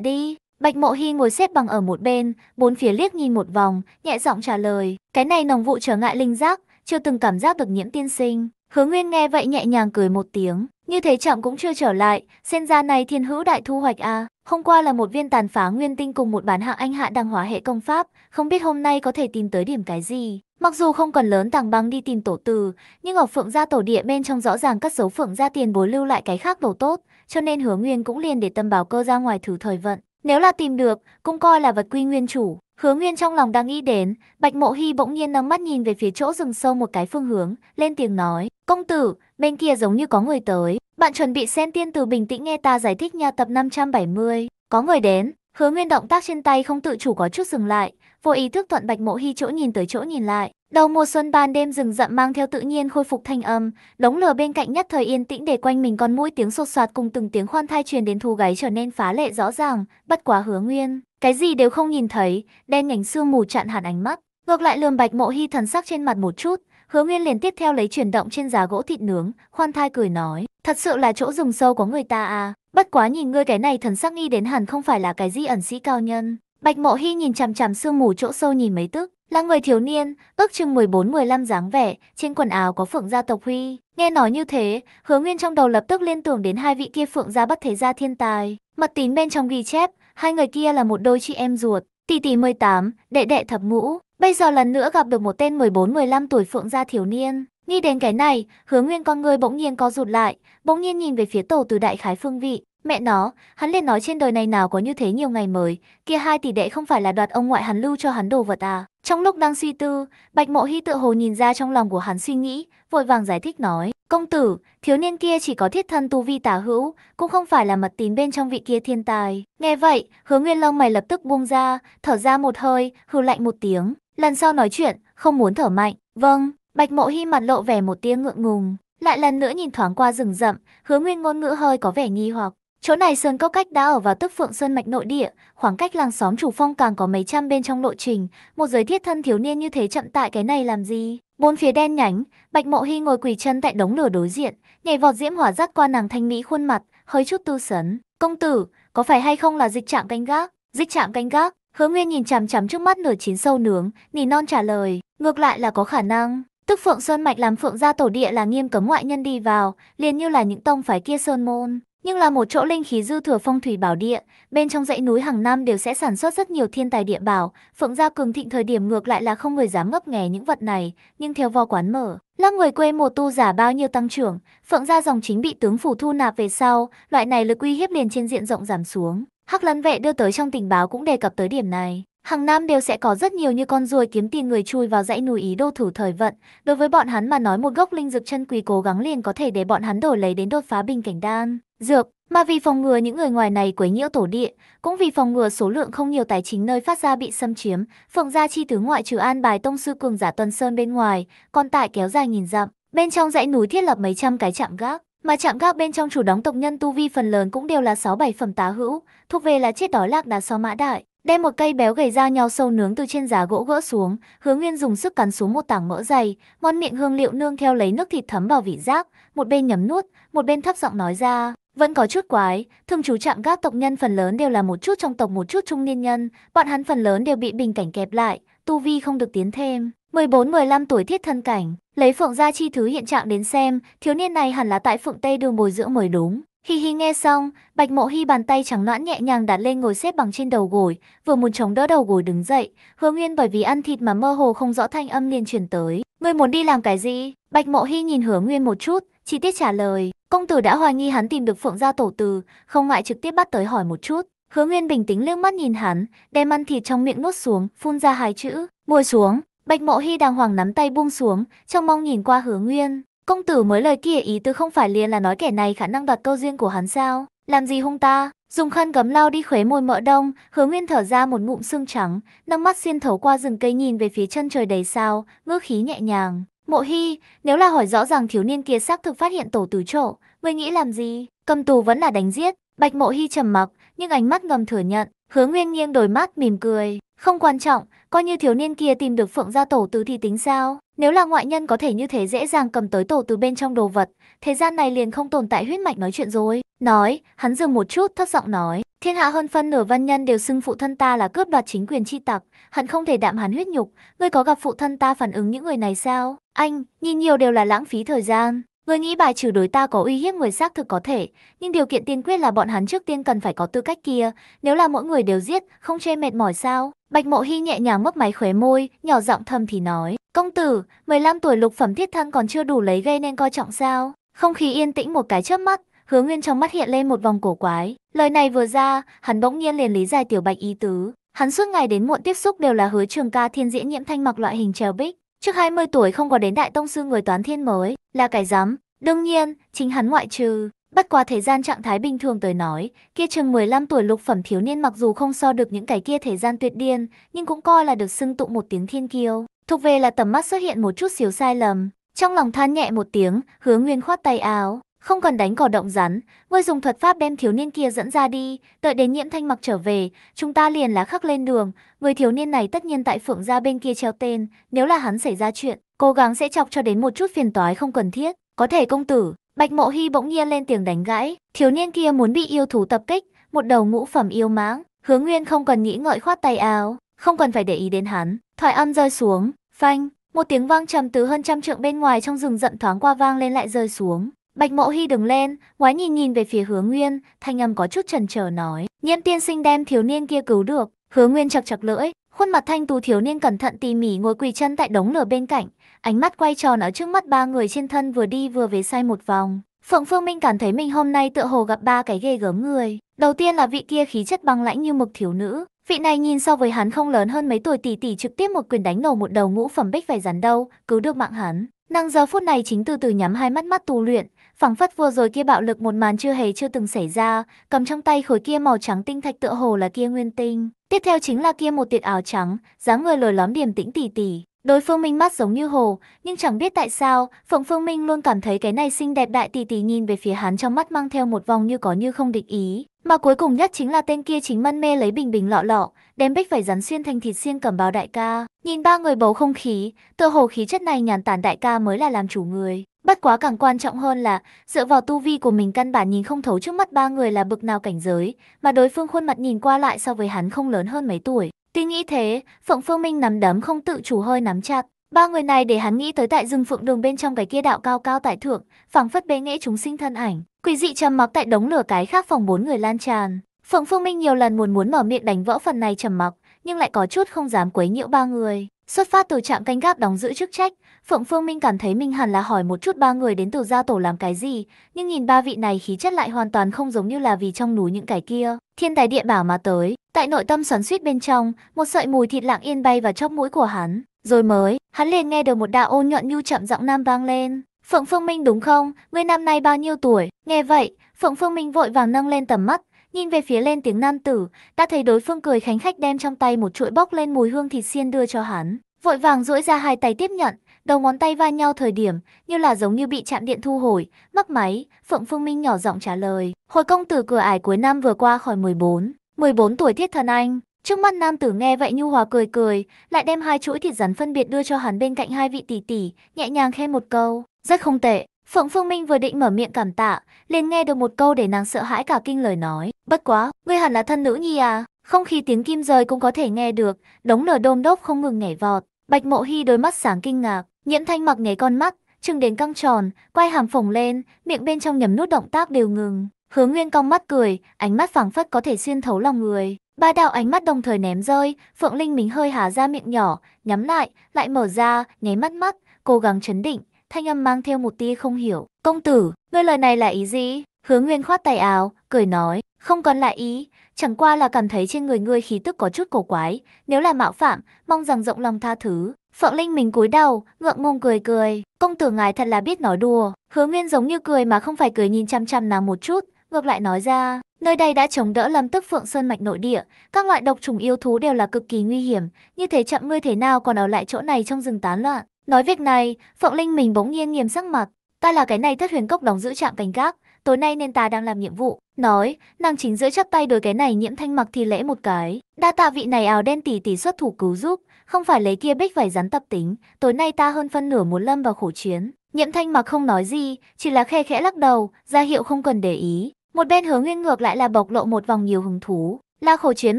đi." Bạch Mộ Hi ngồi xếp bằng ở một bên, bốn phía liếc nhìn một vòng, nhẹ giọng trả lời, cái này nồng vụ trở ngại linh giác, chưa từng cảm giác được nhiễm tiên sinh. Hứa Nguyên nghe vậy nhẹ nhàng cười một tiếng, như thế chậm cũng chưa trở lại, sen ra này thiên hữu đại thu hoạch a. À. Hôm qua là một viên tàn phá nguyên tinh cùng một bản hạng anh hạ đăng hóa hệ công pháp, không biết hôm nay có thể tìm tới điểm cái gì. Mặc dù không cần lớn tàng băng đi tìm tổ từ, nhưng ở phượng gia tổ địa bên trong rõ ràng các dấu phượng gia tiền bối lưu lại cái khác đồ tốt, cho nên hứa nguyên cũng liền để tâm bảo cơ ra ngoài thử thời vận. Nếu là tìm được, cũng coi là vật quy nguyên chủ. Hứa Nguyên trong lòng đang nghĩ đến, Bạch Mộ Hy bỗng nhiên nắm mắt nhìn về phía chỗ rừng sâu một cái phương hướng, lên tiếng nói, công tử, bên kia giống như có người tới, bạn chuẩn bị xem tiên từ bình tĩnh nghe ta giải thích nha tập 570, có người đến, hứa Nguyên động tác trên tay không tự chủ có chút dừng lại, vô ý thức thuận Bạch Mộ Hi chỗ nhìn tới chỗ nhìn lại. Đầu mùa xuân ban đêm rừng rậm mang theo tự nhiên khôi phục thanh âm, đống lửa bên cạnh nhất thời yên tĩnh để quanh mình con mũi tiếng sột soạt cùng từng tiếng khoan thai truyền đến thu gáy trở nên phá lệ rõ ràng, bất quá hứa nguyên. Cái gì đều không nhìn thấy, đen nhánh sương mù chặn hẳn ánh mắt. Ngược lại lườm Bạch Mộ Hi thần sắc trên mặt một chút, Hứa Nguyên liền tiếp theo lấy chuyển động trên giá gỗ thịt nướng, khoan thai cười nói, thật sự là chỗ rừng sâu của người ta à, bất quá nhìn ngươi cái này thần sắc nghi đến hẳn không phải là cái gì ẩn sĩ cao nhân, Bạch Mộ Hy nhìn chằm chằm sương mù chỗ sâu nhìn mấy tức, là người thiếu niên, ước chừng 14-15 dáng vẻ, trên quần áo có phượng gia tộc huy. Nghe nói như thế, Hứa Nguyên trong đầu lập tức liên tưởng đến hai vị kia phượng gia bất thế gia thiên tài. Mật tín bên trong ghi chép, hai người kia là một đôi chị em ruột, tỷ tỷ 18, đệ đệ thập ngũ. Bây giờ lần nữa gặp được một tên 14-15 tuổi phượng gia thiếu niên. Nghĩ đến cái này, Hứa Nguyên con người bỗng nhiên có rụt lại, bỗng nhiên nhìn về phía tổ từ đại khái phương vị, Mẹ nó, hắn liền nói trên đời này nào có như thế nhiều ngày mới, kia hai tỷ đệ không phải là đoạt ông ngoại hắn lưu cho hắn đồ vật à. Trong lúc đang suy tư, Bạch Mộ Hy tự hồ nhìn ra trong lòng của hắn suy nghĩ, vội vàng giải thích nói. Công tử, thiếu niên kia chỉ có thiết thân tu vi tả hữu, cũng không phải là mật tín bên trong vị kia thiên tài. Nghe vậy, hứa nguyên long mày lập tức buông ra, thở ra một hơi, hừ lạnh một tiếng. Lần sau nói chuyện, không muốn thở mạnh. Vâng, Bạch Mộ Hy mặt lộ vẻ một tiếng ngượng ngùng. Lại lần nữa nhìn thoáng qua rừng rậm, hứa nguyên ngôn ngữ hơi có vẻ nghi hoặc. Chỗ này Sơn Cốc Cách đã ở vào tức Phượng Sơn Mạch nội địa, khoảng cách làng xóm chủ phong càng có mấy trăm bên trong lộ trình, một giới thiết thân thiếu niên như thế chậm tại cái này làm gì? Bốn phía đen nhánh, Bạch Mộ hy ngồi quỳ chân tại đống lửa đối diện, nhảy vọt diễm hỏa rắc qua nàng thanh mỹ khuôn mặt, hơi chút tư sấn. "Công tử, có phải hay không là dịch trạm canh gác?" "Dịch trạm canh gác?" Hứa Nguyên nhìn chằm chằm trước mắt nửa chín sâu nướng, nỉ non trả lời, "Ngược lại là có khả năng." Tức Phượng Sơn mạch làm Phượng gia tổ địa là nghiêm cấm ngoại nhân đi vào, liền như là những tông phái kia sơn môn, nhưng là một chỗ linh khí dư thừa phong thủy bảo địa, bên trong dãy núi hàng năm đều sẽ sản xuất rất nhiều thiên tài địa bảo, Phượng gia cường thịnh thời điểm ngược lại là không người dám ngấp nghé những vật này, nhưng theo vò quán mở, là người quê mùa tu giả bao nhiêu tăng trưởng, Phượng gia dòng chính bị tướng phủ thu nạp về sau, loại này lực uy hiếp liền trên diện rộng giảm xuống. Hắc Lân Vệ đưa tới trong tình báo cũng đề cập tới điểm này. Hàng năm đều sẽ có rất nhiều như con ruồi kiếm tiền người chui vào dãy núi ý đô thủ thời vận. Đối với bọn hắn mà nói một gốc linh dược chân quý cố gắng liền có thể để bọn hắn đổi lấy đến đột phá bình cảnh đan, dược. Mà vì phòng ngừa những người ngoài này quấy nhiễu tổ địa, cũng vì phòng ngừa số lượng không nhiều tài chính nơi phát ra bị xâm chiếm, phượng gia chi tứ ngoại trừ an bài tông sư cường giả tuần sơn bên ngoài, còn tại kéo dài nghìn dặm. Bên trong dãy núi thiết lập mấy trăm cái chạm gác, mà chạm gác bên trong chủ đóng tộc nhân tu vi phần lớn cũng đều là sáu bảy phẩm tá hữu, thuộc về là chết đói lạc đá so mã đại. Đem một cây béo gầy ra nhau sâu nướng từ trên giá gỗ gỡ xuống, Hứa Nguyên dùng sức cắn xuống một tảng mỡ dày, ngon miệng hương liệu nương theo lấy nước thịt thấm vào vị giác, một bên nhấm nuốt, một bên thấp giọng nói ra. Vẫn có chút quái, thường chú trạm các tộc nhân phần lớn đều là một chút trong tộc một chút trung niên nhân, bọn hắn phần lớn đều bị bình cảnh kẹp lại, tu vi không được tiến thêm. 14-15 tuổi thiết thân cảnh, lấy phượng gia chi thứ hiện trạng đến xem, thiếu niên này hẳn là tại phượng Tây đường bồi dưỡng mới đúng. Hi hi nghe xong, Bạch Mộ Hi bàn tay trắng loãng nhẹ nhàng đặt lên ngồi xếp bằng trên đầu gối, vừa muốn chống đỡ đầu gối đứng dậy, Hứa Nguyên bởi vì ăn thịt mà mơ hồ không rõ thanh âm liền truyền tới, "Ngươi muốn đi làm cái gì?" Bạch Mộ Hi nhìn Hứa Nguyên một chút, chi tiết trả lời, công tử đã hoài nghi hắn tìm được Phượng gia tổ từ, không ngại trực tiếp bắt tới hỏi một chút. Hứa Nguyên bình tĩnh liếc mắt nhìn hắn, đem ăn thịt trong miệng nuốt xuống, phun ra hai chữ, "Ngồi xuống." Bạch Mộ Hi đàng hoàng nắm tay buông xuống, trong mong nhìn qua Hứa Nguyên, Công tử mới lời kia ý tư không phải liền là nói kẻ này khả năng đoạt câu duyên của hắn sao? Làm gì hung ta? Dùng khăn gấm lau đi khuế môi mỡ đông, hứa nguyên thở ra một ngụm xương trắng, nâng mắt xuyên thấu qua rừng cây nhìn về phía chân trời đầy sao, ngữ khí nhẹ nhàng. Mộ hy, nếu là hỏi rõ ràng thiếu niên kia xác thực phát hiện tổ tử trổ, ngươi nghĩ làm gì? Cầm tù vẫn là đánh giết. Bạch mộ hy trầm mặc, nhưng ánh mắt ngầm thừa nhận, Hứa Nguyên nghiêng đôi mắt mỉm cười, không quan trọng, coi như thiếu niên kia tìm được Phượng gia tổ tứ thì tính sao? Nếu là ngoại nhân có thể như thế dễ dàng cầm tới tổ từ bên trong đồ vật, thế gian này liền không tồn tại huyết mạch nói chuyện rồi. Nói, hắn dừng một chút thấp giọng nói, thiên hạ hơn phân nửa văn nhân đều xưng phụ thân ta là cướp đoạt chính quyền chi tặc, hận không thể đạm hắn huyết nhục, ngươi có gặp phụ thân ta phản ứng những người này sao? Anh, nhìn nhiều đều là lãng phí thời gian. Người nghĩ bài trừ đối ta có uy hiếp người xác thực có thể, nhưng điều kiện tiên quyết là bọn hắn trước tiên cần phải có tư cách kia, nếu là mỗi người đều giết, không chê mệt mỏi sao? Bạch Mộ Hi nhẹ nhàng mấp máy khóe môi, nhỏ giọng thầm thì nói, "Công tử, 15 tuổi lục phẩm thiết thân còn chưa đủ lấy gây nên coi trọng sao?" Không khí yên tĩnh một cái chớp mắt, Hứa Nguyên trong mắt hiện lên một vòng cổ quái. Lời này vừa ra, hắn bỗng nhiên liền lý giải tiểu Bạch ý tứ. Hắn suốt ngày đến muộn tiếp xúc đều là Hứa Trường Ca Thiên Diễn Nhiễm Thanh mặc loại hình trèo bích, Trước 20 tuổi không có đến đại tông sư người toán thiên mới, là cái dám. Đương nhiên, chính hắn ngoại trừ. bất qua thời gian trạng thái bình thường tới nói, kia chừng 15 tuổi lục phẩm thiếu niên mặc dù không so được những cái kia thời gian tuyệt điên, nhưng cũng coi là được xưng tụng một tiếng thiên kiêu. Thuộc về là tầm mắt xuất hiện một chút xíu sai lầm. Trong lòng than nhẹ một tiếng, hướng nguyên khoát tay áo, không cần đánh cỏ động rắn, ngươi dùng thuật pháp đem thiếu niên kia dẫn ra đi, đợi đến nhiễm thanh mặc trở về, chúng ta liền lá khắc lên đường, người thiếu niên này tất nhiên tại phượng gia bên kia treo tên, nếu là hắn xảy ra chuyện, cố gắng sẽ chọc cho đến một chút phiền toái không cần thiết, có thể công tử. Bạch Mộ Hy bỗng nhiên lên tiếng đánh gãy, thiếu niên kia muốn bị yêu thú tập kích, một đầu ngũ phẩm yêu mãng, Hướng Nguyên không cần nghĩ ngợi khoát tay áo, không cần phải để ý đến hắn, thoại âm rơi xuống, phanh, một tiếng vang trầm từ hơn trăm trượng bên ngoài trong rừng rậm thoáng qua vang lên lại rơi xuống, Bạch Mộ Hy đứng lên, ngoái nhìn nhìn về phía Hứa Nguyên, thanh âm có chút chần trở nói. Nhiễm tiên sinh đem thiếu niên kia cứu được, Hứa Nguyên chật chật lưỡi, khuôn mặt thanh tú thiếu niên cẩn thận tỉ mỉ ngồi quỳ chân tại đống lửa bên cạnh, ánh mắt quay tròn ở trước mắt ba người trên thân vừa đi vừa về xoay một vòng. Phượng Phương Minh cảm thấy mình hôm nay tựa hồ gặp ba cái ghê gớm người. Đầu tiên là vị kia khí chất băng lãnh như mực thiếu nữ, vị này nhìn so với hắn không lớn hơn mấy tuổi tỷ tỷ trực tiếp một quyền đánh nổ một đầu ngũ phẩm bích phải rắn đâu, cứu được mạng hắn. Nàng giờ phút này chính từ từ nhắm hai mắt mắt tu luyện, phảng phất vừa rồi kia bạo lực một màn chưa hề chưa từng xảy ra, cầm trong tay khối kia màu trắng tinh thạch tựa hồ là kia nguyên tinh. Tiếp theo chính là kia một tiệt áo trắng, dáng người lồi lõm điểm tĩnh tỉ tỉ. Đối phương Minh mắt giống như hồ, nhưng chẳng biết tại sao, Phượng Phương Minh luôn cảm thấy cái này xinh đẹp đại tỷ tỷ nhìn về phía hắn trong mắt mang theo một vòng như có như không địch ý. Mà cuối cùng nhất chính là tên kia chính mân mê lấy bình bình lọ lọ, đem bích phải rắn xuyên thành thịt xiên cầm báo đại ca. Nhìn ba người bầu không khí, tựa hồ khí chất này nhàn tản đại ca mới là làm chủ người. Bất quá càng quan trọng hơn là, dựa vào tu vi của mình căn bản nhìn không thấu trước mắt ba người là bực nào cảnh giới, mà đối phương khuôn mặt nhìn qua lại so với hắn không lớn hơn mấy tuổi. Tuy nghĩ thế, Phượng Phương Minh nắm đấm không tự chủ hơi nắm chặt. Ba người này để hắn nghĩ tới tại rừng phượng đường bên trong cái kia đạo cao cao tại thượng, phảng phất bế nghệ chúng sinh thân ảnh. Quỷ dị trầm mặc tại đống lửa cái khác phòng bốn người lan tràn. Phượng Phương Minh nhiều lần muốn muốn mở miệng đánh vỡ phần này trầm mặc, nhưng lại có chút không dám quấy nhiễu ba người. Xuất phát từ trạm canh gác đóng giữ chức trách, Phượng Phương Minh cảm thấy mình hẳn là hỏi một chút ba người đến từ gia tổ làm cái gì, nhưng nhìn ba vị này khí chất lại hoàn toàn không giống như là vì trong núi những cái kia. Thiên tài địa bảo mà tới, tại nội tâm xoắn suýt bên trong, một sợi mùi thịt lạng yên bay vào trong mũi của hắn. Rồi mới, hắn liền nghe được một đạo ôn nhuận nhu chậm giọng nam vang lên. Phượng Phương Minh đúng không? Người năm nay bao nhiêu tuổi? Nghe vậy, Phượng Phương Minh vội vàng nâng lên tầm mắt, nhìn về phía lên tiếng nam tử, đã thấy đối phương cười khánh khách đem trong tay một chuỗi bốc lên mùi hương thịt xiên đưa cho hắn. Vội vàng duỗi ra hai tay tiếp nhận, Đầu ngón tay va nhau thời điểm, như là giống như bị chạm điện thu hồi, mắc máy, Phượng Phương Minh nhỏ giọng trả lời. Hồi công tử cửa ải cuối năm vừa qua khỏi 14, 14 tuổi thiết thần anh. Trước mắt nam tử nghe vậy nhu hòa cười cười, lại đem hai chuỗi thịt rắn phân biệt đưa cho hắn bên cạnh hai vị tỷ tỷ, nhẹ nhàng khen một câu. Rất không tệ. Phượng Phương Minh vừa định mở miệng cảm tạ, liền nghe được một câu để nàng sợ hãi cả kinh lời nói. Bất quá, ngươi hẳn là thân nữ nhi à? Không khí tiếng kim rơi cũng có thể nghe được, đống lửa đôm đốc không ngừng nhảy vọt. Bạch Mộ Hi đôi mắt sáng kinh ngạc, Nhiễm Thanh mặc nháy con mắt, trừng đến căng tròn, quay hàm phồng lên, miệng bên trong nhầm nút động tác đều ngừng. Hứa Nguyên cong mắt cười, ánh mắt phảng phất có thể xuyên thấu lòng người. Ba đạo ánh mắt đồng thời ném rơi, Phượng Linh mình hơi hà ra miệng nhỏ, nhắm lại, lại mở ra, nháy mắt mắt, cố gắng chấn định, thanh âm mang theo một tia không hiểu. Công tử, ngươi lời này là ý gì? Hứa Nguyên khoát tay áo, cười nói, không còn lại ý, chẳng qua là cảm thấy trên người ngươi khí tức có chút cổ quái, nếu là mạo phạm, mong rằng rộng lòng tha thứ. Phượng Linh mình cúi đầu, ngượng ngùng cười cười, công tử ngài thật là biết nói đùa, hứa nguyên giống như cười mà không phải cười nhìn chăm chăm nàng một chút, ngược lại nói ra, nơi đây đã chống đỡ lâm tức Phượng Sơn Mạch nội địa, các loại độc trùng yêu thú đều là cực kỳ nguy hiểm, như thế chậm ngươi thế nào còn ở lại chỗ này trong rừng tán loạn. Nói việc này, Phượng Linh mình bỗng nhiên nghiêm sắc mặt, ta là cái này thất huyền cốc đóng giữ trạm cảnh gác, tối nay nên ta đang làm nhiệm vụ. Nói, nàng chính giữa chắp tay đối cái này nhiễm thanh mặc thì lễ một cái. Đa tạ vị này áo đen tỷ tỷ xuất thủ cứu giúp, không phải lấy kia bích vải rắn tập tính, tối nay ta hơn phân nửa muốn lâm vào khổ chiến. Nhiễm thanh mặc không nói gì, chỉ là khe khẽ lắc đầu, ra hiệu không cần để ý. Một bên hướng nguyên ngược lại là bộc lộ một vòng nhiều hứng thú. Là khổ chiến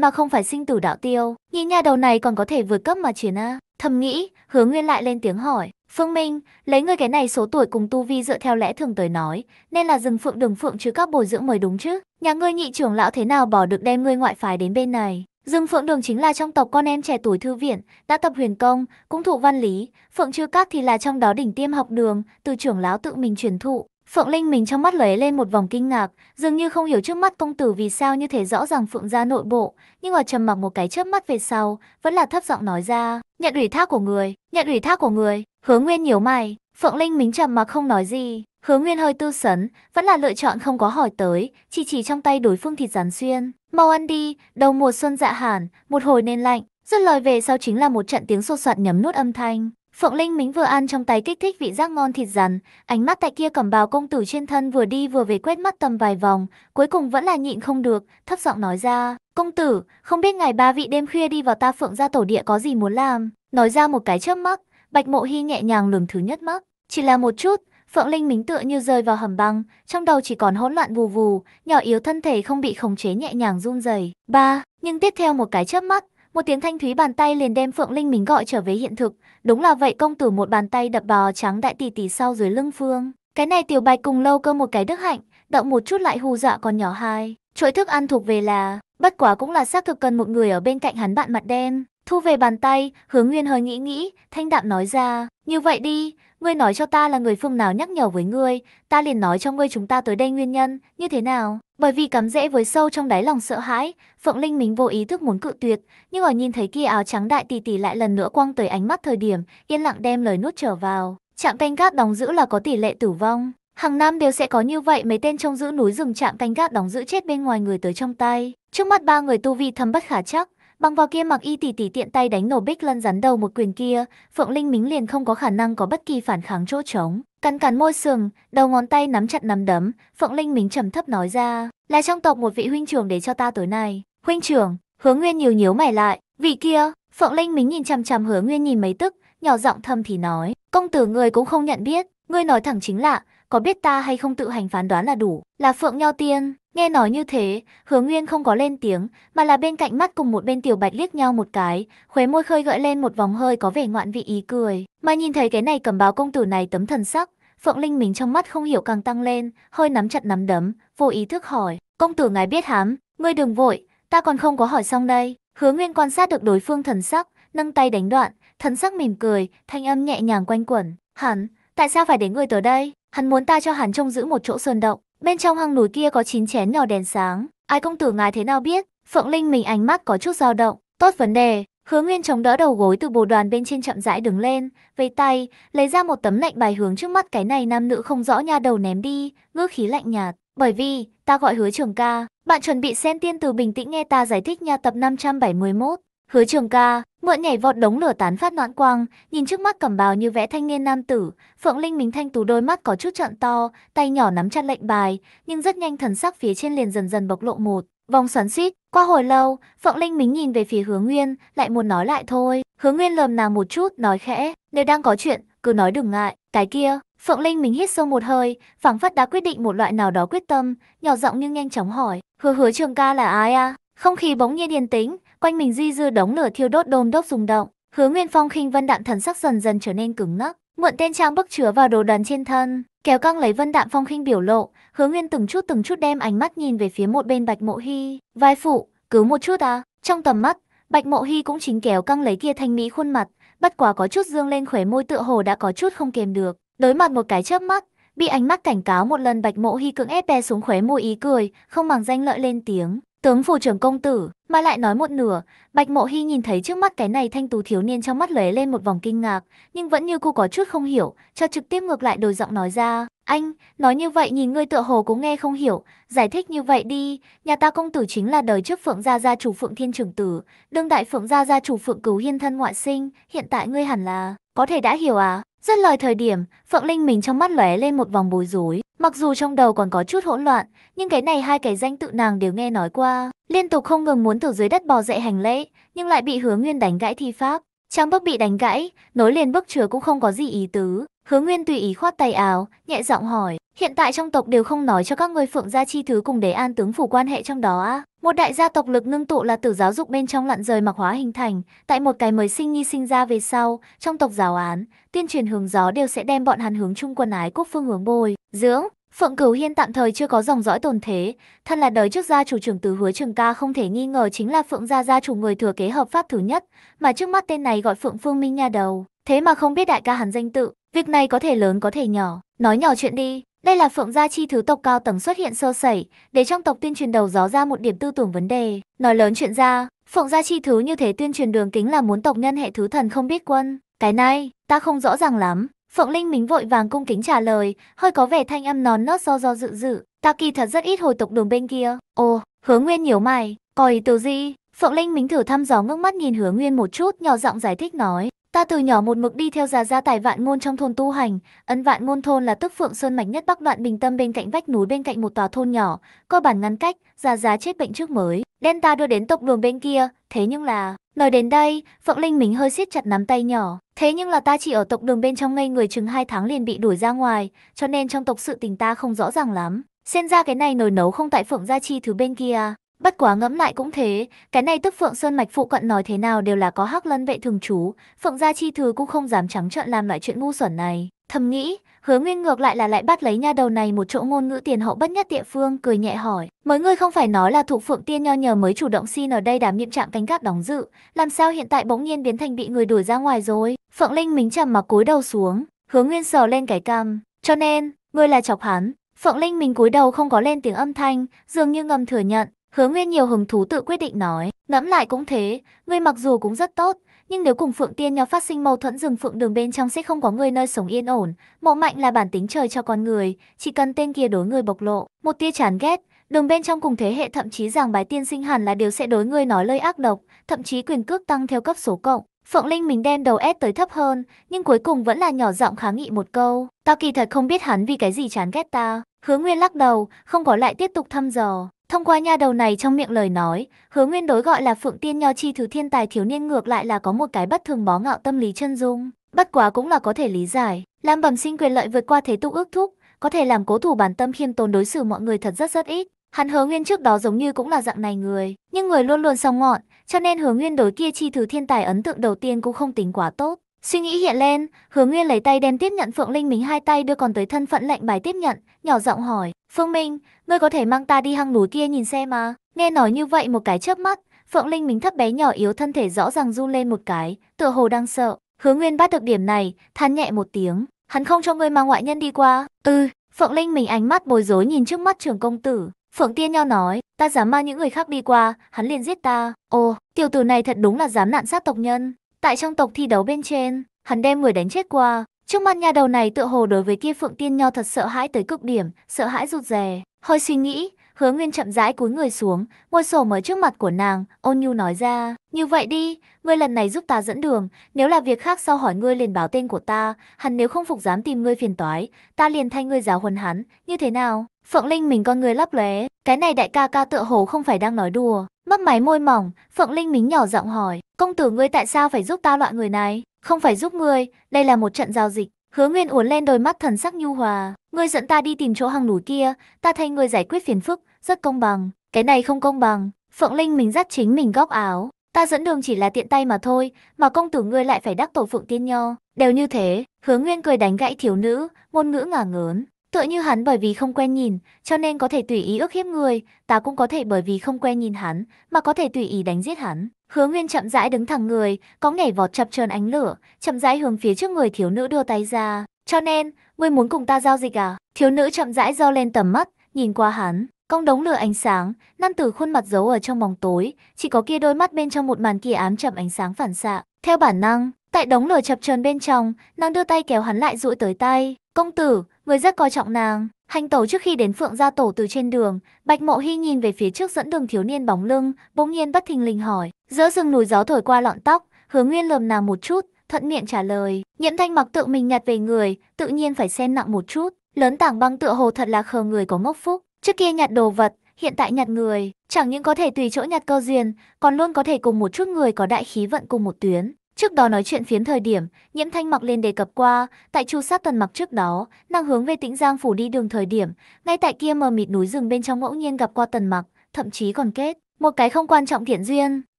mà không phải sinh tử đạo tiêu, nhìn nhà đầu này còn có thể vượt cấp mà chiến À. Thầm nghĩ, hướng nguyên lại lên tiếng hỏi, Phương Minh, lấy người cái này số tuổi cùng tu vi dựa theo lẽ thường tới nói, nên là rừng phượng đường phượng chứ các bồi dưỡng mới đúng chứ. Nhà ngươi nhị trưởng lão thế nào bỏ được đem ngươi ngoại phái đến bên này? Dương Phượng Đường chính là trong tộc con em trẻ tuổi thư viện, đã tập huyền công, cũng thụ văn lý, Phượng Trư Các thì là trong đó đỉnh tiêm học đường, từ trưởng lão tự mình truyền thụ. Phượng Linh mình trong mắt lấy lên một vòng kinh ngạc, dường như không hiểu trước mắt công tử vì sao như thế rõ ràng Phượng gia nội bộ, nhưng mà trầm mặc một cái chớp mắt về sau, vẫn là thấp giọng nói ra, "Nhận ủy thác của người, nhận ủy thác của người." Hứa Nguyên nhíu mày, Phượng Linh mính trầm mà không nói gì. Hứa Nguyên hơi tư sấn, vẫn là lựa chọn không có hỏi tới, chỉ chỉ trong tay đối phương thịt rán xuyên. Mau ăn đi, đầu mùa xuân dạ hàn, một hồi nên lạnh. Dứt lời về sau chính là một trận tiếng sột soạt nhấm nút âm thanh. Phượng Linh Mính vừa ăn trong tay kích thích vị giác ngon thịt rắn, ánh mắt tại kia cầm bào công tử trên thân vừa đi vừa về quét mắt tầm vài vòng, cuối cùng vẫn là nhịn không được, thấp giọng nói ra, công tử, không biết ngài ba vị đêm khuya đi vào ta Phượng gia tổ địa có gì muốn làm, nói ra một cái chớp mắt, Bạch Mộ Hy nhẹ nhàng lường thứ nhất mắt, chỉ là một chút, Phượng Linh Mính tựa như rơi vào hầm băng, trong đầu chỉ còn hỗn loạn vù vù, nhỏ yếu thân thể không bị khống chế nhẹ nhàng run rẩy. Ba, nhưng tiếp theo một cái chớp mắt, một tiếng thanh thúy bàn tay liền đem Phượng Linh Mính gọi trở về hiện thực, đúng là vậy công tử một bàn tay đập bò trắng đại tỷ tỷ sau dưới lưng Phương. Cái này tiểu Bạch cùng lâu cơ một cái đức hạnh, động một chút lại hù dọa còn nhỏ hai. Chuỗi thức ăn thuộc về là, bất quá cũng là xác thực cần một người ở bên cạnh hắn bạn mặt đen. Thu về bàn tay, hướng nguyên hơi nghĩ nghĩ, thanh đạm nói ra, như vậy đi, ngươi nói cho ta là người phương nào nhắc nhở với ngươi, ta liền nói cho ngươi chúng ta tới đây nguyên nhân, như thế nào? Bởi vì cắm rễ với sâu trong đáy lòng sợ hãi, Phượng Linh mình vô ý thức muốn cự tuyệt, nhưng ở nhìn thấy kia áo trắng đại tỷ tỷ lại lần nữa quăng tới ánh mắt thời điểm, yên lặng đem lời nuốt trở vào. Trạm canh gác đóng giữ là có tỷ lệ tử vong. Hàng năm đều sẽ có như vậy mấy tên trông giữ núi rừng trạm canh gác đóng giữ chết bên ngoài người tới trong tay. Trước mắt ba người tu vi thâm bất khả chắc, Bằng vào kia mặc y tỷ tỷ tiện tay đánh nổ bích lân rắn đầu một quyền kia, Phượng Linh Mính liền không có khả năng có bất kỳ phản kháng chỗ trống. Cắn cắn môi sườn, đầu ngón tay nắm chặt nắm đấm, Phượng Linh Mính trầm thấp nói ra, là trong tộc một vị huynh trưởng để cho ta tối nay. Huynh trưởng, Hứa Nguyên nhiều nhíu mày lại, vị kia, Phượng Linh Mính nhìn chằm chằm Hứa Nguyên nhìn mấy tức, nhỏ giọng thâm thì nói, công tử người cũng không nhận biết, ngươi nói thẳng chính là, có biết ta hay không tự hành phán đoán là đủ, là Phượng Nho Tiên. Nghe nói như thế, Hứa Nguyên không có lên tiếng, mà là bên cạnh mắt cùng một bên Tiểu Bạch liếc nhau một cái, khóe môi khơi gợi lên một vòng hơi có vẻ ngoạn vị ý cười. Mà nhìn thấy cái này cầm báo công tử này tấm thần sắc, Phượng Linh mình trong mắt không hiểu càng tăng lên, hơi nắm chặt nắm đấm, vô ý thức hỏi, công tử ngài biết hám, ngươi đừng vội, ta còn không có hỏi xong đây. Hứa Nguyên quan sát được đối phương thần sắc, nâng tay đánh đoạn, thần sắc mỉm cười, thanh âm nhẹ nhàng quanh quẩn, hắn, tại sao phải để ngươi tới đây? Hắn muốn ta cho hắn trông giữ một chỗ sơn động, bên trong hang núi kia có chín chén nhỏ đèn sáng. Ai công tử ngài thế nào biết? Phượng Linh mình ánh mắt có chút dao động. Tốt vấn đề, Hứa Nguyên chống đỡ đầu gối từ bồ đoàn bên trên chậm rãi đứng lên, vây tay, lấy ra một tấm lệnh bài hướng trước mắt cái này nam nữ không rõ nha đầu ném đi, ngữ khí lạnh nhạt. Bởi vì, ta gọi hứa trường ca, bạn chuẩn bị xem tiên từ bình tĩnh nghe ta giải thích nha tập 571. Hứa trường ca, mượn nhảy vọt đống lửa tán phát noãn quang, nhìn trước mắt cầm bào như vẽ thanh niên nam tử, Phượng Linh Minh Thanh Tú đôi mắt có chút trợn to, tay nhỏ nắm chặt lệnh bài, nhưng rất nhanh thần sắc phía trên liền dần dần bộc lộ một vòng xoắn xít. Qua hồi lâu, Phượng Linh Mính nhìn về phía Hứa Nguyên, lại muốn nói lại thôi. Hứa Nguyên lườm nàng một chút, nói khẽ, nếu đang có chuyện, cứ nói đừng ngại. Cái kia, Phượng Linh Mính hít sâu một hơi, phảng phất đã quyết định một loại nào đó quyết tâm, nhỏ giọng nhưng nhanh chóng hỏi, Hứa Hứa Trường Ca là ai à? Không khí bỗng nhiên yên tĩnh, quanh mình di dư đống lửa thiêu đốt đôm đốc rung động, Hứa Nguyên Phong khinh Vân Đạm thần sắc dần dần trở nên cứng ngắc, mượn tên trang bức chứa vào đồ đần trên thân, kéo căng lấy Vân Đạm Phong khinh biểu lộ, Hứa Nguyên từng chút từng chút đem ánh mắt nhìn về phía một bên Bạch Mộ hy. vai phụ, cứu một chút ta. À, trong tầm mắt, Bạch Mộ hy cũng chính kéo căng lấy kia thanh mỹ khuôn mặt, bất quá có chút dương lên khóe môi tựa hồ đã có chút không kềm được, đối mặt một cái chớp mắt, bị ánh mắt cảnh cáo một lần Bạch Mộ hy cưỡng ép bè xuống khóe môi ý cười, không màng danh lợi lên tiếng, Tướng phủ trưởng công tử, mà lại nói một nửa, Bạch Mộ Hy nhìn thấy trước mắt cái này thanh tú thiếu niên trong mắt lóe lên một vòng kinh ngạc, nhưng vẫn như cô có chút không hiểu, cho trực tiếp ngược lại đổi giọng nói ra. Anh, nói như vậy nhìn ngươi tựa hồ cũng nghe không hiểu, giải thích như vậy đi, nhà ta công tử chính là đời trước Phượng Gia Gia chủ Phượng Thiên Trưởng Tử, đương đại Phượng Gia Gia chủ Phượng Cứu Hiên Thân Ngoại Sinh, hiện tại ngươi hẳn là có thể đã hiểu à? Dứt lời thời điểm, Phượng Linh mình trong mắt lóe lên một vòng bối rối, mặc dù trong đầu còn có chút hỗn loạn, nhưng cái này hai cái danh tự nàng đều nghe nói qua, liên tục không ngừng muốn từ dưới đất bò dậy hành lễ, nhưng lại bị Hứa Nguyên đánh gãy thi pháp. Trang bước bị đánh gãy, nối liền bước chứa cũng không có gì ý tứ, Hứa Nguyên tùy ý khoát tay áo, nhẹ giọng hỏi, Hiện tại trong tộc đều không nói cho các ngươi phượng gia chi thứ cùng đế an tướng phủ quan hệ trong đó á. Một đại gia tộc lực ngưng tụ là từ giáo dục bên trong lặn rời mặc hóa hình thành, tại một cái mới sinh nhi sinh ra về sau, trong tộc giáo án, tuyên truyền hướng gió đều sẽ đem bọn hắn hướng chung quân ái quốc phương hướng bồi, dưỡng. Phượng Cửu Hiên tạm thời chưa có dòng dõi tồn thế, thân là đời trước gia chủ trưởng từ hứa trường ca không thể nghi ngờ chính là Phượng gia gia chủ người thừa kế hợp pháp thứ nhất, mà trước mắt tên này gọi Phượng Phương Minh nha đầu, thế mà không biết đại ca hắn danh tự, việc này có thể lớn có thể nhỏ, nói nhỏ chuyện đi, đây là phượng gia chi thứ tộc cao tầng xuất hiện sơ sẩy, để trong tộc tuyên truyền đầu gió ra một điểm tư tưởng vấn đề. Nói lớn chuyện ra, phượng gia chi thứ như thế tuyên truyền đường kính là muốn tộc nhân hệ thứ thần không biết quân. Cái này, ta không rõ ràng lắm. Phượng Linh Mính vội vàng cung kính trả lời, hơi có vẻ thanh âm nón nớt do do dự dự. Ta kỳ thật rất ít hồi tộc đường bên kia. Ồ, hứa nguyên nhiều mày, có ý từ gì? Phượng Linh Mính thử thăm gió ngước mắt nhìn hứa nguyên một chút, nhỏ giọng giải thích nói. Ta từ nhỏ một mực đi theo già gia tài vạn ngôn trong thôn tu hành, ấn vạn ngôn thôn là tức phượng sơn mảnh nhất bắc đoạn bình tâm bên cạnh vách núi bên cạnh một tòa thôn nhỏ, cơ bản ngắn cách, già giá chết bệnh trước mới, đen ta đưa đến tộc đường bên kia, thế nhưng là... Nói đến đây, Phượng Linh mình hơi siết chặt nắm tay nhỏ, thế nhưng là ta chỉ ở tộc đường bên trong ngây người chừng 2 tháng liền bị đuổi ra ngoài, cho nên trong tộc sự tình ta không rõ ràng lắm. Xem ra cái này nồi nấu không tại Phượng Gia Chi thứ bên kia Bất quá ngẫm lại cũng thế, cái này tức Phượng Sơn Mạch phụ cận nói thế nào đều là có hắc lân vệ thường trú, Phượng gia chi thứ cũng không dám trắng trợn làm loại chuyện ngu xuẩn này. Thầm nghĩ, hứa nguyên ngược lại là lại bắt lấy nha đầu này một chỗ ngôn ngữ tiền hậu bất nhất địa phương, cười nhẹ hỏi. Mới ngươi không phải nói là thụ Phượng Tiên nho nhờ mới chủ động xin ở đây đảm nhiệm trạm cánh gác đóng dự, làm sao hiện tại bỗng nhiên biến thành bị người đuổi ra ngoài rồi. Phượng Linh mính trầm mà cúi đầu xuống, hứa nguyên sờ lên cái cằm. Cho nên, ngươi là chọc hắn. Phượng Linh mình cúi đầu không có lên tiếng âm thanh, dường như ngầm thừa nhận, Hứa Nguyên nhiều hứng thú tự quyết định nói, ngẫm lại cũng thế, ngươi mặc dù cũng rất tốt, nhưng nếu cùng Phượng Tiên nhau phát sinh mâu thuẫn rừng Phượng đường bên trong sẽ không có ngươi nơi sống yên ổn, mộ mạnh là bản tính trời cho con người, chỉ cần tên kia đối ngươi bộc lộ, một tia chán ghét, đường bên trong cùng thế hệ thậm chí rằng bái tiên sinh hẳn là đều sẽ đối ngươi nói lời ác độc, thậm chí quyền cước tăng theo cấp số cộng. Phượng Linh mình đem đầu ép tới thấp hơn, nhưng cuối cùng vẫn là nhỏ giọng kháng nghị một câu. Tao kỳ thật không biết hắn vì cái gì chán ghét ta. Hứa Nguyên lắc đầu, không có lại tiếp tục thăm dò. Thông qua nha đầu này trong miệng lời nói, hứa nguyên đối gọi là Phượng Tiên Nho Chi thứ thiên tài thiếu niên ngược lại là có một cái bất thường bó ngạo tâm lý chân dung. Bất quá cũng là có thể lý giải, làm bẩm sinh quyền lợi vượt qua thế tục ước thúc, có thể làm cố thủ bản tâm khiêm tốn đối xử mọi người thật rất rất ít. Hắn hứa nguyên trước đó giống như cũng là dạng này người, nhưng người luôn luôn song ngọn, cho nên hứa nguyên đối kia chi thứ thiên tài ấn tượng đầu tiên cũng không tính quá tốt. Suy nghĩ hiện lên, Hứa Nguyên lấy tay đem tiếp nhận Phượng Linh minh hai tay đưa còn tới thân phận lệnh bài tiếp nhận, nhỏ giọng hỏi, Phương Minh, ngươi có thể mang ta đi hang núi kia nhìn xem mà. Nghe nói như vậy một cái chớp mắt, Phượng Linh minh thấp bé nhỏ yếu thân thể rõ ràng run lên một cái, tựa hồ đang sợ. Hứa Nguyên bắt được điểm này, than nhẹ một tiếng, hắn không cho ngươi mang ngoại nhân đi qua. Ừ, Phượng Linh minh ánh mắt bối rối nhìn trước mắt trưởng công tử. Phượng Tiên Nho nói, ta dám mang những người khác đi qua, hắn liền giết ta. Ồ, tiểu tử này thật đúng là dám nạn sát tộc nhân. Tại trong tộc thi đấu bên trên, hắn đem người đánh chết qua. Trước mắt nhà đầu này tựa hồ đối với kia Phượng Tiên Nho thật sợ hãi tới cực điểm, sợ hãi rụt rè. Hơi suy nghĩ, Hứa Nguyên chậm rãi cúi người xuống, ngồi sổ mới trước mặt của nàng, ôn nhu nói ra. Như vậy đi, ngươi lần này giúp ta dẫn đường, nếu là việc khác sau hỏi ngươi liền báo tên của ta, hắn nếu không phục dám tìm ngươi phiền toái, ta liền thay ngươi giáo huấn hắn, như thế nào? Phượng Linh mình con người lấp lóe, cái này đại ca ca tựa hồ không phải đang nói đùa, Mấp máy môi mỏng, Phượng Linh mính nhỏ giọng hỏi, công tử ngươi tại sao phải giúp ta loại người này? Không phải giúp ngươi, đây là một trận giao dịch. Hứa Nguyên uốn lên đôi mắt thần sắc nhu hòa, ngươi dẫn ta đi tìm chỗ hàng núi kia, ta thay ngươi giải quyết phiền phức, rất công bằng. Cái này không công bằng, Phượng Linh mình dắt chính mình góc áo, ta dẫn đường chỉ là tiện tay mà thôi, mà công tử ngươi lại phải đắc tổ Phượng Tiên Nho. Đều như thế, Hứa Nguyên cười đánh gãy thiếu nữ, ngôn ngữ ngả ngớn. Tựa như hắn bởi vì không quen nhìn, cho nên có thể tùy ý ước hiếp người, ta cũng có thể bởi vì không quen nhìn hắn, mà có thể tùy ý đánh giết hắn. Hứa Nguyên chậm rãi đứng thẳng người, có nhảy vọt chập chờn ánh lửa, chậm rãi hướng phía trước người thiếu nữ đưa tay ra. Cho nên, ngươi muốn cùng ta giao dịch à? Thiếu nữ chậm rãi do lên tầm mắt, nhìn qua hắn, cong đống lửa ánh sáng, nam tử khuôn mặt giấu ở trong bóng tối, chỉ có kia đôi mắt bên trong một màn kia ám chậm ánh sáng phản xạ. Theo bản năng, tại đống lửa chập chờn bên trong, nàng đưa tay kéo hắn lại duỗi tới tay. Công tử, người rất coi trọng nàng. Hành tẩu trước khi đến Phượng Gia Tổ từ trên đường, Bạch Mộ Hy nhìn về phía trước dẫn đường thiếu niên bóng lưng, bỗng nhiên bất thình lình hỏi, giữa rừng núi gió thổi qua lọn tóc, Hứa Nguyên lườm nàng một chút, thuận miệng trả lời, Nhiễm Thanh mặc tự mình nhặt về người, tự nhiên phải xem nặng một chút, lớn tảng băng tựa hồ thật là khờ người có ngốc phúc, trước kia nhặt đồ vật, hiện tại nhặt người, chẳng những có thể tùy chỗ nhặt cơ duyên, còn luôn có thể cùng một chút người có đại khí vận cùng một tuyến. Trước đó nói chuyện phiến thời điểm, Nhiễm Thanh mặc lên đề cập qua, tại Chu Sát tuần mặc trước đó, nàng hướng về Tĩnh Giang phủ đi đường thời điểm, ngay tại kia mờ mịt núi rừng bên trong ngẫu nhiên gặp qua Tần mặc, thậm chí còn kết một cái không quan trọng thiện duyên,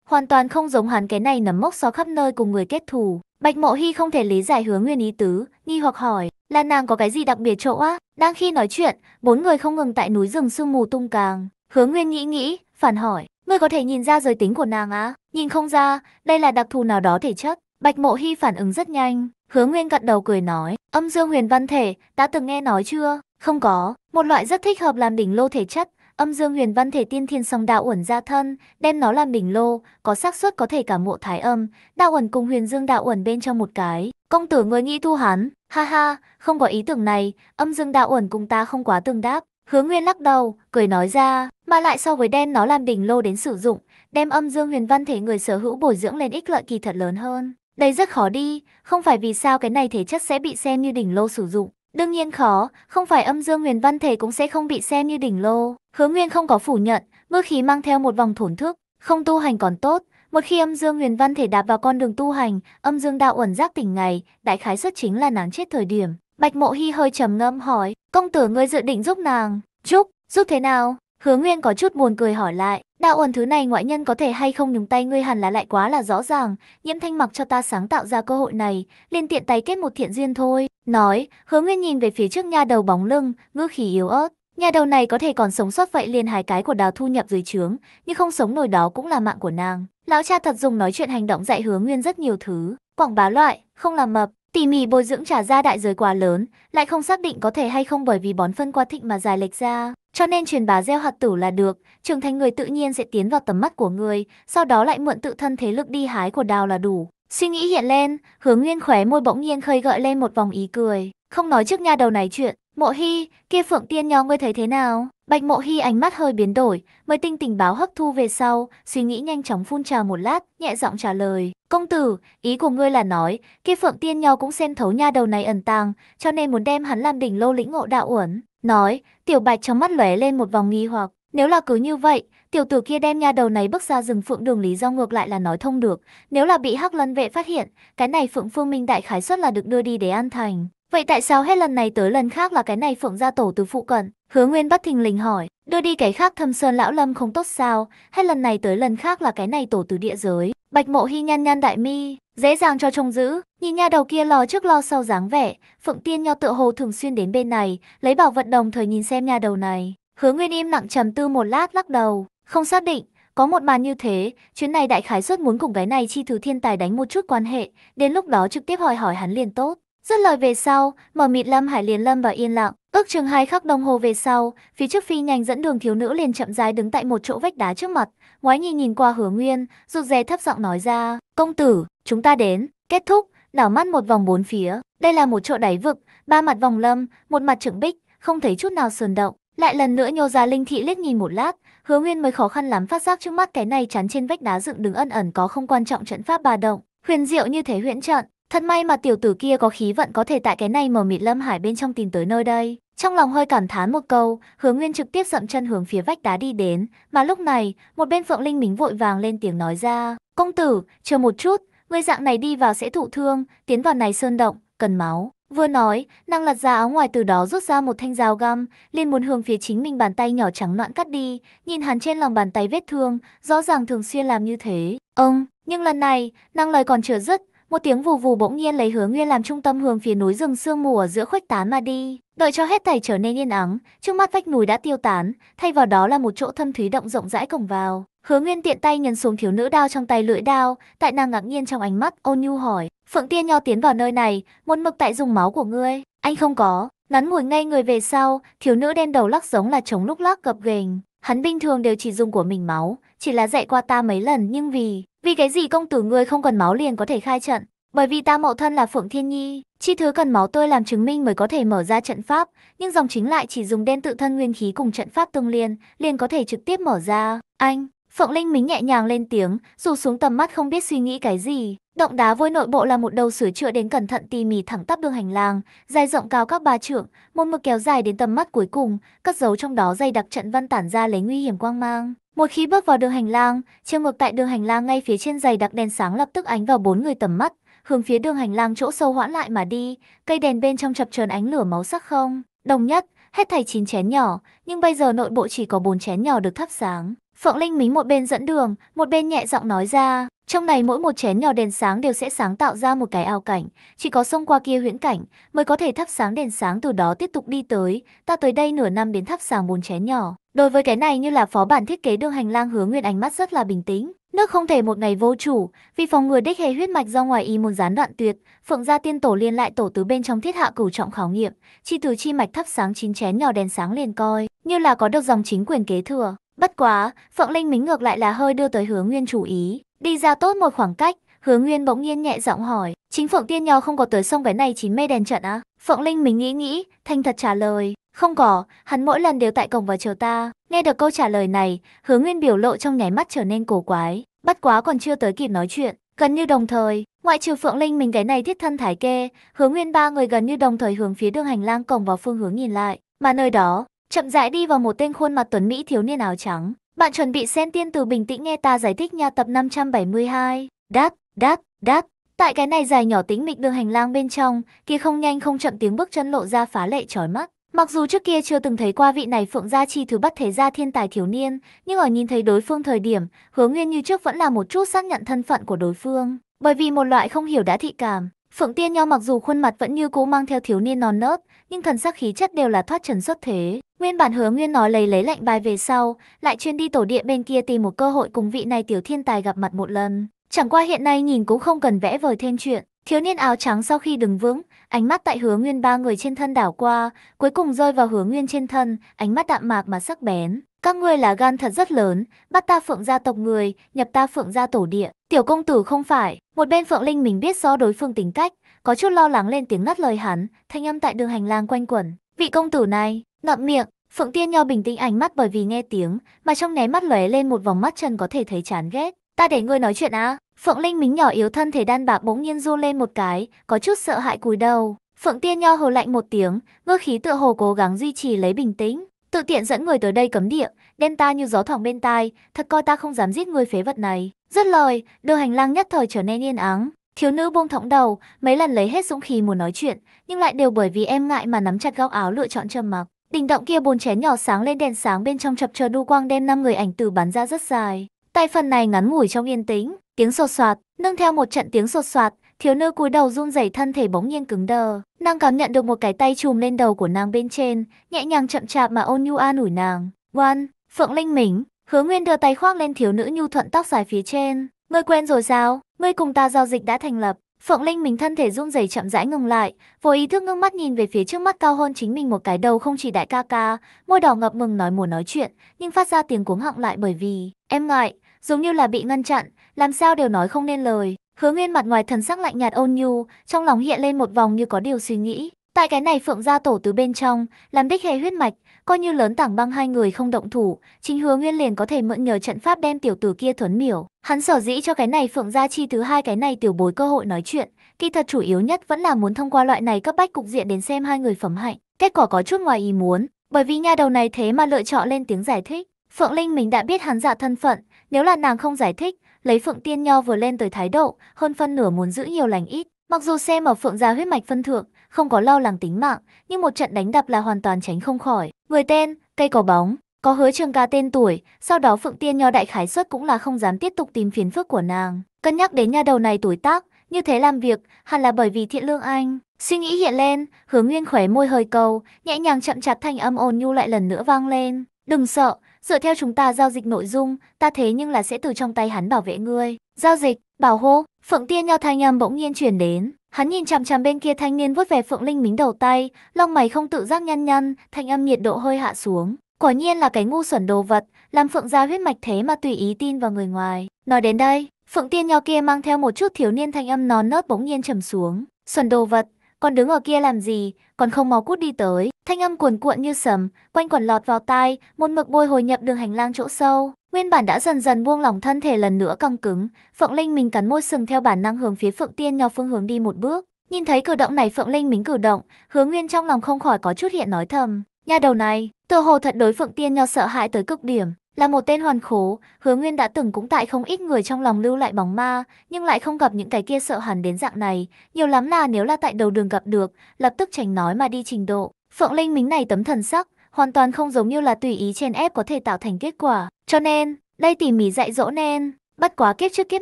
hoàn toàn không giống hắn cái này nấm mốc xó khắp nơi cùng người kết thù. Bạch Mộ hy không thể lý giải hướng nguyên ý tứ, nghi hoặc hỏi, là nàng có cái gì đặc biệt chỗ á? Đang khi nói chuyện, bốn người không ngừng tại núi rừng sương mù tung càng, Hướng Nguyên nghĩ nghĩ, phản hỏi, Ngươi có thể nhìn ra giới tính của nàng á? Nhìn không ra, đây là đặc thù nào đó thể chất. Bạch Mộ Hy phản ứng rất nhanh, Hứa Nguyên gật đầu cười nói, âm dương huyền văn thể, đã từng nghe nói chưa? Không có, một loại rất thích hợp làm đỉnh lô thể chất, âm dương huyền văn thể tiên thiên song đạo uẩn gia thân, đem nó làm đỉnh lô, có xác suất có thể cả mộ thái âm, đạo uẩn cùng huyền dương đạo uẩn bên trong một cái. Công tử người nghĩ thu hắn, ha ha, không có ý tưởng này, âm dương đạo uẩn cùng ta không quá tương đáp, Hứa Nguyên lắc đầu, cười nói ra, mà lại so với đen nó làm đỉnh lô đến sử dụng, đem âm dương huyền văn thể người sở hữu bồi dưỡng lên ích lợi kỳ thật lớn hơn. Đây rất khó đi, không phải vì sao cái này thể chất sẽ bị xem như đỉnh lô sử dụng. Đương nhiên khó, không phải âm dương huyền văn thể cũng sẽ không bị xem như đỉnh lô. Hứa Nguyên không có phủ nhận, ngư khí mang theo một vòng thổn thức, không tu hành còn tốt. Một khi âm dương huyền văn thể đạp vào con đường tu hành, âm dương đạo ẩn giác tỉnh ngày, đại khái xuất chính là nắng chết thời điểm. Bạch Mộ Hi hơi trầm ngâm hỏi, công tử ngươi dự định giúp nàng, giúp, giúp thế nào? Hứa Nguyên có chút buồn cười hỏi lại, đạo ẩn thứ này ngoại nhân có thể hay không nhúng tay ngươi hẳn là lại quá là rõ ràng, nhiễm thanh mặc cho ta sáng tạo ra cơ hội này, liền tiện tay kết một thiện duyên thôi. Nói, Hứa Nguyên nhìn về phía trước nha đầu bóng lưng, ngư khí yếu ớt. Nhà đầu này có thể còn sống sót vậy liền hai cái của đào thu nhập dưới trướng, nhưng không sống nổi đó cũng là mạng của nàng. Lão cha thật dùng nói chuyện hành động dạy Hứa Nguyên rất nhiều thứ, quảng bá loại, không làm mập, Tỉ mỉ bồi dưỡng trả ra đại giới quá lớn, lại không xác định có thể hay không bởi vì bón phân quá thịnh mà dài lệch ra. Cho nên truyền bá gieo hạt tử là được, trưởng thành người tự nhiên sẽ tiến vào tầm mắt của người, sau đó lại mượn tự thân thế lực đi hái của đào là đủ. Suy nghĩ hiện lên, hướng nguyên khóe môi bỗng nhiên khơi gợi lên một vòng ý cười. Không nói trước nha đầu này chuyện, mộ hy, kia phượng tiên nho ngươi thấy thế nào? Bạch Mộ Hi ánh mắt hơi biến đổi, mới tinh tình báo hấp thu về sau, suy nghĩ nhanh chóng phun trào một lát, nhẹ giọng trả lời. Công tử, ý của ngươi là nói, kia Phượng Tiên nhau cũng xem thấu nha đầu này ẩn tàng, cho nên muốn đem hắn làm đỉnh lô lĩnh ngộ đạo uẩn. Nói, tiểu bạch trong mắt lóe lên một vòng nghi hoặc, nếu là cứ như vậy, tiểu tử kia đem nha đầu này bước ra rừng phượng đường lý do ngược lại là nói thông được. Nếu là bị Hắc Lân vệ phát hiện, cái này Phượng Phương Minh đại khái suất là được đưa đi để an thành. Vậy tại sao hết lần này tới lần khác là cái này Phượng gia tổ từ phụ cận, Hứa Nguyên bất thình lình hỏi, đưa đi cái khác thâm sơn lão lâm không tốt sao, hết lần này tới lần khác là cái này tổ từ địa giới. Bạch mộ hy nhăn nhăn đại mi, dễ dàng cho trông giữ, nhìn nha đầu kia lò trước lo sau dáng vẻ, phượng tiên nho tựa hồ thường xuyên đến bên này, lấy bảo vật đồng thời nhìn xem nha đầu này. Hứa Nguyên im lặng trầm tư một lát lắc đầu, không xác định, có một màn như thế, chuyến này đại khái suất muốn cùng cái này chi thứ thiên tài đánh một chút quan hệ, đến lúc đó trực tiếp hỏi hỏi hắn liền tốt rất lời về sau, mở mịt Lâm Hải liền lâm vào yên lặng. Ước chừng hai khắc đồng hồ về sau, phía trước phi nhanh dẫn đường thiếu nữ liền chậm rãi đứng tại một chỗ vách đá trước mặt, ngoái nhìn nhìn qua Hứa Nguyên, rụt rè thấp giọng nói ra, "Công tử, chúng ta đến." Kết thúc, đảo mắt một vòng bốn phía, đây là một chỗ đáy vực, ba mặt vòng lâm, một mặt trượng bích, không thấy chút nào sườn động. Lại lần nữa nhô ra linh thị liếc nhìn một lát, Hứa Nguyên mới khó khăn lắm phát giác trước mắt cái này chắn trên vách đá dựng đứng ân ẩn có không quan trọng trận pháp ba động, huyền diệu như thế huyễn trận, Thật may mà tiểu tử kia có khí vận có thể tại cái này mờ mịt lâm hải bên trong tìm tới nơi đây. Trong lòng hơi cảm thán một câu, Hứa Nguyên trực tiếp dậm chân hướng phía vách đá đi đến, mà lúc này, một bên Phượng Linh Mính vội vàng lên tiếng nói ra, "Công tử, chờ một chút, ngươi dạng này đi vào sẽ thụ thương, tiến vào này sơn động, cần máu." Vừa nói, nàng lật ra áo ngoài từ đó rút ra một thanh dao găm, liền muốn hướng phía chính mình bàn tay nhỏ trắng loạn cắt đi, nhìn hắn trên lòng bàn tay vết thương, rõ ràng thường xuyên làm như thế. Ông, nhưng lần này, nàng lời còn chưa dứt, một tiếng vù vù bỗng nhiên lấy hướng nguyên làm trung tâm hướng phía núi rừng sương mù ở giữa khuếch tán mà đi. Đợi cho hết thảy trở nên yên ắng, trước mắt vách núi đã tiêu tán, thay vào đó là một chỗ thâm thúy động rộng rãi cổng vào. Hứa Nguyên tiện tay nhấn xuống thiếu nữ đao trong tay lưỡi đao, tại nàng ngạc nhiên trong ánh mắt ôn nhu hỏi, "Phượng Tiên nho tiến vào nơi này, muốn mực tại dùng máu của ngươi?" "Anh không có." Ngắn ngồi ngay người về sau, thiếu nữ đen đầu lắc giống là trống lúc lắc gập ghềnh, hắn bình thường đều chỉ dùng của mình máu, chỉ là dạy qua ta mấy lần nhưng vì, vì cái gì công tử ngươi không cần máu liền có thể khai trận, bởi vì ta mậu thân là Phượng Thiên Nhi, chi thứ cần máu tươi làm chứng minh mới có thể mở ra trận pháp, nhưng dòng chính lại chỉ dùng đen tự thân nguyên khí cùng trận pháp tương liên, liền có thể trực tiếp mở ra. Anh, Phượng Linh Mính nhẹ nhàng lên tiếng, dù xuống tầm mắt không biết suy nghĩ cái gì. Động đá vôi nội bộ là một đầu sửa chữa đến cẩn thận tỉ mỉ thẳng tắp đường hành lang, dài rộng cao các ba trượng, một mực kéo dài đến tầm mắt cuối cùng, cất giấu trong đó dây đặc trận văn tản ra lấy nguy hiểm quang mang. Một khi bước vào đường hành lang, chiêu ngược tại đường hành lang ngay phía trên giày đặc đèn sáng lập tức ánh vào bốn người tầm mắt, hướng phía đường hành lang chỗ sâu hoãn lại mà đi, cây đèn bên trong chập chờn ánh lửa máu sắc không, đồng nhất, hết thảy chín chén nhỏ, nhưng bây giờ nội bộ chỉ có bốn chén nhỏ được thắp sáng. Phượng Linh Mính một bên dẫn đường, một bên nhẹ giọng nói ra, trong này mỗi một chén nhỏ đèn sáng đều sẽ sáng tạo ra một cái ao cảnh, chỉ có sông qua kia huyễn cảnh mới có thể thắp sáng đèn sáng từ đó tiếp tục đi tới, ta tới đây nửa năm đến thắp sáng bốn chén nhỏ. Đối với cái này như là phó bản thiết kế đường hành lang hứa nguyên ánh mắt rất là bình tĩnh. Nước không thể một ngày vô chủ, vì phòng ngừa đích hệ huyết mạch do ngoài y môn gián đoạn tuyệt, phượng gia tiên tổ liên lại tổ tứ bên trong thiết hạ cửu trọng khảo nghiệm, chi từ chi mạch thắp sáng chín chén nhỏ đèn sáng liền coi, như là có được dòng chính quyền kế thừa. Bất quá, phượng linh mính ngược lại là hơi đưa tới hứa nguyên chủ ý, đi ra tốt một khoảng cách, hứa nguyên bỗng nhiên nhẹ giọng hỏi, chính phượng tiên nhỏ không có tới xong cái này chín mê đèn trận á? Phượng linh mình nghĩ nghĩ, thanh thật trả lời, không có, hắn mỗi lần đều tại cổng vào chờ ta. Nghe được câu trả lời này, hứa nguyên biểu lộ trong nháy mắt trở nên cổ quái. bất quá còn chưa tới kịp nói chuyện. Gần như đồng thời, ngoại trừ Phượng Linh mình cái này thiết thân thái kê, hứa nguyên ba người gần như đồng thời hướng phía đường hành lang cổng vào phương hướng nhìn lại. Mà nơi đó, chậm rãi đi vào một tên khuôn mặt tuấn Mỹ thiếu niên áo trắng. Bạn chuẩn bị xem tiên từ bình tĩnh nghe ta giải thích nha tập 572. Đát, đát, đát. Tại cái này dài nhỏ tính mịch đường hành lang bên trong, kia không nhanh không chậm tiếng bước chân lộ ra phá lệ chói mắt. Mặc dù trước kia chưa từng thấy qua vị này Phượng Gia Chi thứ bắt thế gia thiên tài thiếu niên, nhưng ở nhìn thấy đối phương thời điểm, Hứa Nguyên như trước vẫn là một chút xác nhận thân phận của đối phương, bởi vì một loại không hiểu đã thị cảm. Phượng Tiên Nho mặc dù khuôn mặt vẫn như cố mang theo thiếu niên non nớt, nhưng thần sắc khí chất đều là thoát trần xuất thế. Nguyên bản Hứa Nguyên nói lấy lấy lạnh bài về sau, lại chuyên đi tổ địa bên kia tìm một cơ hội cùng vị này tiểu thiên tài gặp mặt một lần. Chẳng qua hiện nay nhìn cũng không cần vẽ vời thêm chuyện. Thiếu niên áo trắng sau khi đứng vững, Ánh mắt tại hứa nguyên ba người trên thân đảo qua, cuối cùng rơi vào hứa nguyên trên thân, ánh mắt đạm mạc mà sắc bén. Các ngươi là gan thật rất lớn, bắt ta phượng gia tộc người, nhập ta phượng gia tổ địa. Tiểu công tử không phải, một bên phượng linh mình biết do đối phương tính cách, có chút lo lắng lên tiếng ngắt lời hắn, thanh âm tại đường hành lang quanh quẩn. Vị công tử này, ngậm miệng, phượng tiên nho bình tĩnh ánh mắt bởi vì nghe tiếng, mà trong né mắt lóe lên một vòng mắt chân có thể thấy chán ghét. Ta để ngươi nói chuyện á. Phượng Linh mính nhỏ yếu thân thể đan bạc bỗng nhiên run lên một cái, có chút sợ hãi cúi đầu. Phượng Tiên Nho hừ lạnh một tiếng, ngơ khí tựa hồ cố gắng duy trì lấy bình tĩnh, tự tiện dẫn người tới đây cấm địa, đem ta như gió thoảng bên tai, thật coi ta không dám giết người phế vật này. Rất lời, đưa hành lang nhất thời trở nên yên ắng. Thiếu nữ buông thõng đầu, mấy lần lấy hết dũng khí muốn nói chuyện, nhưng lại đều bởi vì em ngại mà nắm chặt góc áo lựa chọn trầm mặc. Đỉnh động kia bồn chén nhỏ sáng lên đèn sáng bên trong chập chờ đu quang đem năm người ảnh từ bắn ra rất dài. Tại phần này ngắn ngủi trong yên tĩnh, tiếng sột soạt, nâng theo một trận tiếng sột soạt, thiếu nữ cúi đầu run rẩy thân thể bỗng nhiên cứng đờ. Nàng cảm nhận được một cái tay chùm lên đầu của nàng bên trên, nhẹ nhàng chậm chạp mà ôn nhu an ủi nàng. Ngoan, Phượng Linh mình, Hứa Nguyên đưa tay khoác lên thiếu nữ nhu thuận tóc dài phía trên. Ngươi quen rồi sao? Ngươi cùng ta giao dịch đã thành lập. Phượng Linh mình thân thể run rẩy chậm rãi ngừng lại, vô ý thức ngưng mắt nhìn về phía trước mắt cao hơn chính mình một cái đầu không chỉ đại ca ca, môi đỏ ngập ngừng nói muốn nói chuyện, nhưng phát ra tiếng cuống họng lại bởi vì em ngại, giống như là bị ngăn chặn, làm sao đều nói không nên lời. Hứa Nguyên mặt ngoài thần sắc lạnh nhạt ôn nhu, trong lòng hiện lên một vòng như có điều suy nghĩ. Tại cái này Phượng gia tổ từ bên trong, làm đích hệ huyết mạch, coi như lớn tảng băng hai người không động thủ, chính Hứa Nguyên liền có thể mượn nhờ trận pháp đem tiểu tử kia thuấn miểu. Hắn sở dĩ cho cái này Phượng gia chi thứ hai cái này tiểu bối cơ hội nói chuyện, kỳ thật chủ yếu nhất vẫn là muốn thông qua loại này cấp bách cục diện đến xem hai người phẩm hạnh. Kết quả có chút ngoài ý muốn, bởi vì nha đầu này thế mà lựa chọn lên tiếng giải thích. Phượng Linh mình đã biết hắn giả thân phận, nếu là nàng không giải thích, lấy Phượng Tiên Nho vừa lên tới thái độ, hơn phân nửa muốn giữ nhiều lành ít. Mặc dù xem ở Phượng gia huyết mạch phân thượng, không có lo lắng tính mạng, nhưng một trận đánh đập là hoàn toàn tránh không khỏi. Người tên, cây có bóng, có hứa trường ca tên tuổi, sau đó Phượng Tiên Nho đại khái suất cũng là không dám tiếp tục tìm phiền phức của nàng. Cân nhắc đến nhà đầu này tuổi tác, như thế làm việc, hẳn là bởi vì thiện lương anh. Suy nghĩ hiện lên, hướng nguyên khỏe môi hơi cầu, nhẹ nhàng chậm chạp thanh âm ồn nhu lại lần nữa vang lên. Đừng sợ, dựa theo chúng ta giao dịch nội dung, ta thế nhưng là sẽ từ trong tay hắn bảo vệ ngươi. Giao dịch, bảo hộ Phượng Tiên nhau thanh âm bỗng nhiên chuyển đến. Hắn nhìn chằm chằm bên kia thanh niên vuốt về Phượng Linh mính đầu tay, lông mày không tự giác nhăn nhăn, thanh âm nhiệt độ hơi hạ xuống. Quả nhiên là cái ngu xuẩn đồ vật, làm Phượng gia huyết mạch thế mà tùy ý tin vào người ngoài. Nói đến đây, Phượng Tiên nhau kia mang theo một chút thiếu niên thanh âm nó nớt bỗng nhiên trầm xuống. Xuẩn đồ vật, còn đứng ở kia làm gì, còn không mau cút đi tới. Thanh âm cuồn cuộn như sầm, quanh quẩn lọt vào tai, một mực bôi hồi nhập đường hành lang chỗ sâu. Nguyên bản đã dần dần buông lỏng thân thể lần nữa căng cứng, Phượng Linh mình cắn môi sừng theo bản năng hướng phía Phượng Tiên Nho phương hướng đi một bước. Nhìn thấy cử động này Phượng Linh mình cử động, Hứa Nguyên trong lòng không khỏi có chút hiện nói thầm. Nhà đầu này, tựa hồ thật đối Phượng Tiên Nho sợ hãi tới cực điểm. Là một tên hoàn khố, Hứa Nguyên đã từng cũng tại không ít người trong lòng lưu lại bóng ma, nhưng lại không gặp những cái kia sợ hẳn đến dạng này, nhiều lắm là nếu là tại đầu đường gặp được, lập tức tránh nói mà đi trình độ. Phượng Linh Mính này tấm thần sắc, hoàn toàn không giống như là tùy ý chèn ép có thể tạo thành kết quả, cho nên, đây tỉ mỉ dạy dỗ nên, bất quá kiếp trước kiếp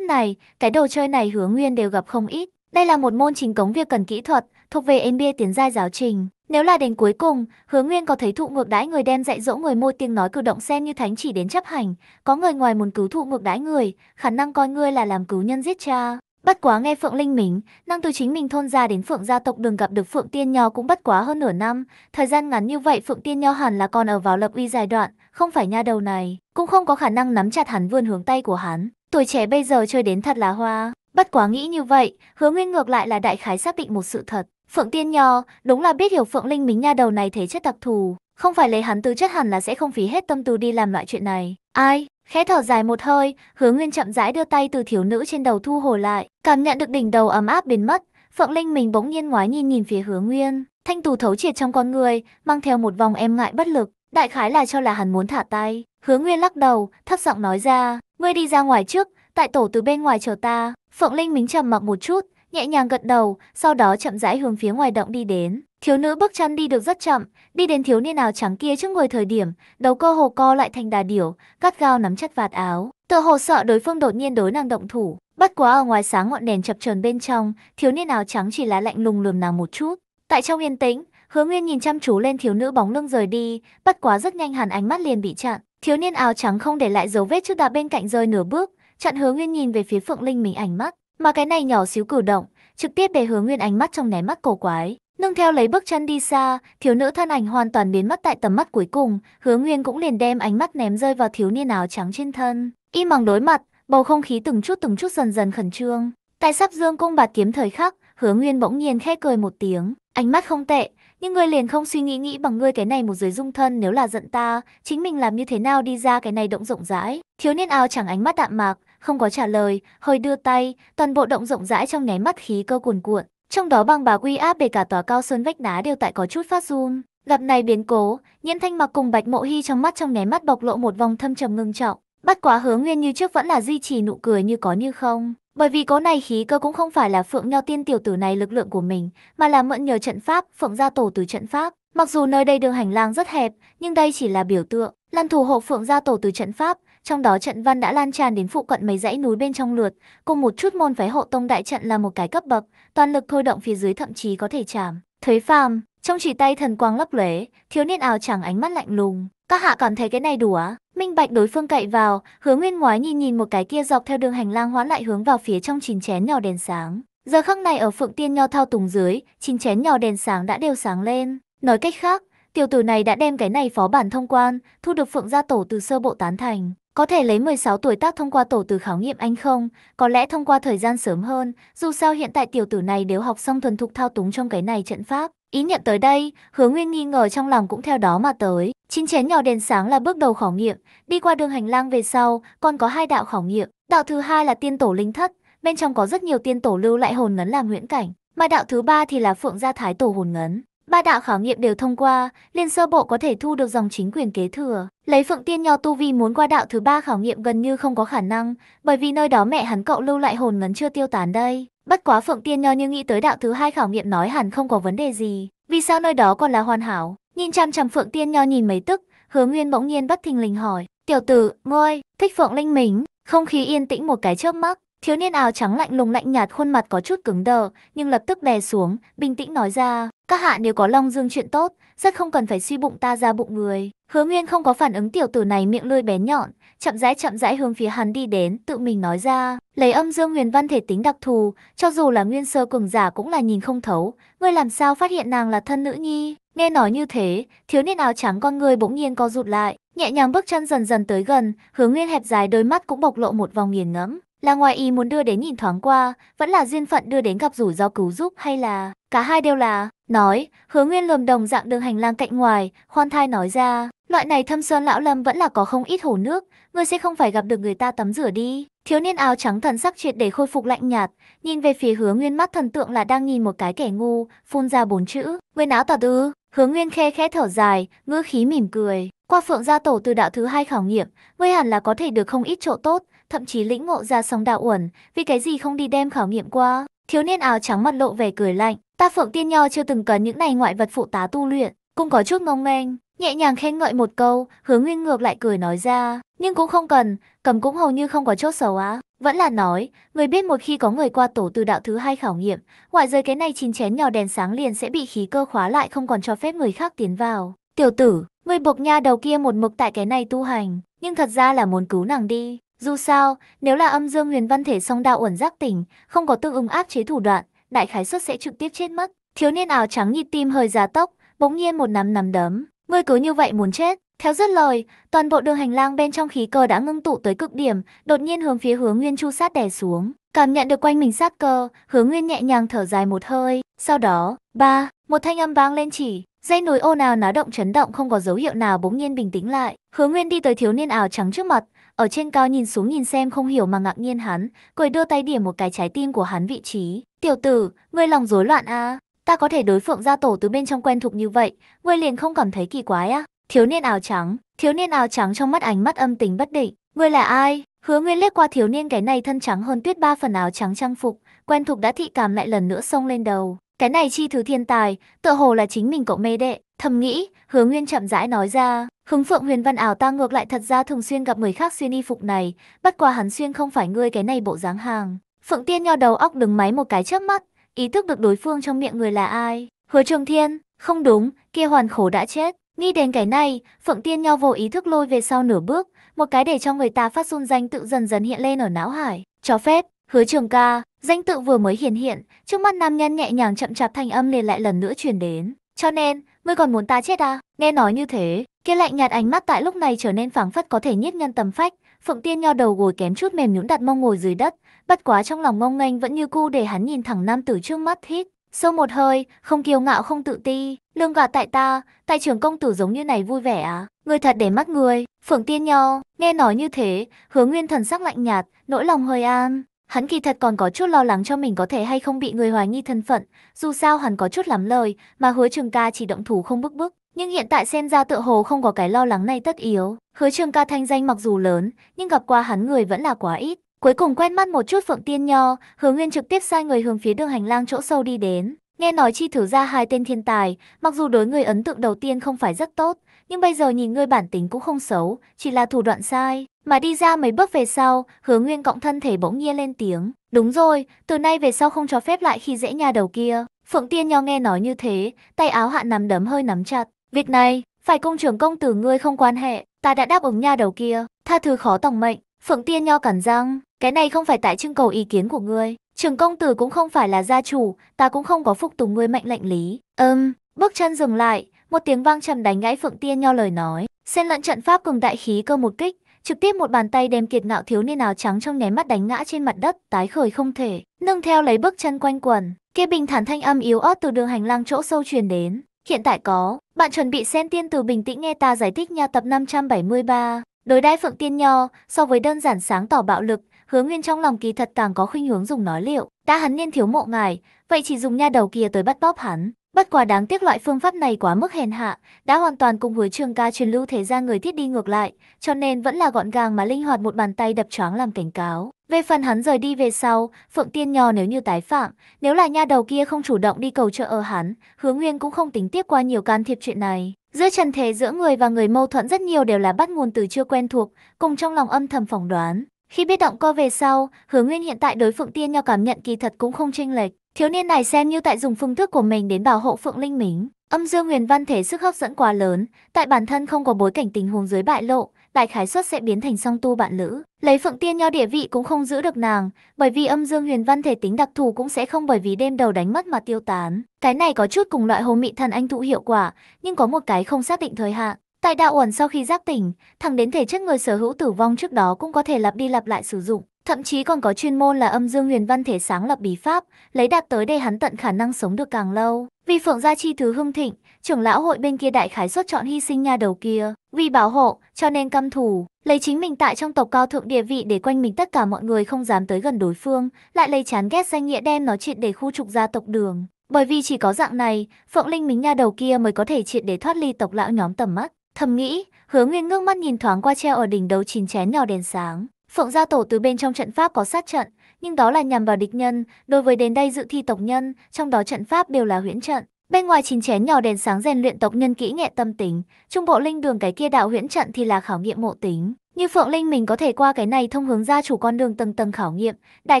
này, cái đồ chơi này Hứa Nguyên đều gặp không ít. Đây là một môn chính cống việc cần kỹ thuật, thuộc về NBA tiến giai giáo trình, nếu là đến cuối cùng, Hứa Nguyên có thấy thụ ngược đãi người đem dạy dỗ người môi tiếng nói cử động xem như thánh chỉ đến chấp hành, có người ngoài muốn cứu thụ ngược đãi người, khả năng coi ngươi là làm cứu nhân giết cha. Bất quá nghe Phượng Linh mình, năng từ chính mình thôn ra đến Phượng gia tộc đường gặp được Phượng Tiên Nho cũng bất quá hơn nửa năm, thời gian ngắn như vậy Phượng Tiên Nho hẳn là còn ở vào lập uy giai đoạn, không phải nha đầu này, cũng không có khả năng nắm chặt hắn vươn hướng tay của hắn. Tuổi trẻ bây giờ chơi đến thật là hoa. Bất quá nghĩ như vậy, Hứa Nguyên ngược lại là đại khái xác định một sự thật, Phượng Tiên Nho, đúng là biết hiểu Phượng Linh Mính nha đầu này thể chất đặc thù, không phải lấy hắn tư chất hẳn là sẽ không phí hết tâm tư đi làm loại chuyện này. Ai? Khẽ thở dài một hơi, Hứa Nguyên chậm rãi đưa tay từ thiếu nữ trên đầu thu hồi lại, cảm nhận được đỉnh đầu ấm áp biến mất, Phượng Linh mình bỗng nhiên ngoái nhìn nhìn phía Hứa Nguyên, thanh tù thấu triệt trong con người, mang theo một vòng em ngại bất lực, đại khái là cho là hắn muốn thả tay. Hứa Nguyên lắc đầu, thấp giọng nói ra, "Ngươi đi ra ngoài trước, tại tổ từ bên ngoài chờ ta." Phượng Linh mính trầm mặc một chút, nhẹ nhàng gật đầu, sau đó chậm rãi hướng phía ngoài động đi đến. Thiếu nữ bước chân đi được rất chậm, đi đến thiếu niên áo trắng kia trước người thời điểm, đầu cơ hồ co lại thành đà điểu, cắt gao nắm chặt vạt áo, tựa hồ sợ đối phương đột nhiên đối nàng động thủ. bắt quá ở ngoài sáng ngọn đèn chập chờn bên trong, thiếu niên áo trắng chỉ lá lạnh lùng lườm nàng một chút. Tại trong yên tĩnh, Hứa Nguyên nhìn chăm chú lên thiếu nữ bóng lưng rời đi, bắt quá rất nhanh hẳn ánh mắt liền bị chặn. Thiếu niên áo trắng không để lại dấu vết trước đạp bên cạnh rơi nửa bước, chặn Hứa Nguyên nhìn về phía Phượng Linh mình ảnh mắt mà cái này nhỏ xíu cử động, trực tiếp để hứa nguyên ánh mắt trong nháy mắt cổ quái. nâng theo lấy bước chân đi xa, thiếu nữ thân ảnh hoàn toàn biến mất tại tầm mắt cuối cùng, hứa nguyên cũng liền đem ánh mắt ném rơi vào thiếu niên áo trắng trên thân. Y mbằng đối mặt, bầu không khí từng chút từng chút dần dần khẩn trương. Tại sắp dương cung bạt kiếm thời khắc, hứa nguyên bỗng nhiên khẽ cười một tiếng, ánh mắt không tệ, nhưng ngươi liền không suy nghĩ nghĩ bằng ngươi cái này một dưới dung thân nếu là giận ta, chính mình làm như thế nào đi ra cái này động rộng rãi. Thiếu niên áo trắng ánh mắt đạm mạc, không có trả lời, hơi đưa tay, toàn bộ động rộng rãi trong nháy mắt khí cơ cuồn cuộn. Trong đó băng bà uy áp về cả tòa cao sơn vách đá đều tại có chút phát run. Gặp này biến cố, Nhiễm Thanh Mặc cùng Bạch Mộ Hy trong mắt trong nháy mắt bộc lộ một vòng thâm trầm ngưng trọng, bắt quá Hứa Nguyên như trước vẫn là duy trì nụ cười như có như không, bởi vì có này khí cơ cũng không phải là Phượng Nho tiên tiểu tử này lực lượng của mình, mà là mượn nhờ trận pháp, Phượng gia tổ từ trận pháp. Mặc dù nơi đây đường hành lang rất hẹp, nhưng đây chỉ là biểu tượng, lăn thủ hộ Phượng gia tổ từ trận pháp, trong đó trận văn đã lan tràn đến phụ cận mấy dãy núi bên trong lượt, cùng một chút môn phái hộ tông đại trận là một cái cấp bậc, toàn lực thôi động phía dưới thậm chí có thể chạm. Thuế phàm, trong chỉ tay thần quang lấp lóe, thiếu niên áo chẳng ánh mắt lạnh lùng, các hạ cảm thấy cái này đủ á? Minh Bạch đối phương cậy vào, hướng Nguyên ngoái nhìn nhìn một cái kia dọc theo đường hành lang hoãn lại hướng vào phía trong chín chén nhỏ đèn sáng. Giờ khắc này ở Phượng Tiên Nho thao tùng dưới, chín chén nhỏ đèn sáng đã đều sáng lên. Nói cách khác, tiểu tử này đã đem cái này phó bản thông quan, thu được Phượng gia tổ từ sơ bộ tán thành. Có thể lấy 16 tuổi tác thông qua tổ từ khảo nghiệm anh không? Có lẽ thông qua thời gian sớm hơn, dù sao hiện tại tiểu tử này đều học xong thuần thục thao túng trong cái này trận pháp. Ý niệm tới đây, hứa nguyên nghi ngờ trong lòng cũng theo đó mà tới. Chín chén nhỏ đèn sáng là bước đầu khảo nghiệm, đi qua đường hành lang về sau, còn có hai đạo khảo nghiệm. Đạo thứ hai là tiên tổ linh thất, bên trong có rất nhiều tiên tổ lưu lại hồn ngấn làm nguyễn cảnh. Mà đạo thứ ba thì là phượng gia thái tổ hồn ngấn. Ba đạo khảo nghiệm đều thông qua, liên sơ bộ có thể thu được dòng chính quyền kế thừa. Lấy Phượng Tiên Nho tu vi muốn qua đạo thứ ba khảo nghiệm gần như không có khả năng, bởi vì nơi đó mẹ hắn cậu lưu lại hồn ngấn chưa tiêu tán đây. Bất quá Phượng Tiên Nho như nghĩ tới đạo thứ hai khảo nghiệm nói hẳn không có vấn đề gì, vì sao nơi đó còn là hoàn hảo. Nhìn chăm chăm Phượng Tiên Nho nhìn mấy tức, Hứa Nguyên bỗng nhiên bất thình lình hỏi, "Tiểu tử, ngươi thích Phượng Linh Mính?" Không khí yên tĩnh một cái chớp mắt, thiếu niên áo trắng lạnh lùng lạnh nhạt khuôn mặt có chút cứng đờ, nhưng lập tức đè xuống, bình tĩnh nói ra, các hạ nếu có Long Dương chuyện tốt, rất không cần phải suy bụng ta ra bụng người. Hứa Nguyên không có phản ứng tiểu tử này miệng lưỡi bén nhọn, chậm rãi chậm rãi hướng phía hắn đi đến, tự mình nói ra. Lấy âm dương huyền văn thể tính đặc thù, cho dù là nguyên sơ cường giả cũng là nhìn không thấu, ngươi làm sao phát hiện nàng là thân nữ nhi? Nghe nói như thế, thiếu niên áo trắng con ngươi bỗng nhiên co rụt lại, nhẹ nhàng bước chân dần dần tới gần, Hứa Nguyên hẹp dài đôi mắt cũng bộc lộ một vòng nghiền ngẫm. Là ngoài ý muốn đưa đến nhìn thoáng qua, vẫn là duyên phận đưa đến gặp rủi ro cứu giúp hay là... Cả hai đều là... Nói, hứa nguyên lườm đồng dạng đường hành lang cạnh ngoài, khoan thai nói ra. Loại này thâm sơn lão lâm vẫn là có không ít hồ nước, ngươi sẽ không phải gặp được người ta tắm rửa đi. Thiếu niên áo trắng thần sắc triệt để khôi phục lạnh nhạt, nhìn về phía hứa nguyên mắt thần tượng là đang nhìn một cái kẻ ngu, phun ra bốn chữ. Nguyên áo tọt tư hứa nguyên khe khẽ thở dài, ngữ khí mỉm cười. Qua phượng gia tổ từ đạo thứ hai khảo nghiệm, ngươi hẳn là có thể được không ít chỗ tốt, thậm chí lĩnh ngộ ra sông đạo uẩn, vì cái gì không đi đem khảo nghiệm qua. Thiếu niên áo trắng mặt lộ vẻ cười lạnh, ta phượng tiên nho chưa từng cần những này ngoại vật phụ tá tu luyện, cũng có chút ngông nghênh, nhẹ nhàng khen ngợi một câu, hướng nguyên ngược lại cười nói ra, nhưng cũng không cần, cầm cũng hầu như không có chốt xấu á. Vẫn là nói, người biết một khi có người qua tổ từ đạo thứ hai khảo nghiệm, ngoại giới cái này chín chén nhỏ đèn sáng liền sẽ bị khí cơ khóa lại không còn cho phép người khác tiến vào. Tiểu tử, Người buộc nha đầu kia một mực tại cái này tu hành, nhưng thật ra là muốn cứu nàng đi. Dù sao, nếu là âm dương huyền văn thể song đạo uẩn giác tỉnh, không có tương ứng áp chế thủ đoạn, đại khái suất sẽ trực tiếp chết mất. Thiếu niên áo trắng nhịp tim hơi giá tốc, bỗng nhiên một nắm nắm đấm. Ngươi cứ như vậy muốn chết. Theo rất lời, toàn bộ đường hành lang bên trong khí cơ đã ngưng tụ tới cực điểm, đột nhiên hướng phía hướng Nguyên Chu sát đè xuống. Cảm nhận được quanh mình sát cơ, hướng Nguyên nhẹ nhàng thở dài một hơi. Sau đó, ba, một thanh âm vang lên chỉ, Dây núi ô nào náo động chấn động không có dấu hiệu nào bỗng nhiên bình tĩnh lại. Hứa Nguyên đi tới thiếu niên áo trắng trước mặt, ở trên cao nhìn xuống nhìn xem không hiểu mà ngạc nhiên hắn, cười đưa tay điểm một cái trái tim của hắn vị trí. Tiểu tử, ngươi lòng rối loạn à? Ta có thể đối phượng gia tổ từ bên trong quen thuộc như vậy, ngươi liền không cảm thấy kỳ quái à? Thiếu niên áo trắng, thiếu niên áo trắng trong mắt ánh mắt âm tính bất định. Ngươi là ai? Hứa Nguyên liếc qua thiếu niên cái này thân trắng hơn tuyết ba phần áo trắng trang phục, quen thuộc đã thị cảm lại lần nữa xông lên đầu. Cái này chi thứ thiên tài, tựa hồ là chính mình cậu mê đệ. Thầm nghĩ, hứa nguyên chậm rãi nói ra. Hứng phượng huyền văn ảo ta ngược lại thật ra thường xuyên gặp người khác xuyên y phục này. bất qua hắn xuyên không phải ngươi cái này bộ dáng hàng. Phượng tiên nho đầu óc đứng máy một cái chớp mắt. Ý thức được đối phương trong miệng người là ai. Hứa trường thiên, không đúng, kia hoàn khổ đã chết. Nghĩ đến cái này, Phượng Tiên Nho vô ý thức lôi về sau nửa bước, một cái để cho người ta phát run danh tự dần dần hiện lên ở não hải. Cho phép, Hứa trường ca, danh tự vừa mới hiển hiện, trước mắt nam nhân nhẹ nhàng chậm chạp thanh âm liền lại lần nữa truyền đến. Cho nên, ngươi còn muốn ta chết à? Nghe nói như thế, kia lạnh nhạt ánh mắt tại lúc này trở nên phảng phất có thể nhiếp nhân tầm phách. Phượng Tiên nho đầu gối kém chút mềm nhũn đặt mông ngồi dưới đất, bất quá trong lòng ngông nghênh vẫn như cu để hắn nhìn thẳng nam tử trước mắt hít. Sâu một hơi, không kiêu ngạo không tự ti, lương gạt tại ta, tại trường công tử giống như này vui vẻ à? người thật để mắt người, Phượng Tiên Nho, nghe nói như thế, hứa nguyên thần sắc lạnh nhạt, nỗi lòng hơi an, Hắn kỳ thật còn có chút lo lắng cho mình có thể hay không bị người hoài nghi thân phận, dù sao hắn có chút lắm lời, mà hứa trường ca chỉ động thủ không bức bức. Nhưng hiện tại xem ra tựa hồ không có cái lo lắng này tất yếu. Hứa trường ca thanh danh mặc dù lớn, nhưng gặp qua hắn người vẫn là quá ít. Cuối cùng quen mắt một chút Phượng Tiên Nho, Hứa Nguyên trực tiếp sai người hướng phía đường hành lang chỗ sâu đi đến. Nghe nói chi thử ra hai tên thiên tài, mặc dù đối người ấn tượng đầu tiên không phải rất tốt, nhưng bây giờ nhìn ngươi bản tính cũng không xấu, chỉ là thủ đoạn sai. Mà đi ra mấy bước về sau, hứa nguyên cộng thân thể bỗng nhiên lên tiếng. Đúng rồi, từ nay về sau không cho phép lại khi dễ nhà đầu kia. Phượng Tiên Nho nghe nói như thế, tay áo hạ nắm đấm hơi nắm chặt. Việc này, phải công trưởng công tử ngươi không quan hệ, ta đã đáp ứng nha đầu kia, tha thứ khó tòng mệnh. Phượng Tiên Nho cản răng, cái này không phải tại trưng cầu ý kiến của ngươi. Trường công tử cũng không phải là gia chủ, ta cũng không có phục tùng ngươi mệnh lệnh lý. Ừm, um, bước chân dừng lại, một tiếng vang trầm đánh gãy Phượng Tiên Nho lời nói, xen lẫn trận pháp cùng đại khí cơ một kích, trực tiếp một bàn tay đem kiệt ngạo thiếu niên áo trắng trong nháy mắt đánh ngã trên mặt đất, tái khởi không thể, nâng theo lấy bước chân quanh quần, kia bình thản thanh âm yếu ớt từ đường hành lang chỗ sâu truyền đến, hiện tại có, bạn chuẩn bị xen tiên từ bình tĩnh nghe ta giải thích nha tập 573. Đối đãi Phượng Tiên Nho, so với đơn giản sáng tỏ bạo lực, Hứa Nguyên trong lòng kỳ thật càng có khuynh hướng dùng nói liệu, đã hắn niên thiếu mộ ngài, vậy chỉ dùng nha đầu kia tới bắt bóp hắn, Bất quá đáng tiếc loại phương pháp này quá mức hèn hạ, đã hoàn toàn cùng với trường ca truyền lưu thế ra người thiết đi ngược lại, cho nên vẫn là gọn gàng mà linh hoạt một bàn tay đập choáng làm cảnh cáo. Về phần hắn rời đi về sau, Phượng Tiên Nho nếu như tái phạm, nếu là nha đầu kia không chủ động đi cầu trợ ở hắn, hướng Nguyên cũng không tính tiếp qua nhiều can thiệp chuyện này. Giữa trần thế giữa người và người mâu thuẫn rất nhiều đều là bắt nguồn từ chưa quen thuộc, cùng trong lòng âm thầm phỏng đoán. Khi biết động co về sau, Hứa Nguyên hiện tại đối Phượng Tiên Nho cảm nhận kỳ thật cũng không chênh lệch. Thiếu niên này xem như tại dùng phương thức của mình đến bảo hộ Phượng Linh Mính. Âm Dương Huyền Văn thể sức hấp dẫn quá lớn, tại bản thân không có bối cảnh tình huống dưới bại lộ, đại khái suất sẽ biến thành song tu bạn lữ. Lấy Phượng Tiên Nho địa vị cũng không giữ được nàng, bởi vì Âm Dương Huyền Văn thể tính đặc thù cũng sẽ không bởi vì đêm đầu đánh mất mà tiêu tán. Cái này có chút cùng loại hồ mị thần anh thụ hiệu quả, nhưng có một cái không xác định thời hạn. Tại đạo uẩn sau khi giác tỉnh, thẳng đến thể chất người sở hữu tử vong trước đó cũng có thể lặp đi lặp lại sử dụng. Thậm chí còn có chuyên môn là âm dương huyền văn thể sáng lập bí pháp, lấy đạt tới để hắn tận khả năng sống được càng lâu. Vì phượng gia chi thứ hưng thịnh, trưởng lão hội bên kia đại khái xuất chọn hy sinh nha đầu kia, vì bảo hộ, cho nên căm thù, lấy chính mình tại trong tộc cao thượng địa vị để quanh mình tất cả mọi người không dám tới gần đối phương, lại lấy chán ghét danh nghĩa đem nó triệt để khu trục gia tộc đường. Bởi vì chỉ có dạng này, Phượng Linh minh nha đầu kia mới có thể triệt để thoát ly tộc lão nhóm tầm mắt. Thầm nghĩ, Hứa Nguyên ngước mắt nhìn thoáng qua treo ở đỉnh đầu chín chén nhỏ đèn sáng, Phượng gia tổ từ bên trong trận pháp có sát trận, nhưng đó là nhằm vào địch nhân, đối với đến đây dự thi tộc nhân, trong đó trận pháp đều là huyễn trận. Bên ngoài chín chén nhỏ đèn sáng rèn luyện tộc nhân kỹ nghệ tâm tính, trung bộ linh đường cái kia đạo huyễn trận thì là khảo nghiệm mộ tính. Như Phượng Linh mình có thể qua cái này thông hướng ra chủ con đường tầng tầng khảo nghiệm, đại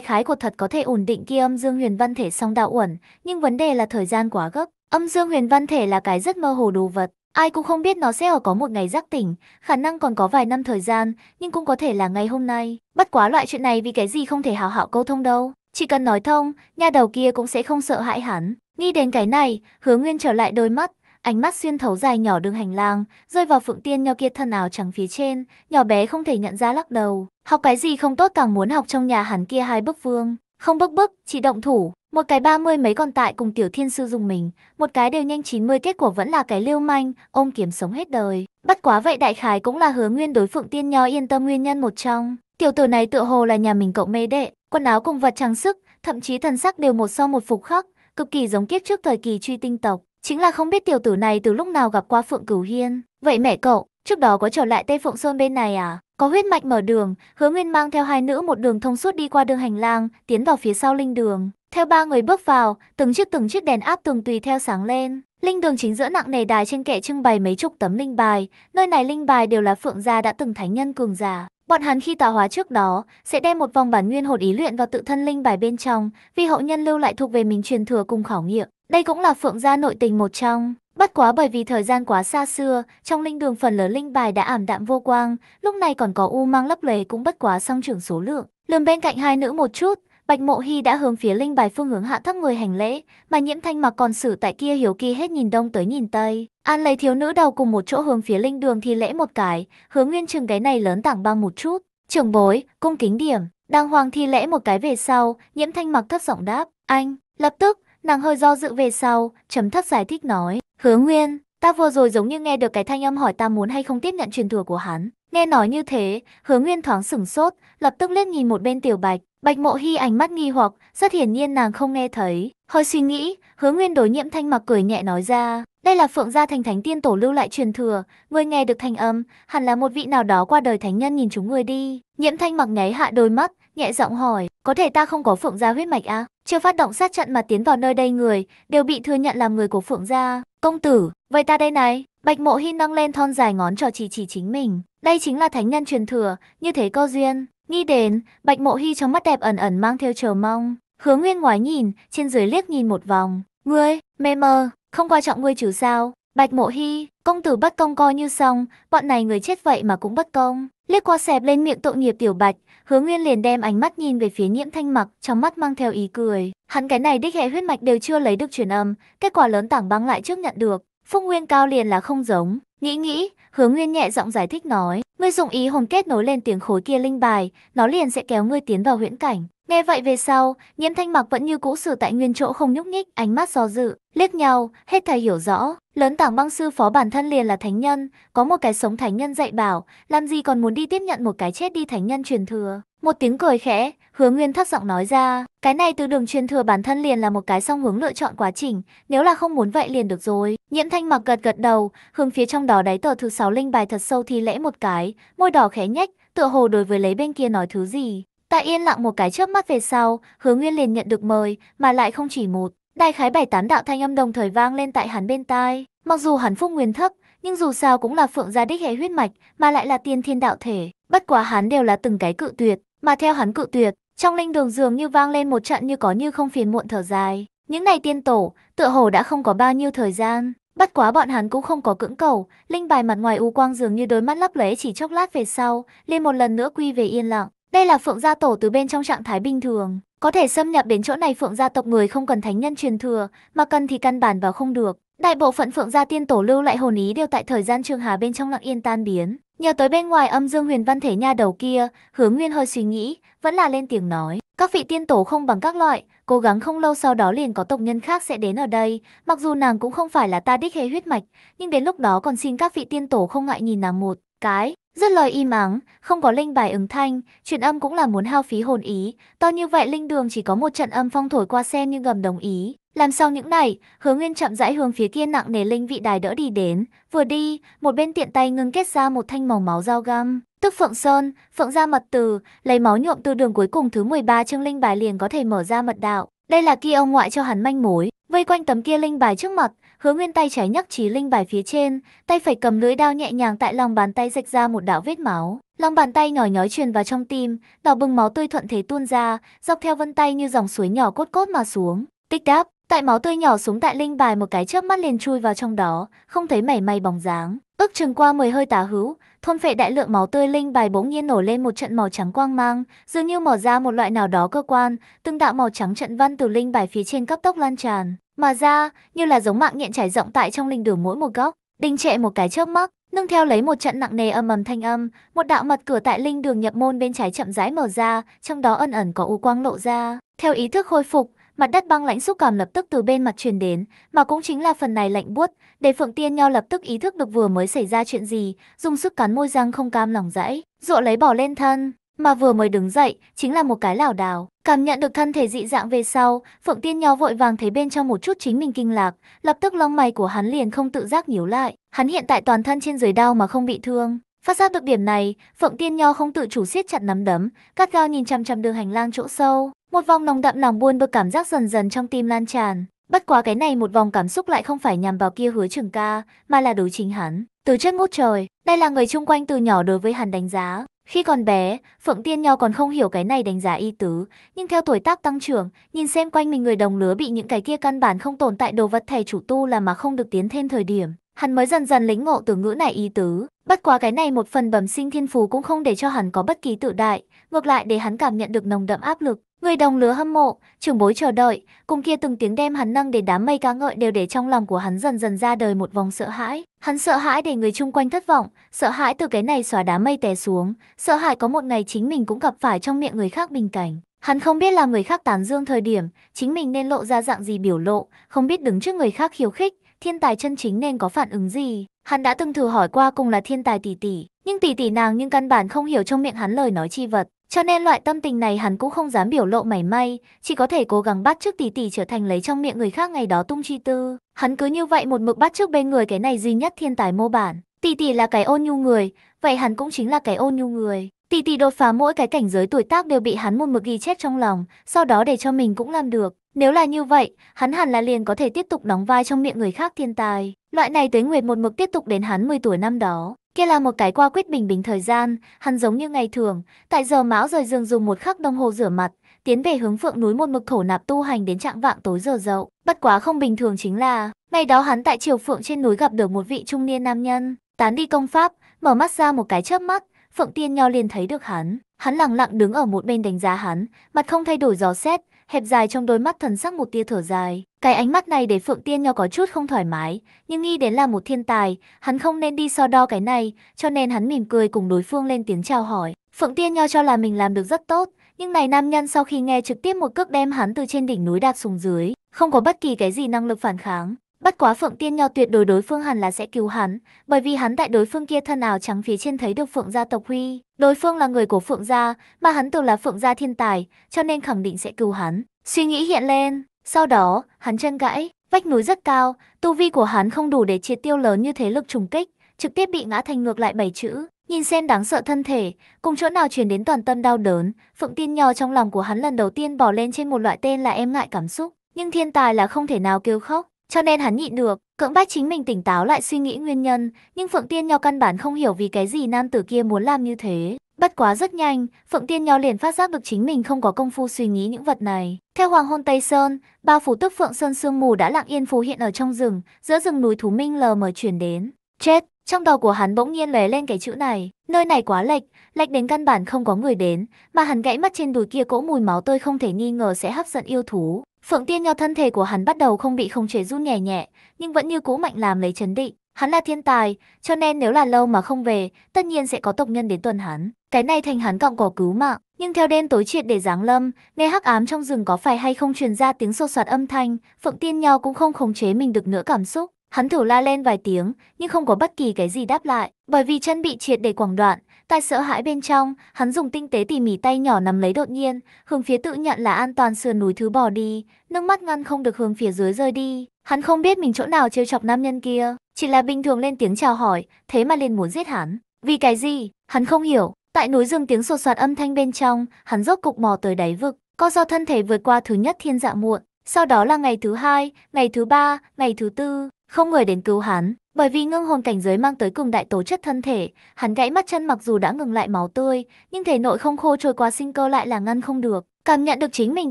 khái của thật có thể ổn định kia âm dương huyền văn thể song đạo uẩn, nhưng vấn đề là thời gian quá gấp. Âm dương huyền văn thể là cái rất mơ hồ đồ vật, Ai cũng không biết nó sẽ ở có một ngày giác tỉnh, khả năng còn có vài năm thời gian, nhưng cũng có thể là ngày hôm nay. Bất quá loại chuyện này vì cái gì không thể hào hảo câu thông đâu. Chỉ cần nói thông, nhà đầu kia cũng sẽ không sợ hãi hắn. Nghĩ đến cái này, hứa nguyên trở lại đôi mắt, ánh mắt xuyên thấu dài nhỏ đường hành lang, rơi vào phượng tiên nho kia thân áo trắng phía trên, nhỏ bé không thể nhận ra lắc đầu. Học cái gì không tốt càng muốn học trong nhà hắn kia hai bức vương. Không bức bức, chỉ động thủ, một cái ba mươi mấy con tại cùng tiểu thiên sư dùng mình, một cái đều nhanh 90 kết quả vẫn là cái lưu manh, ôm kiếm sống hết đời. Bất quá vậy đại khái cũng là hứa nguyên đối phượng tiên nho yên tâm nguyên nhân một trong. Tiểu tử này tựa hồ là nhà mình cậu mê đệ, quần áo cùng vật trang sức, thậm chí thần sắc đều một so một phục khắc, cực kỳ giống kiếp trước thời kỳ truy tinh tộc. Chính là không biết tiểu tử này từ lúc nào gặp qua Phượng Cửu Hiên. Vậy mẹ cậu, trước đó có trở lại Tây Phượng Sơn bên này à? Có huyết mạch mở đường, Hứa Nguyên mang theo hai nữ một đường thông suốt đi qua đường hành lang, tiến vào phía sau linh đường. Theo ba người bước vào, từng chiếc từng chiếc đèn áp tường tùy theo sáng lên. Linh đường chính giữa nặng nề đài trên kệ trưng bày mấy chục tấm linh bài, nơi này linh bài đều là phượng gia đã từng thánh nhân cường giả. Bọn hắn khi tạo hóa trước đó, sẽ đem một vòng bản nguyên hồn ý luyện vào tự thân linh bài bên trong, vì hậu nhân lưu lại thuộc về mình truyền thừa cùng khảo nghiệm. Đây cũng là phượng gia nội tình một trong. Bất quá bởi vì thời gian quá xa xưa, trong linh đường phần lớn linh bài đã ảm đạm vô quang, lúc này còn có u mang lấp lề cũng bất quá song trưởng số lượng. Lườm bên cạnh hai nữ một chút, Bạch Mộ Hy đã hướng phía linh bài phương hướng hạ thấp người hành lễ, mà Nhiễm Thanh mặc còn xử tại kia hiểu kỳ hết nhìn đông tới nhìn tây. An lấy thiếu nữ đầu cùng một chỗ hướng phía linh đường thì lễ một cái, hướng nguyên trường cái này lớn tảng băng một chút. trường bối, cung kính điểm, đàng hoàng thi lễ một cái về sau, Nhiễm Thanh mặc thấp giọng đáp, anh, lập tức, nàng hơi do dự về sau, chấm thấp giải thích nói, hứa nguyên, ta vừa rồi giống như nghe được cái thanh âm hỏi ta muốn hay không tiếp nhận truyền thừa của hắn. Nghe nói như thế, hứa nguyên thoáng sửng sốt, lập tức liếc nhìn một bên tiểu bạch, Bạch mộ hy ánh mắt nghi hoặc, rất hiển nhiên nàng không nghe thấy. Hơi suy nghĩ, hứa nguyên đối nhiễm thanh mặc cười nhẹ nói ra. Đây là phượng gia thành thánh tiên tổ lưu lại truyền thừa, ngươi nghe được thanh âm, hẳn là một vị nào đó qua đời thánh nhân nhìn chúng ngươi đi. Nhiệm thanh mặc nháy hạ đôi mắt, nhẹ giọng hỏi, có thể ta không có phượng gia huyết mạch à? Chưa phát động sát trận mà tiến vào nơi đây người, đều bị thừa nhận làm người của phượng gia. Công tử, vậy ta đây này, bạch mộ hy nâng lên thon dài ngón trỏ chỉ chỉ chính mình. Đây chính là thánh nhân truyền thừa, như thế cơ duyên, Nghĩ đến, Bạch Mộ Hy trong mắt đẹp ẩn ẩn mang theo chờ mong. Hứa Nguyên ngoái nhìn, trên dưới liếc nhìn một vòng. Ngươi, mê mờ, không quan trọng ngươi chứ sao? Bạch Mộ Hy, công tử bất công coi như xong, bọn này người chết vậy mà cũng bất công. Liếc qua xẹp lên miệng tội nghiệp tiểu Bạch, Hứa Nguyên liền đem ánh mắt nhìn về phía Nhiễm Thanh Mặc, trong mắt mang theo ý cười. Hắn cái này đích hệ huyết mạch đều chưa lấy được truyền âm, kết quả lớn tảng băng lại trước nhận được, Phúc Nguyên Cao liền là không giống. Nghĩ nghĩ, Hướng Nguyên nhẹ giọng giải thích nói, ngươi dùng ý hồn kết nối lên tiếng khối kia linh bài, nó liền sẽ kéo ngươi tiến vào huyễn cảnh. Nghe vậy về sau, Nhiễm Thanh Mặc vẫn như cũ xử tại nguyên chỗ không nhúc nhích, ánh mắt do dự, liếc nhau, hết thầy hiểu rõ, lớn tảng băng sư phó bản thân liền là thánh nhân, có một cái sống thánh nhân dạy bảo, làm gì còn muốn đi tiếp nhận một cái chết đi thánh nhân truyền thừa. Một tiếng cười khẽ, hứa nguyên thấp giọng nói ra, cái này từ đường truyền thừa bản thân liền là một cái song hướng lựa chọn quá trình, nếu là không muốn vậy liền được rồi. Nhiễm thanh mặc gật gật đầu, hướng phía trong đó đáy tờ thứ sáu linh bài thật sâu thi lễ một cái, môi đỏ khẽ nhếch, tựa hồ đối với lấy bên kia nói thứ gì. Tại yên lặng một cái trước mắt về sau, hứa nguyên liền nhận được mời, mà lại không chỉ một. Đại khái bảy tám đạo thanh âm đồng thời vang lên tại hắn bên tai. Mặc dù hắn phúc nguyên thấp, nhưng dù sao cũng là phượng gia đích hệ huyết mạch, mà lại là tiên thiên đạo thể. Bất quá hắn đều là từng cái cự tuyệt, mà theo hắn cự tuyệt. Trong linh đường dường như vang lên một trận như có như không phiền muộn thở dài. Những này tiên tổ, tựa hồ đã không có bao nhiêu thời gian. Bất quá bọn hắn cũng không có cưỡng cầu, linh bài mặt ngoài u quang dường như đôi mắt lấp lóe chỉ chốc lát về sau, liền một lần nữa quy về yên lặng. Đây là phượng gia tổ từ bên trong trạng thái bình thường, có thể xâm nhập đến chỗ này phượng gia tộc người không cần thánh nhân truyền thừa, mà cần thì căn bản vào không được. Đại bộ phận phượng gia tiên tổ lưu lại hồn ý đều tại thời gian trường hà bên trong lặng yên tan biến, Nhờ tới bên ngoài âm dương huyền văn thể nha đầu kia, hướng nguyên hơi suy nghĩ, vẫn là lên tiếng nói. Các vị tiên tổ không bằng các loại, cố gắng không lâu sau đó liền có tộc nhân khác sẽ đến ở đây. Mặc dù nàng cũng không phải là ta đích hệ huyết mạch, nhưng đến lúc đó còn xin các vị tiên tổ không ngại nhìn nàng một cái. Rất lời im ắng, không có linh bài ứng thanh, truyền âm cũng là muốn hao phí hồn ý. To như vậy linh đường chỉ có một trận âm phong thổi qua sen như gầm đồng ý. Làm xong những này, Hứa Nguyên chậm rãi hướng phía kia nặng nề linh vị đài đỡ đi đến, vừa đi, một bên tiện tay ngưng kết ra một thanh màu máu dao găm, tức Phượng Sơn, Phượng ra mật từ, lấy máu nhuộm từ đường cuối cùng thứ 13 chương linh bài liền có thể mở ra mật đạo. Đây là kia ông ngoại cho hắn manh mối, vây quanh tấm kia linh bài trước mặt, Hứa Nguyên tay trái nhắc chí linh bài phía trên, tay phải cầm lưỡi đao nhẹ nhàng tại lòng bàn tay rạch ra một đạo vết máu. Lòng bàn tay nhỏ nhói truyền vào trong tim, đỏ bừng máu tươi thuận thế tuôn ra, dọc theo vân tay như dòng suối nhỏ cốt cốt mà xuống. Tích đáp, Tại máu tươi nhỏ xuống tại linh bài một cái chớp mắt liền chui vào trong đó, không thấy mảy may bóng dáng. Ước chừng qua 10 hơi tá hữu, thôn phệ đại lượng máu tươi linh bài bỗng nhiên nổi lên một trận màu trắng quang mang, dường như mở ra một loại nào đó cơ quan, từng đạo màu trắng trận văn từ linh bài phía trên cấp tốc lan tràn, mà ra, như là giống mạng nhện trải rộng tại trong linh đường mỗi một góc, đình trệ một cái chớp mắt, nâng theo lấy một trận nặng nề âm ầm thanh âm, một đạo mật cửa tại linh đường nhập môn bên trái chậm rãi mở ra, trong đó ẩn ẩn có u quang lộ ra. Theo ý thức khôi phục, mặt đất băng lãnh xúc cảm lập tức từ bên mặt truyền đến, mà cũng chính là phần này lạnh buốt, để Phượng Tiên Nho lập tức ý thức được vừa mới xảy ra chuyện gì, dùng sức cắn môi răng không cam lòng dãi, dụ lấy bỏ lên thân, mà vừa mới đứng dậy, chính là một cái lảo đảo. Cảm nhận được thân thể dị dạng về sau, Phượng Tiên Nho vội vàng thấy bên trong một chút chính mình kinh lạc, lập tức lông mày của hắn liền không tự giác nhíu lại. Hắn hiện tại toàn thân trên dưới đau mà không bị thương. Phát giác được điểm này, Phượng Tiên Nho không tự chủ siết chặt nắm đấm, cắt gao nhìn chằm chằm đường hành lang chỗ sâu. Một vòng nồng đậm lòng buôn bực cảm giác dần dần trong tim lan tràn. Bất quá cái này một vòng cảm xúc lại không phải nhằm vào kia hứa trưởng ca, mà là đối chính hắn. Từ chất ngút trời, đây là người chung quanh từ nhỏ đối với hắn đánh giá. Khi còn bé, Phượng Tiên Nho còn không hiểu cái này đánh giá y tứ, nhưng theo tuổi tác tăng trưởng, nhìn xem quanh mình người đồng lứa bị những cái kia căn bản không tồn tại đồ vật thầy chủ tu là mà không được tiến thêm thời điểm, hắn mới dần dần lĩnh ngộ từ ngữ này ý tứ. Bất quá cái này một phần bẩm sinh thiên phú cũng không để cho hắn có bất kỳ tự đại, ngược lại để hắn cảm nhận được nồng đậm áp lực. Người đồng lứa hâm mộ, trưởng bối chờ đợi, cùng kia từng tiếng đem hắn nâng để đám mây ca ngợi đều để trong lòng của hắn dần dần ra đời một vòng sợ hãi. Hắn sợ hãi để người chung quanh thất vọng, sợ hãi từ cái này xóa đám mây té xuống, sợ hãi có một ngày chính mình cũng gặp phải trong miệng người khác bình cảnh. Hắn không biết là người khác tán dương thời điểm, chính mình nên lộ ra dạng gì biểu lộ, không biết đứng trước người khác khiêu khích, thiên tài chân chính nên có phản ứng gì. Hắn đã từng thử hỏi qua cùng là thiên tài tỷ tỷ, nhưng tỷ tỷ nàng nhưng căn bản không hiểu trong miệng hắn lời nói chi vật. Cho nên loại tâm tình này hắn cũng không dám biểu lộ mảy may, chỉ có thể cố gắng bắt trước tỷ tỷ trở thành lấy trong miệng người khác ngày đó tung chi tư. Hắn cứ như vậy một mực bắt trước bên người cái này duy nhất thiên tài mô bản. Tỷ tỷ là cái ôn nhu người, vậy hắn cũng chính là cái ôn nhu người. Tỷ tỷ đột phá mỗi cái cảnh giới tuổi tác đều bị hắn một mực ghi chép trong lòng, sau đó để cho mình cũng làm được. Nếu là như vậy, hắn hẳn là liền có thể tiếp tục đóng vai trong miệng người khác thiên tài. Loại này tới nguyệt một mực tiếp tục đến hắn 10 tuổi năm đó. Kia là một cái qua quyết bình bình thời gian, hắn giống như ngày thường, tại giờ mão rời giường dùng một khắc đồng hồ rửa mặt, tiến về hướng phượng núi một mực thổ nạp tu hành đến trạng vạng tối giờ dậu. Bất quá không bình thường chính là, ngày đó hắn tại triều phượng trên núi gặp được một vị trung niên nam nhân, tán đi công pháp, mở mắt ra một cái chớp mắt, phượng tiên nho liền thấy được hắn. Hắn lặng lặng đứng ở một bên đánh giá hắn, mặt không thay đổi gió xét, hẹp dài trong đôi mắt thần sắc một tia thở dài. Cái ánh mắt này để Phượng Tiên Nho có chút không thoải mái, nhưng nghĩ đến là một thiên tài, hắn không nên đi so đo cái này, cho nên hắn mỉm cười cùng đối phương lên tiếng chào hỏi. Phượng Tiên Nho cho là mình làm được rất tốt, nhưng này nam nhân sau khi nghe trực tiếp một cước đem hắn từ trên đỉnh núi đạp xuống dưới, không có bất kỳ cái gì năng lực phản kháng. Bất quá Phượng Tiên Nho tuyệt đối đối phương hẳn là sẽ cứu hắn, bởi vì hắn tại đối phương kia thân ảo trắng phía trên thấy được Phượng gia tộc huy, đối phương là người của Phượng gia, mà hắn từng là Phượng gia thiên tài, cho nên khẳng định sẽ cứu hắn. Suy nghĩ hiện lên, sau đó, hắn chân gãy, vách núi rất cao, tu vi của hắn không đủ để triệt tiêu lớn như thế lực trùng kích, trực tiếp bị ngã thành ngược lại bảy chữ, nhìn xem đáng sợ thân thể, cùng chỗ nào truyền đến toàn tâm đau đớn, Phượng Tiên Nho trong lòng của hắn lần đầu tiên bỏ lên trên một loại tên là em ngại cảm xúc, nhưng thiên tài là không thể nào kêu khóc cho nên hắn nhịn được, cưỡng bách chính mình tỉnh táo lại suy nghĩ nguyên nhân, nhưng Phượng Tiên Nho căn bản không hiểu vì cái gì nam tử kia muốn làm như thế. Bất quá rất nhanh, Phượng Tiên Nho liền phát giác được chính mình không có công phu suy nghĩ những vật này. Theo Hoàng hôn Tây Sơn, ba phủ tức Phượng Sơn sương mù đã lặng yên phù hiện ở trong rừng, giữa rừng núi thú minh lờ mờ chuyển đến. Chết! Trong đầu của hắn bỗng nhiên lóe lên cái chữ này, nơi này quá lệch, lệch đến căn bản không có người đến, mà hắn gãy mắt trên đùi kia cỗ mùi máu tươi không thể nghi ngờ sẽ hấp dẫn yêu thú. Phượng Tiên Nho thân thể của hắn bắt đầu không bị không chế run nhẹ nhẹ, nhưng vẫn như cũ mạnh làm lấy chấn định. Hắn là thiên tài, cho nên nếu là lâu mà không về, tất nhiên sẽ có tộc nhân đến tuần hắn. Cái này thành hắn cọng cỏ cứu mạng, nhưng theo đêm tối triệt để giáng lâm, nghe hắc ám trong rừng có phải hay không truyền ra tiếng sột soạt âm thanh, Phượng Tiên Nho cũng không khống chế mình được nữa cảm xúc. Hắn thử la lên vài tiếng, nhưng không có bất kỳ cái gì đáp lại, bởi vì chân bị triệt để quảng đoạn, Ta sợ hãi bên trong, hắn dùng tinh tế tỉ mỉ tay nhỏ nắm lấy đột nhiên, hướng phía tự nhận là an toàn sườn núi thứ bỏ đi, nước mắt ngăn không được hướng phía dưới rơi đi. Hắn không biết mình chỗ nào trêu chọc nam nhân kia, chỉ là bình thường lên tiếng chào hỏi, thế mà liền muốn giết hắn. Vì cái gì? Hắn không hiểu. Tại núi rừng tiếng sột soạt âm thanh bên trong, hắn rốt cục mò tới đáy vực, co do thân thể vượt qua thứ nhất thiên dạ muộn. Sau đó là ngày thứ hai, ngày thứ ba, ngày thứ tư, không người đến cứu hắn. Bởi vì ngưng hồn cảnh giới mang tới cùng đại tố chất thân thể, hắn gãy mắt chân mặc dù đã ngừng lại máu tươi, nhưng thể nội không khô trôi qua sinh cơ lại là ngăn không được. Cảm nhận được chính mình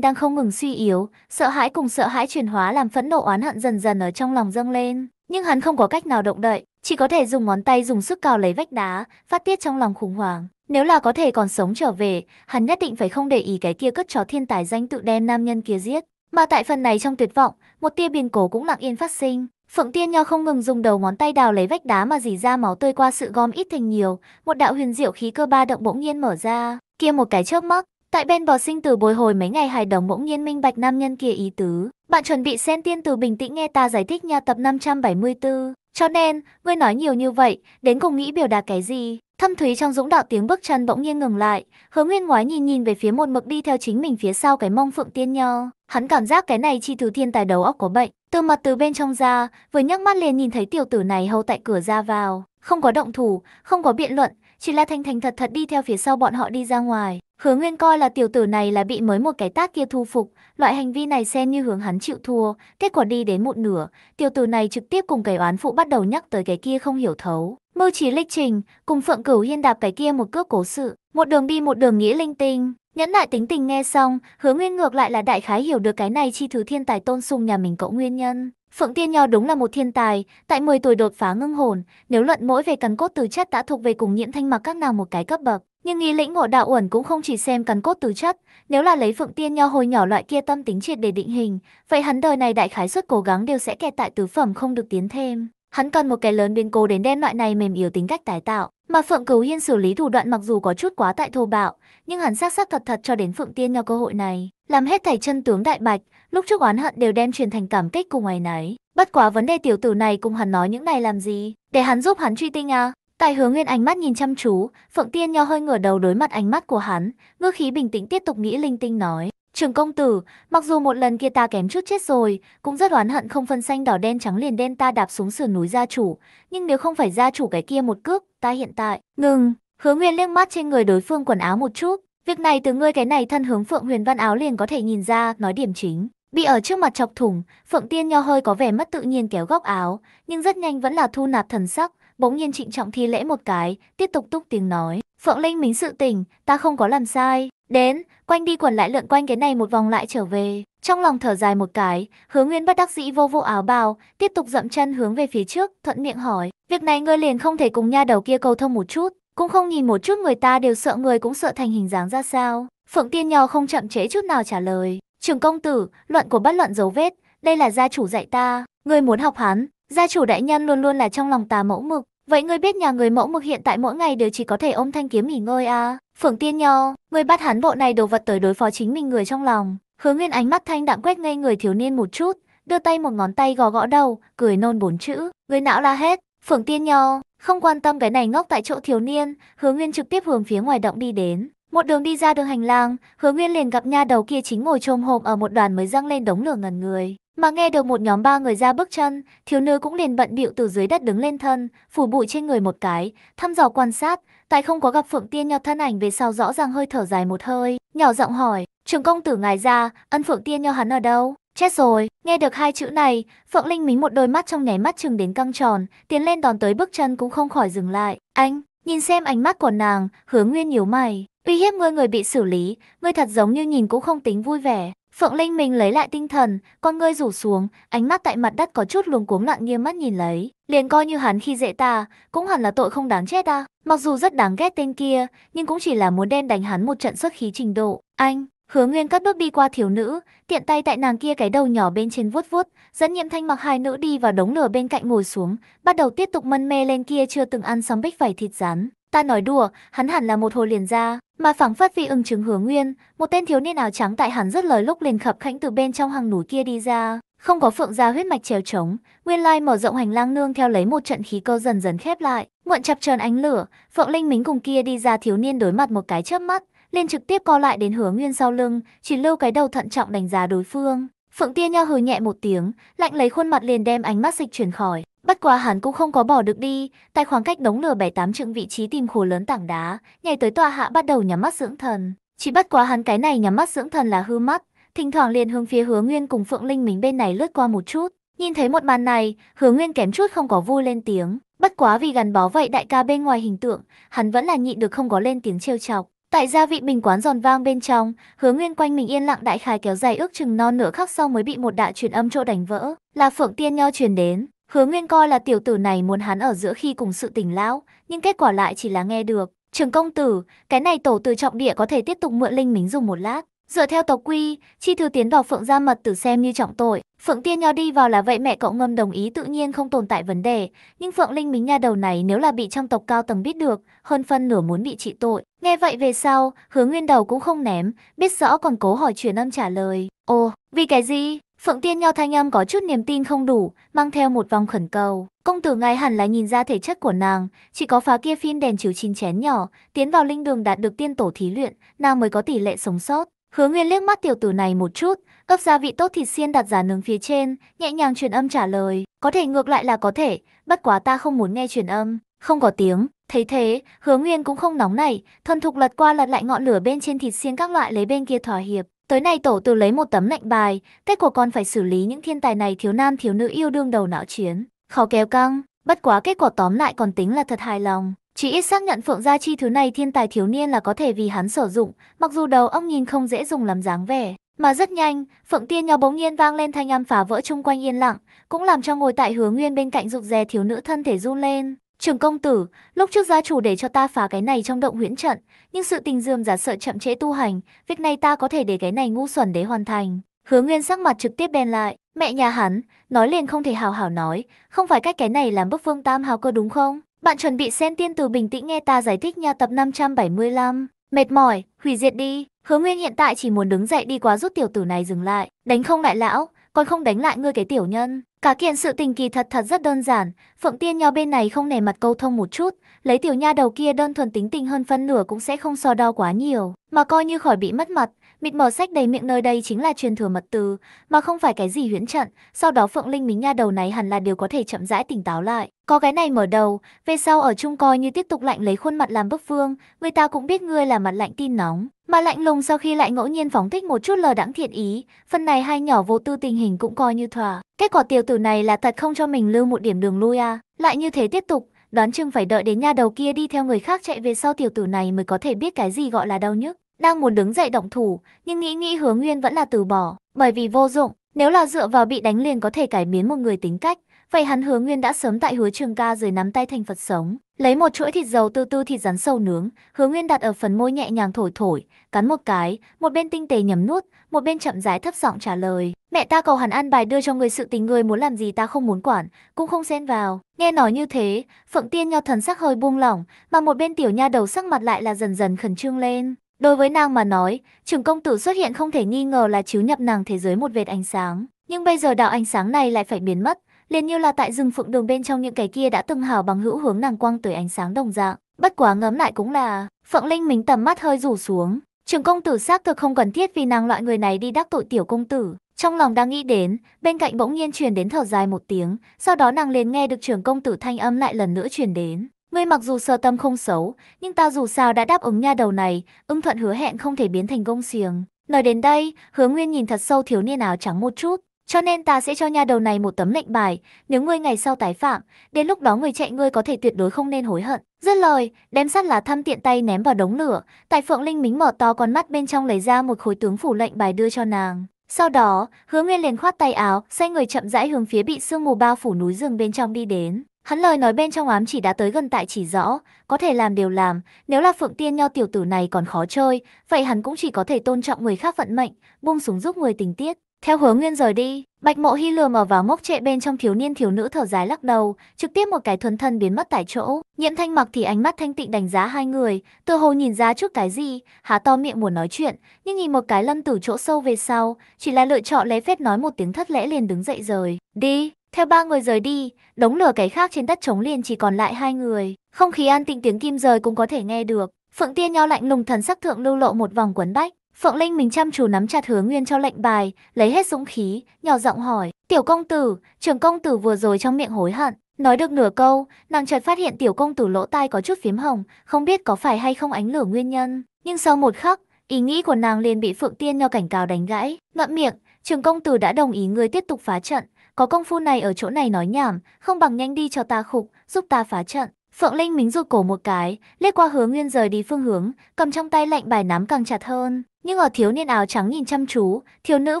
đang không ngừng suy yếu, sợ hãi cùng sợ hãi chuyển hóa làm phẫn nộ oán hận dần dần ở trong lòng dâng lên. Nhưng hắn không có cách nào động đậy, chỉ có thể dùng ngón tay dùng sức cào lấy vách đá, phát tiết trong lòng khủng hoảng. Nếu là có thể còn sống trở về, hắn nhất định phải không để ý cái kia cất chó thiên tài danh tự đem nam nhân kia giết. Mà tại phần này trong tuyệt vọng, một tia biến cố cũng lặng yên phát sinh. Phượng Tiên Nho không ngừng dùng đầu ngón tay đào lấy vách đá mà dì ra máu tươi qua sự gom ít thành nhiều, một đạo huyền diệu khí cơ ba động bỗng nhiên mở ra, kia một cái chớp mắt, tại bên bò sinh từ bồi hồi mấy ngày hài đồng bỗng nhiên minh bạch nam nhân kia ý tứ, bạn chuẩn bị xem tiên từ bình tĩnh nghe ta giải thích nha tập 574. Cho nên, ngươi nói nhiều như vậy, đến cùng nghĩ biểu đạt cái gì? Thâm thúy trong dũng đạo tiếng bước chân bỗng nhiên ngừng lại, Hứa Nguyên ngoái nhìn nhìn về phía một mực đi theo chính mình phía sau cái mông Phượng Tiên Nho. Hắn cảm giác cái này chi thứ thiên tài đầu óc có bệnh, từ mặt từ bên trong ra, vừa nhấc mắt liền nhìn thấy tiểu tử này hầu tại cửa ra vào. Không có động thủ, không có biện luận, chỉ là thành thành thật thật đi theo phía sau bọn họ đi ra ngoài. Hứa Nguyên coi là tiểu tử này là bị mới một cái tác kia thu phục, loại hành vi này xem như hướng hắn chịu thua, kết quả đi đến một nửa, tiểu tử này trực tiếp cùng cái oán phụ bắt đầu nhắc tới cái kia không hiểu thấu. Mưu trí lịch trình, cùng Phượng Cửu Hiên đạp cái kia một cước cố sự, một đường đi một đường nghĩ linh tinh, Nhẫn lại tính tình nghe xong, hứa nguyên ngược lại là đại khái hiểu được cái này chi thứ thiên tài tôn sùng nhà mình cậu nguyên nhân. Phượng Tiên Nho đúng là một thiên tài, tại 10 tuổi đột phá ngưng hồn, nếu luận mỗi về cần cốt từ chất đã thuộc về cùng nhiễm thanh mặc các nào một cái cấp bậc. Nhưng nghi lĩnh ngộ đạo uẩn cũng không chỉ xem cần cốt từ chất, nếu là lấy Phượng Tiên Nho hồi nhỏ loại kia tâm tính triệt để định hình, vậy hắn đời này đại khái suất cố gắng đều sẽ kẹt tại tứ phẩm không được tiến thêm. Hắn cần một cái lớn biến cố đến đem loại này mềm yếu tính cách tái tạo. Mà Phượng Cửu Hiên xử lý thủ đoạn mặc dù có chút quá tại thô bạo, nhưng hắn xác xác thật thật cho đến Phượng Tiên nhau cơ hội này. Làm hết thảy chân tướng đại bạch, lúc trước oán hận đều đem truyền thành cảm kích cùng ngoài nấy. Bất quá vấn đề tiểu tử này cùng hắn nói những này làm gì, để hắn giúp hắn truy tinh à. tại hướng nguyên ánh mắt nhìn chăm chú, Phượng Tiên nho hơi ngửa đầu đối mặt ánh mắt của hắn, ngư khí bình tĩnh tiếp tục nghĩ linh tinh nói. Trường công tử, mặc dù một lần kia ta kém chút chết rồi, cũng rất oán hận không phân xanh đỏ đen trắng liền đen ta đạp xuống sườn núi gia chủ, nhưng nếu không phải gia chủ cái kia một cước, ta hiện tại... Ngừng, hứa nguyên liếc mắt trên người đối phương quần áo một chút, việc này từ ngươi cái này thân hướng phượng huyền văn áo liền có thể nhìn ra, nói điểm chính. Bị ở trước mặt chọc thủng, Phượng Tiên Nho hơi có vẻ mất tự nhiên kéo góc áo, nhưng rất nhanh vẫn là thu nạp thần sắc, bỗng nhiên trịnh trọng thi lễ một cái, tiếp tục túc tiếng nói. Phượng Linh mính sự tình, ta không có làm sai. Đến, quanh đi quẩn lại lượn quanh cái này một vòng lại trở về. Trong lòng thở dài một cái, Hứa Nguyên bất đắc dĩ vô vô áo bào, tiếp tục dậm chân hướng về phía trước, thuận miệng hỏi, "Việc này ngươi liền không thể cùng nha đầu kia cầu thông một chút, cũng không nhìn một chút người ta đều sợ người cũng sợ thành hình dáng ra sao?" Phượng Tiên nhỏ không chậm trễ chút nào trả lời, "Trưởng công tử, luận của bất luận dấu vết, đây là gia chủ dạy ta, ngươi muốn học hắn, gia chủ đại nhân luôn luôn là trong lòng ta mẫu mực, Vậy ngươi biết nhà người mẫu mực hiện tại mỗi ngày đều chỉ có thể ôm thanh kiếm nghỉ ngơi à? Phượng tiên nho, ngươi bắt hắn bộ này đồ vật tới đối phó chính mình người trong lòng. Hứa Nguyên ánh mắt thanh đạm quét ngay người thiếu niên một chút, đưa tay một ngón tay gò gõ đầu, cười nôn bốn chữ, người não la hết. Phượng tiên nho, không quan tâm cái này ngốc tại chỗ thiếu niên, Hứa Nguyên trực tiếp hướng phía ngoài động đi đến. Một đường đi ra đường hành lang, Hứa Nguyên liền gặp nha đầu kia chính ngồi trồm hồm ở một đoàn mới răng lên đống lửa ngần người. Mà nghe được một nhóm ba người ra bước chân, thiếu nữ cũng liền bận bịu từ dưới đất đứng lên thân, phủ bụi trên người một cái, thăm dò quan sát, tại không có gặp Phượng Tiên Nho thân ảnh về sau rõ ràng hơi thở dài một hơi, nhỏ giọng hỏi, trường công tử ngài ra, ân Phượng Tiên Nho hắn ở đâu? Chết rồi, nghe được hai chữ này, Phượng Linh mính một đôi mắt trong nháy mắt chừng đến căng tròn, tiến lên đón tới bước chân cũng không khỏi dừng lại. Anh, nhìn xem ánh mắt của nàng, Hứa nguyên nhíu mày, uy hiếp ngươi người bị xử lý, ngươi thật giống như nhìn cũng không tính vui vẻ. Phượng Linh mình lấy lại tinh thần, con ngươi rủ xuống, ánh mắt tại mặt đất có chút luống cuống lặng nghiêm mắt nhìn lấy. Liền coi như hắn khi dễ ta, cũng hẳn là tội không đáng chết ta. Mặc dù rất đáng ghét tên kia, nhưng cũng chỉ là muốn đem đánh hắn một trận xuất khí trình độ. Anh, hứa nguyên cắt bước đi qua thiếu nữ, tiện tay tại nàng kia cái đầu nhỏ bên trên vuốt vuốt, dẫn nhiệm thanh mặc hai nữ đi vào đống lửa bên cạnh ngồi xuống, bắt đầu tiếp tục mân mê lên kia chưa từng ăn sắm bích vảy thịt rán. Ta nói đùa, hắn hẳn là một hồ liền ra, mà phảng phất vì ưng chứng hứa nguyên, một tên thiếu niên áo trắng tại hắn rất lời lúc liền khập khánh từ bên trong hang núi kia đi ra, không có phượng gia huyết mạch trèo trống, nguyên lai mở rộng hành lang nương theo lấy một trận khí cơ dần dần khép lại, muộn chập chờn ánh lửa, phượng linh mính cùng kia đi ra thiếu niên đối mặt một cái chớp mắt, liền trực tiếp co lại đến hứa nguyên sau lưng, chỉ lưu cái đầu thận trọng đánh giá đối phương, Phượng Tiên Nho hừ nhẹ một tiếng, lạnh lấy khuôn mặt liền đem ánh mắt dịch chuyển khỏi. Bất quá hắn cũng không có bỏ được đi, tại khoảng cách đống lửa bảy tám trượng vị trí tìm khổ lớn tảng đá, nhảy tới tòa hạ bắt đầu nhắm mắt dưỡng thần. Chỉ bất quá hắn cái này nhắm mắt dưỡng thần là hư mắt, thỉnh thoảng liền hướng phía Hứa Nguyên cùng Phượng Linh mình bên này lướt qua một chút. Nhìn thấy một màn này, Hứa Nguyên kém chút không có vui lên tiếng, bất quá vì gắn bó vậy đại ca bên ngoài hình tượng, hắn vẫn là nhịn được không có lên tiếng trêu chọc. Tại gia vị bình quán giòn vang bên trong, Hứa Nguyên quanh mình yên lặng đại khai kéo dài ước chừng non nửa khắc sau mới bị một đạo truyền âm chỗ đánh vỡ, là Phượng Tiên Nho truyền đến. Hứa Nguyên coi là tiểu tử này muốn hắn ở giữa khi cùng sự tỉnh lão, nhưng kết quả lại chỉ là nghe được. Trường công tử, cái này tổ từ trọng địa có thể tiếp tục mượn linh mính dùng một lát. Dựa theo tộc quy, chi thư tiến vào phượng gia mật tử xem như trọng tội. Phượng tiên nho đi vào là vậy mẹ cậu ngâm đồng ý tự nhiên không tồn tại vấn đề. Nhưng phượng linh mính nha đầu này nếu là bị trong tộc cao tầng biết được, hơn phân nửa muốn bị trị tội. Nghe vậy về sau, hứa nguyên đầu cũng không ném, biết rõ còn cố hỏi truyền âm trả lời. Ồ, vì cái gì? Phượng tiên nho thanh âm có chút niềm tin không đủ, mang theo một vòng khẩn cầu. Công tử ngài hẳn là nhìn ra thể chất của nàng, chỉ có phá kia phim đèn chiếu chín chén nhỏ, tiến vào linh đường đạt được tiên tổ thí luyện, nàng mới có tỷ lệ sống sót. Hứa Nguyên liếc mắt tiểu tử này một chút, ướp gia vị tốt thịt xiên đặt giả nướng phía trên, nhẹ nhàng truyền âm trả lời, có thể ngược lại là có thể, bất quá ta không muốn nghe truyền âm, không có tiếng. Thấy thế, Hứa Nguyên cũng không nóng nảy, thuần thục lật qua lật lại ngọn lửa bên trên thịt xiên các loại lấy bên kia thỏa hiệp. Tới này tổ từ lấy một tấm lệnh bài, kết quả còn phải xử lý những thiên tài này thiếu nam thiếu nữ yêu đương đầu não chiến, khó kéo căng, bất quá kết quả tóm lại còn tính là thật hài lòng. Chỉ ít xác nhận Phượng Gia Chi thứ này thiên tài thiếu niên là có thể vì hắn sử dụng, mặc dù đầu ông nhìn không dễ dùng làm dáng vẻ. Mà rất nhanh, Phượng Tiên Nho bỗng nhiên vang lên thanh âm phá vỡ chung quanh yên lặng, cũng làm cho ngồi tại hứa nguyên bên cạnh rụt rè thiếu nữ thân thể run lên. Trường công tử, lúc trước gia chủ để cho ta phá cái này trong động huyễn trận, nhưng sự tình dườm giả sợ chậm trễ tu hành, việc này ta có thể để cái này ngu xuẩn để hoàn thành. Hứa Nguyên sắc mặt trực tiếp bèn lại, mẹ nhà hắn, nói liền không thể hào hảo nói, không phải cách cái này làm bức phương tam hào cơ đúng không? Bạn chuẩn bị xem tiên từ bình tĩnh nghe ta giải thích nha tập 575. Mệt mỏi, hủy diệt đi. Hứa Nguyên hiện tại chỉ muốn đứng dậy đi quá rút tiểu tử này dừng lại. Đánh không lại lão, còn không đánh lại ngươi cái tiểu nhân. Cả kiện sự tình kỳ thật thật rất đơn giản, Phượng Tiên Nho bên này không nề mặt câu thông một chút, lấy tiểu nha đầu kia đơn thuần tính tình hơn phân nửa cũng sẽ không so đo quá nhiều, mà coi như khỏi bị mất mặt, Mịt mở sách đầy miệng nơi đây chính là truyền thừa mật từ, mà không phải cái gì huyễn trận, sau đó Phượng Linh Mính nha đầu này hẳn là điều có thể chậm rãi tỉnh táo lại. Có cái này mở đầu, về sau ở chung coi như tiếp tục lạnh lấy khuôn mặt làm bức phương. người ta cũng biết ngươi là mặt lạnh tin nóng. Mà lạnh lùng sau khi lại ngẫu nhiên phóng thích một chút lờ đãng thiện ý, phần này hai nhỏ vô tư tình hình cũng coi như thỏa. Kết quả tiểu tử này là thật không cho mình lưu một điểm đường lui à, lại như thế tiếp tục, đoán chừng phải đợi đến nhà đầu kia đi theo người khác chạy về sau tiểu tử này mới có thể biết cái gì gọi là đau nhức đang muốn đứng dậy động thủ, nhưng nghĩ nghĩ Hứa Nguyên vẫn là từ bỏ, bởi vì vô dụng, nếu là dựa vào bị đánh liền có thể cải biến một người tính cách, vậy hắn Hứa Nguyên đã sớm tại Hứa Trường Ca dưới nắm tay thành Phật sống, lấy một chuỗi thịt dầu tư tư thịt rắn sâu nướng, Hứa Nguyên đặt ở phần môi nhẹ nhàng thổi thổi, cắn một cái, một bên tinh tế nhấm nuốt, một bên chậm rãi thấp giọng trả lời, "Mẹ ta cầu hắn an bài đưa cho người sự tình người muốn làm gì ta không muốn quản, cũng không xen vào." Nghe nói như thế, Phượng Tiên Nho thần sắc hơi buông lỏng, mà một bên tiểu nha đầu sắc mặt lại là dần dần khẩn trương lên. Đối với nàng mà nói, trưởng công tử xuất hiện không thể nghi ngờ là chiếu nhập nàng thế giới một vệt ánh sáng. Nhưng bây giờ đạo ánh sáng này lại phải biến mất, liền như là tại rừng phượng đường bên trong những cái kia đã từng hào bằng hữu hướng nàng quang tới ánh sáng đồng dạng. Bất quá ngấm lại cũng là, Phượng Linh mình tầm mắt hơi rủ xuống. trưởng công tử xác thực không cần thiết vì nàng loại người này đi đắc tội tiểu công tử. Trong lòng đang nghĩ đến, bên cạnh bỗng nhiên truyền đến thở dài một tiếng, sau đó nàng liền nghe được trưởng công tử thanh âm lại lần nữa truyền đến. Ngươi mặc dù sơ tâm không xấu, nhưng ta dù sao đã đáp ứng nha đầu này, ưng thuận hứa hẹn không thể biến thành công xiềng. Nói đến đây, hứa nguyên nhìn thật sâu thiếu niên áo trắng một chút. Cho nên ta sẽ cho nha đầu này một tấm lệnh bài, nếu ngươi ngày sau tái phạm, đến lúc đó người chạy ngươi có thể tuyệt đối không nên hối hận. Dứt lời, đem sắt lá thăm tiện tay ném vào đống lửa, tại phượng linh mính mở to con mắt bên trong lấy ra một khối tướng phủ lệnh bài đưa cho nàng. Sau đó, hứa nguyên liền khoát tay áo, xoay người chậm rãi hướng phía bị sương mù bao phủ núi rừng bên trong đi đến. Hắn lời nói bên trong ám chỉ đã tới gần tại chỉ rõ, có thể làm đều làm, nếu là Phượng Tiên Nho tiểu tử này còn khó chơi, vậy hắn cũng chỉ có thể tôn trọng người khác vận mệnh, buông súng giúp người tình tiết. Theo hướng nguyên rời đi, Bạch Mộ Hy lừa mở vào ngốc trệ bên trong thiếu niên thiếu nữ thở dài lắc đầu, trực tiếp một cái thuần thân biến mất tại chỗ. Nhiễm Thanh Mặc thì ánh mắt thanh tịnh đánh giá hai người, tựa hồ nhìn ra chút cái gì, há to miệng muốn nói chuyện, nhưng nhìn một cái Lâm Tử chỗ sâu về sau, chỉ là lựa chọn lấy phép nói một tiếng thất lễ liền đứng dậy rời. Đi, theo ba người rời đi, đống lửa cái khác trên đất trống liền chỉ còn lại hai người. Không khí an tịnh tiếng kim rời cũng có thể nghe được. Phượng Tiên nho lạnh lùng thần sắc thượng lưu lộ một vòng quấn bách. Phượng Linh mình chăm chú nắm chặt hướng Nguyên cho lệnh bài, lấy hết dũng khí, nhỏ giọng hỏi, "Tiểu công tử, Trường công tử vừa rồi trong miệng hối hận." Nói được nửa câu, nàng chợt phát hiện tiểu công tử lỗ tai có chút phím hồng, không biết có phải hay không ánh lửa nguyên nhân, nhưng sau một khắc, ý nghĩ của nàng liền bị Phượng Tiên nho cảnh cáo đánh gãy, ngậm miệng, Trường công tử đã đồng ý người tiếp tục phá trận, có công phu này ở chỗ này nói nhảm, không bằng nhanh đi cho ta khục, giúp ta phá trận. Phượng Linh mính rụt cổ một cái, lết qua hướng Nguyên rời đi phương hướng, cầm trong tay lệnh bài nắm càng chặt hơn. Nhưng ở thiếu niên áo trắng nhìn chăm chú, thiếu nữ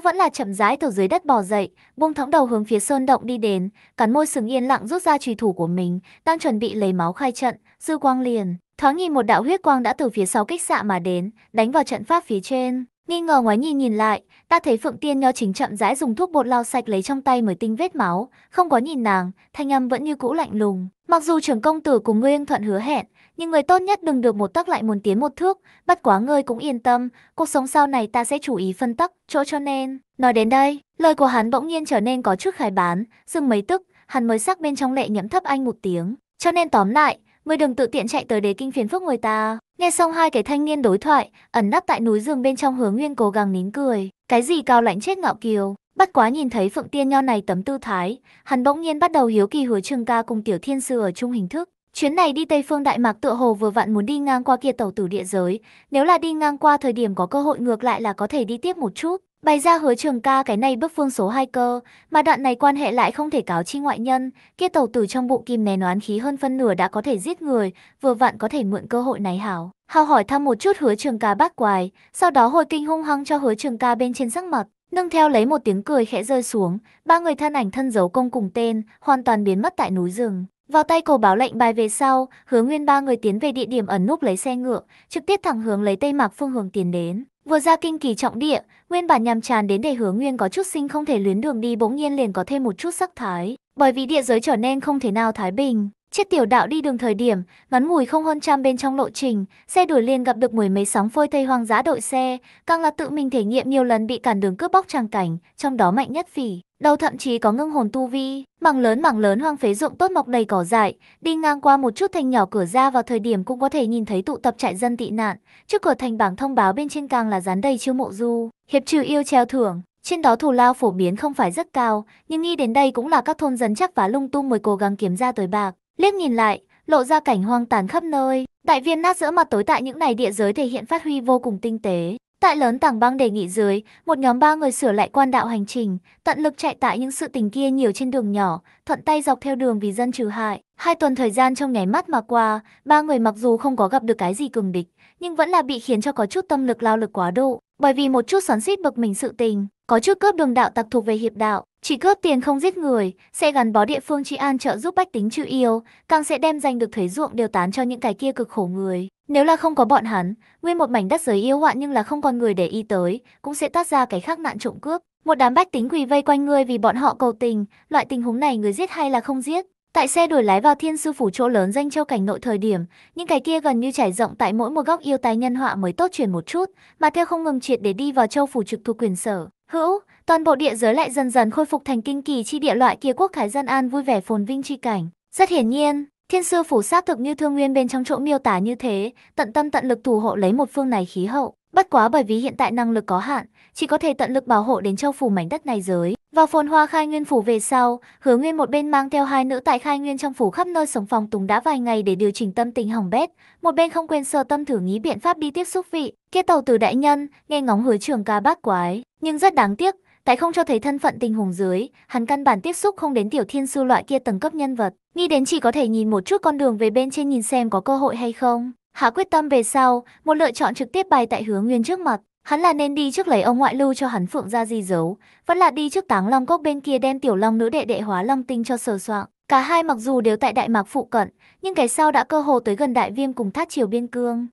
vẫn là chậm rãi từ dưới đất bò dậy, buông thõng đầu hướng phía sơn động đi đến, cắn môi sừng yên lặng rút ra trùy thủ của mình, đang chuẩn bị lấy máu khai trận, dư quang liền. Thoáng nhìn một đạo huyết quang đã từ phía sau kích xạ mà đến, đánh vào trận pháp phía trên. Nghi ngờ ngoái nhìn nhìn lại, Ta thấy Phượng Tiên Nho chính chậm rãi dùng thuốc bột lau sạch lấy trong tay mới tinh vết máu, không có nhìn nàng, thanh âm vẫn như cũ lạnh lùng. Mặc dù trưởng công tử cùng ngươi ưng thuận hứa hẹn, nhưng người tốt nhất đừng được một tắc lại muốn tiến một thước, bắt quá ngươi cũng yên tâm, cuộc sống sau này ta sẽ chú ý phân tắc, chỗ cho nên. Nói đến đây, lời của hắn bỗng nhiên trở nên có chút khai bán, dừng mấy tức, hắn mới sắc bên trong lệ nhẫm thấp anh một tiếng. Cho nên tóm lại, Ngươi đừng tự tiện chạy tới đế kinh phiền phức người ta. Nghe xong hai cái thanh niên đối thoại, ẩn nấp tại núi rừng bên trong hướng nguyên cố gắng nín cười. Cái gì cao lãnh chết ngạo kiều. bất quá nhìn thấy Phượng Tiên Nho này tấm tư thái, hắn bỗng nhiên bắt đầu hiếu kỳ hứa trường ca cùng Tiểu Thiên Sư ở chung hình thức. Chuyến này đi Tây Phương Đại Mạc tựa hồ vừa vặn muốn đi ngang qua kia tàu tử địa giới, nếu là đi ngang qua thời điểm có cơ hội ngược lại là có thể đi tiếp một chút. Bày ra hứa trường ca cái này bước phương số hai cơ, mà đoạn này quan hệ lại không thể cáo chi ngoại nhân, kia tàu tử trong bụng kim nén oán khí hơn phân nửa đã có thể giết người, vừa vặn có thể mượn cơ hội này hảo. Hào hỏi thăm một chút hứa trường ca bác quài, sau đó hồi kinh hung hăng cho hứa trường ca bên trên sắc mặt, nâng theo lấy một tiếng cười khẽ rơi xuống, ba người thân ảnh thân giấu công cùng tên, hoàn toàn biến mất tại núi rừng. Vào tay cổ báo lệnh bài về sau, hứa nguyên ba người tiến về địa điểm ẩn núp lấy xe ngựa, trực tiếp thẳng hướng lấy Tây Mạc phương hướng tiến đến. Vừa ra kinh kỳ trọng địa, nguyên bản nhằm tràn đến để hướng nguyên có chút sinh không thể luyến đường đi bỗng nhiên liền có thêm một chút sắc thái, bởi vì địa giới trở nên không thể nào thái bình. Chiếc tiểu đạo đi đường thời điểm, ngắn ngủi không hơn trăm bên trong lộ trình, xe đuổi liền gặp được mười mấy sóng phôi tây hoang giá đội xe, càng là tự mình thể nghiệm nhiều lần bị cản đường cướp bóc tràng cảnh, trong đó mạnh nhất phỉ đâu thậm chí có ngưng hồn tu vi, mảng lớn mảng lớn hoang phế ruộng tốt mọc đầy cỏ dại, đi ngang qua một chút thành nhỏ cửa ra vào thời điểm cũng có thể nhìn thấy tụ tập trại dân tị nạn, trước cửa thành bảng thông báo bên trên càng là dán đầy chiêu mộ du, hiệp trừ yêu treo thưởng. Trên đó thù lao phổ biến không phải rất cao, nhưng nghĩ đến đây cũng là các thôn dân chắc và lung tung mới cố gắng kiếm ra tới bạc. Liếc nhìn lại, lộ ra cảnh hoang tàn khắp nơi. Đại viên nát giữa mặt tối tại những này địa giới thể hiện phát huy vô cùng tinh tế. Tại lớn tảng băng đề nghị dưới, một nhóm ba người sửa lại quan đạo hành trình, tận lực chạy tại những sự tình kia nhiều trên đường nhỏ, thuận tay dọc theo đường vì dân trừ hại. Hai tuần thời gian trong nháy mắt mà qua, ba người mặc dù không có gặp được cái gì cường địch, nhưng vẫn là bị khiến cho có chút tâm lực lao lực quá độ. Bởi vì một chút xoắn xít bực mình sự tình, có chút cướp đường đạo tặc thuộc về hiệp đạo, chỉ cướp tiền không giết người, sẽ gắn bó địa phương trị an trợ giúp bách tính chữ yêu, càng sẽ đem giành được thuế ruộng đều tán cho những cái kia cực khổ người. Nếu là không có bọn hắn, nguyên một mảnh đất giới yêu hoạn nhưng là không còn người để ý tới, cũng sẽ toát ra cái khác nạn trộm cướp. Một đám bách tính quỳ vây quanh ngươi vì bọn họ cầu tình, loại tình huống này người giết hay là không giết? Tại xe đuổi lái vào thiên sư phủ chỗ lớn danh châu cảnh nội thời điểm, những cái kia gần như trải rộng tại mỗi một góc yêu tài nhân họa mới tốt chuyển một chút, mà theo không ngừng triệt để đi vào châu phủ trực thuộc quyền sở hữu, toàn bộ địa giới lại dần dần khôi phục thành kinh kỳ chi địa loại kia quốc thái dân an vui vẻ phồn vinh chi cảnh. Rất hiển nhiên, thiên sư phủ xác thực như thương nguyên bên trong chỗ miêu tả như thế, tận tâm tận lực thủ hộ lấy một phương này khí hậu. Bất quá bởi vì hiện tại năng lực có hạn, chỉ có thể tận lực bảo hộ đến châu phủ mảnh đất này giới. Vào phồn hoa khai nguyên phủ về sau, hứa nguyên một bên mang theo hai nữ tại khai nguyên trong phủ khắp nơi sống phòng tùng đã vài ngày để điều chỉnh tâm tình hỏng bét, một bên không quên sơ tâm thử nghĩ biện pháp đi tiếp xúc vị, kia tàu từ đại nhân, nghe ngóng hứa trường ca bác quái. Nhưng rất đáng tiếc, tại không cho thấy thân phận tình huống dưới, hắn căn bản tiếp xúc không đến tiểu thiên sư loại kia tầng cấp nhân vật, nghĩ đến chỉ có thể nhìn một chút con đường về bên trên nhìn xem có cơ hội hay không. Hạ quyết tâm về sau, một lựa chọn trực tiếp bày tại hướng nguyên trước mặt, hắn là nên đi trước lấy ông ngoại lưu cho hắn phượng ra di dấu, vẫn là đi trước táng long cốc bên kia đem tiểu long nữ đệ đệ hóa long tinh cho sờ soạng. Cả hai mặc dù đều tại Đại Mạc phụ cận, nhưng cái sau đã cơ hồ tới gần Đại Viêm cùng Thát Triều Biên Cương.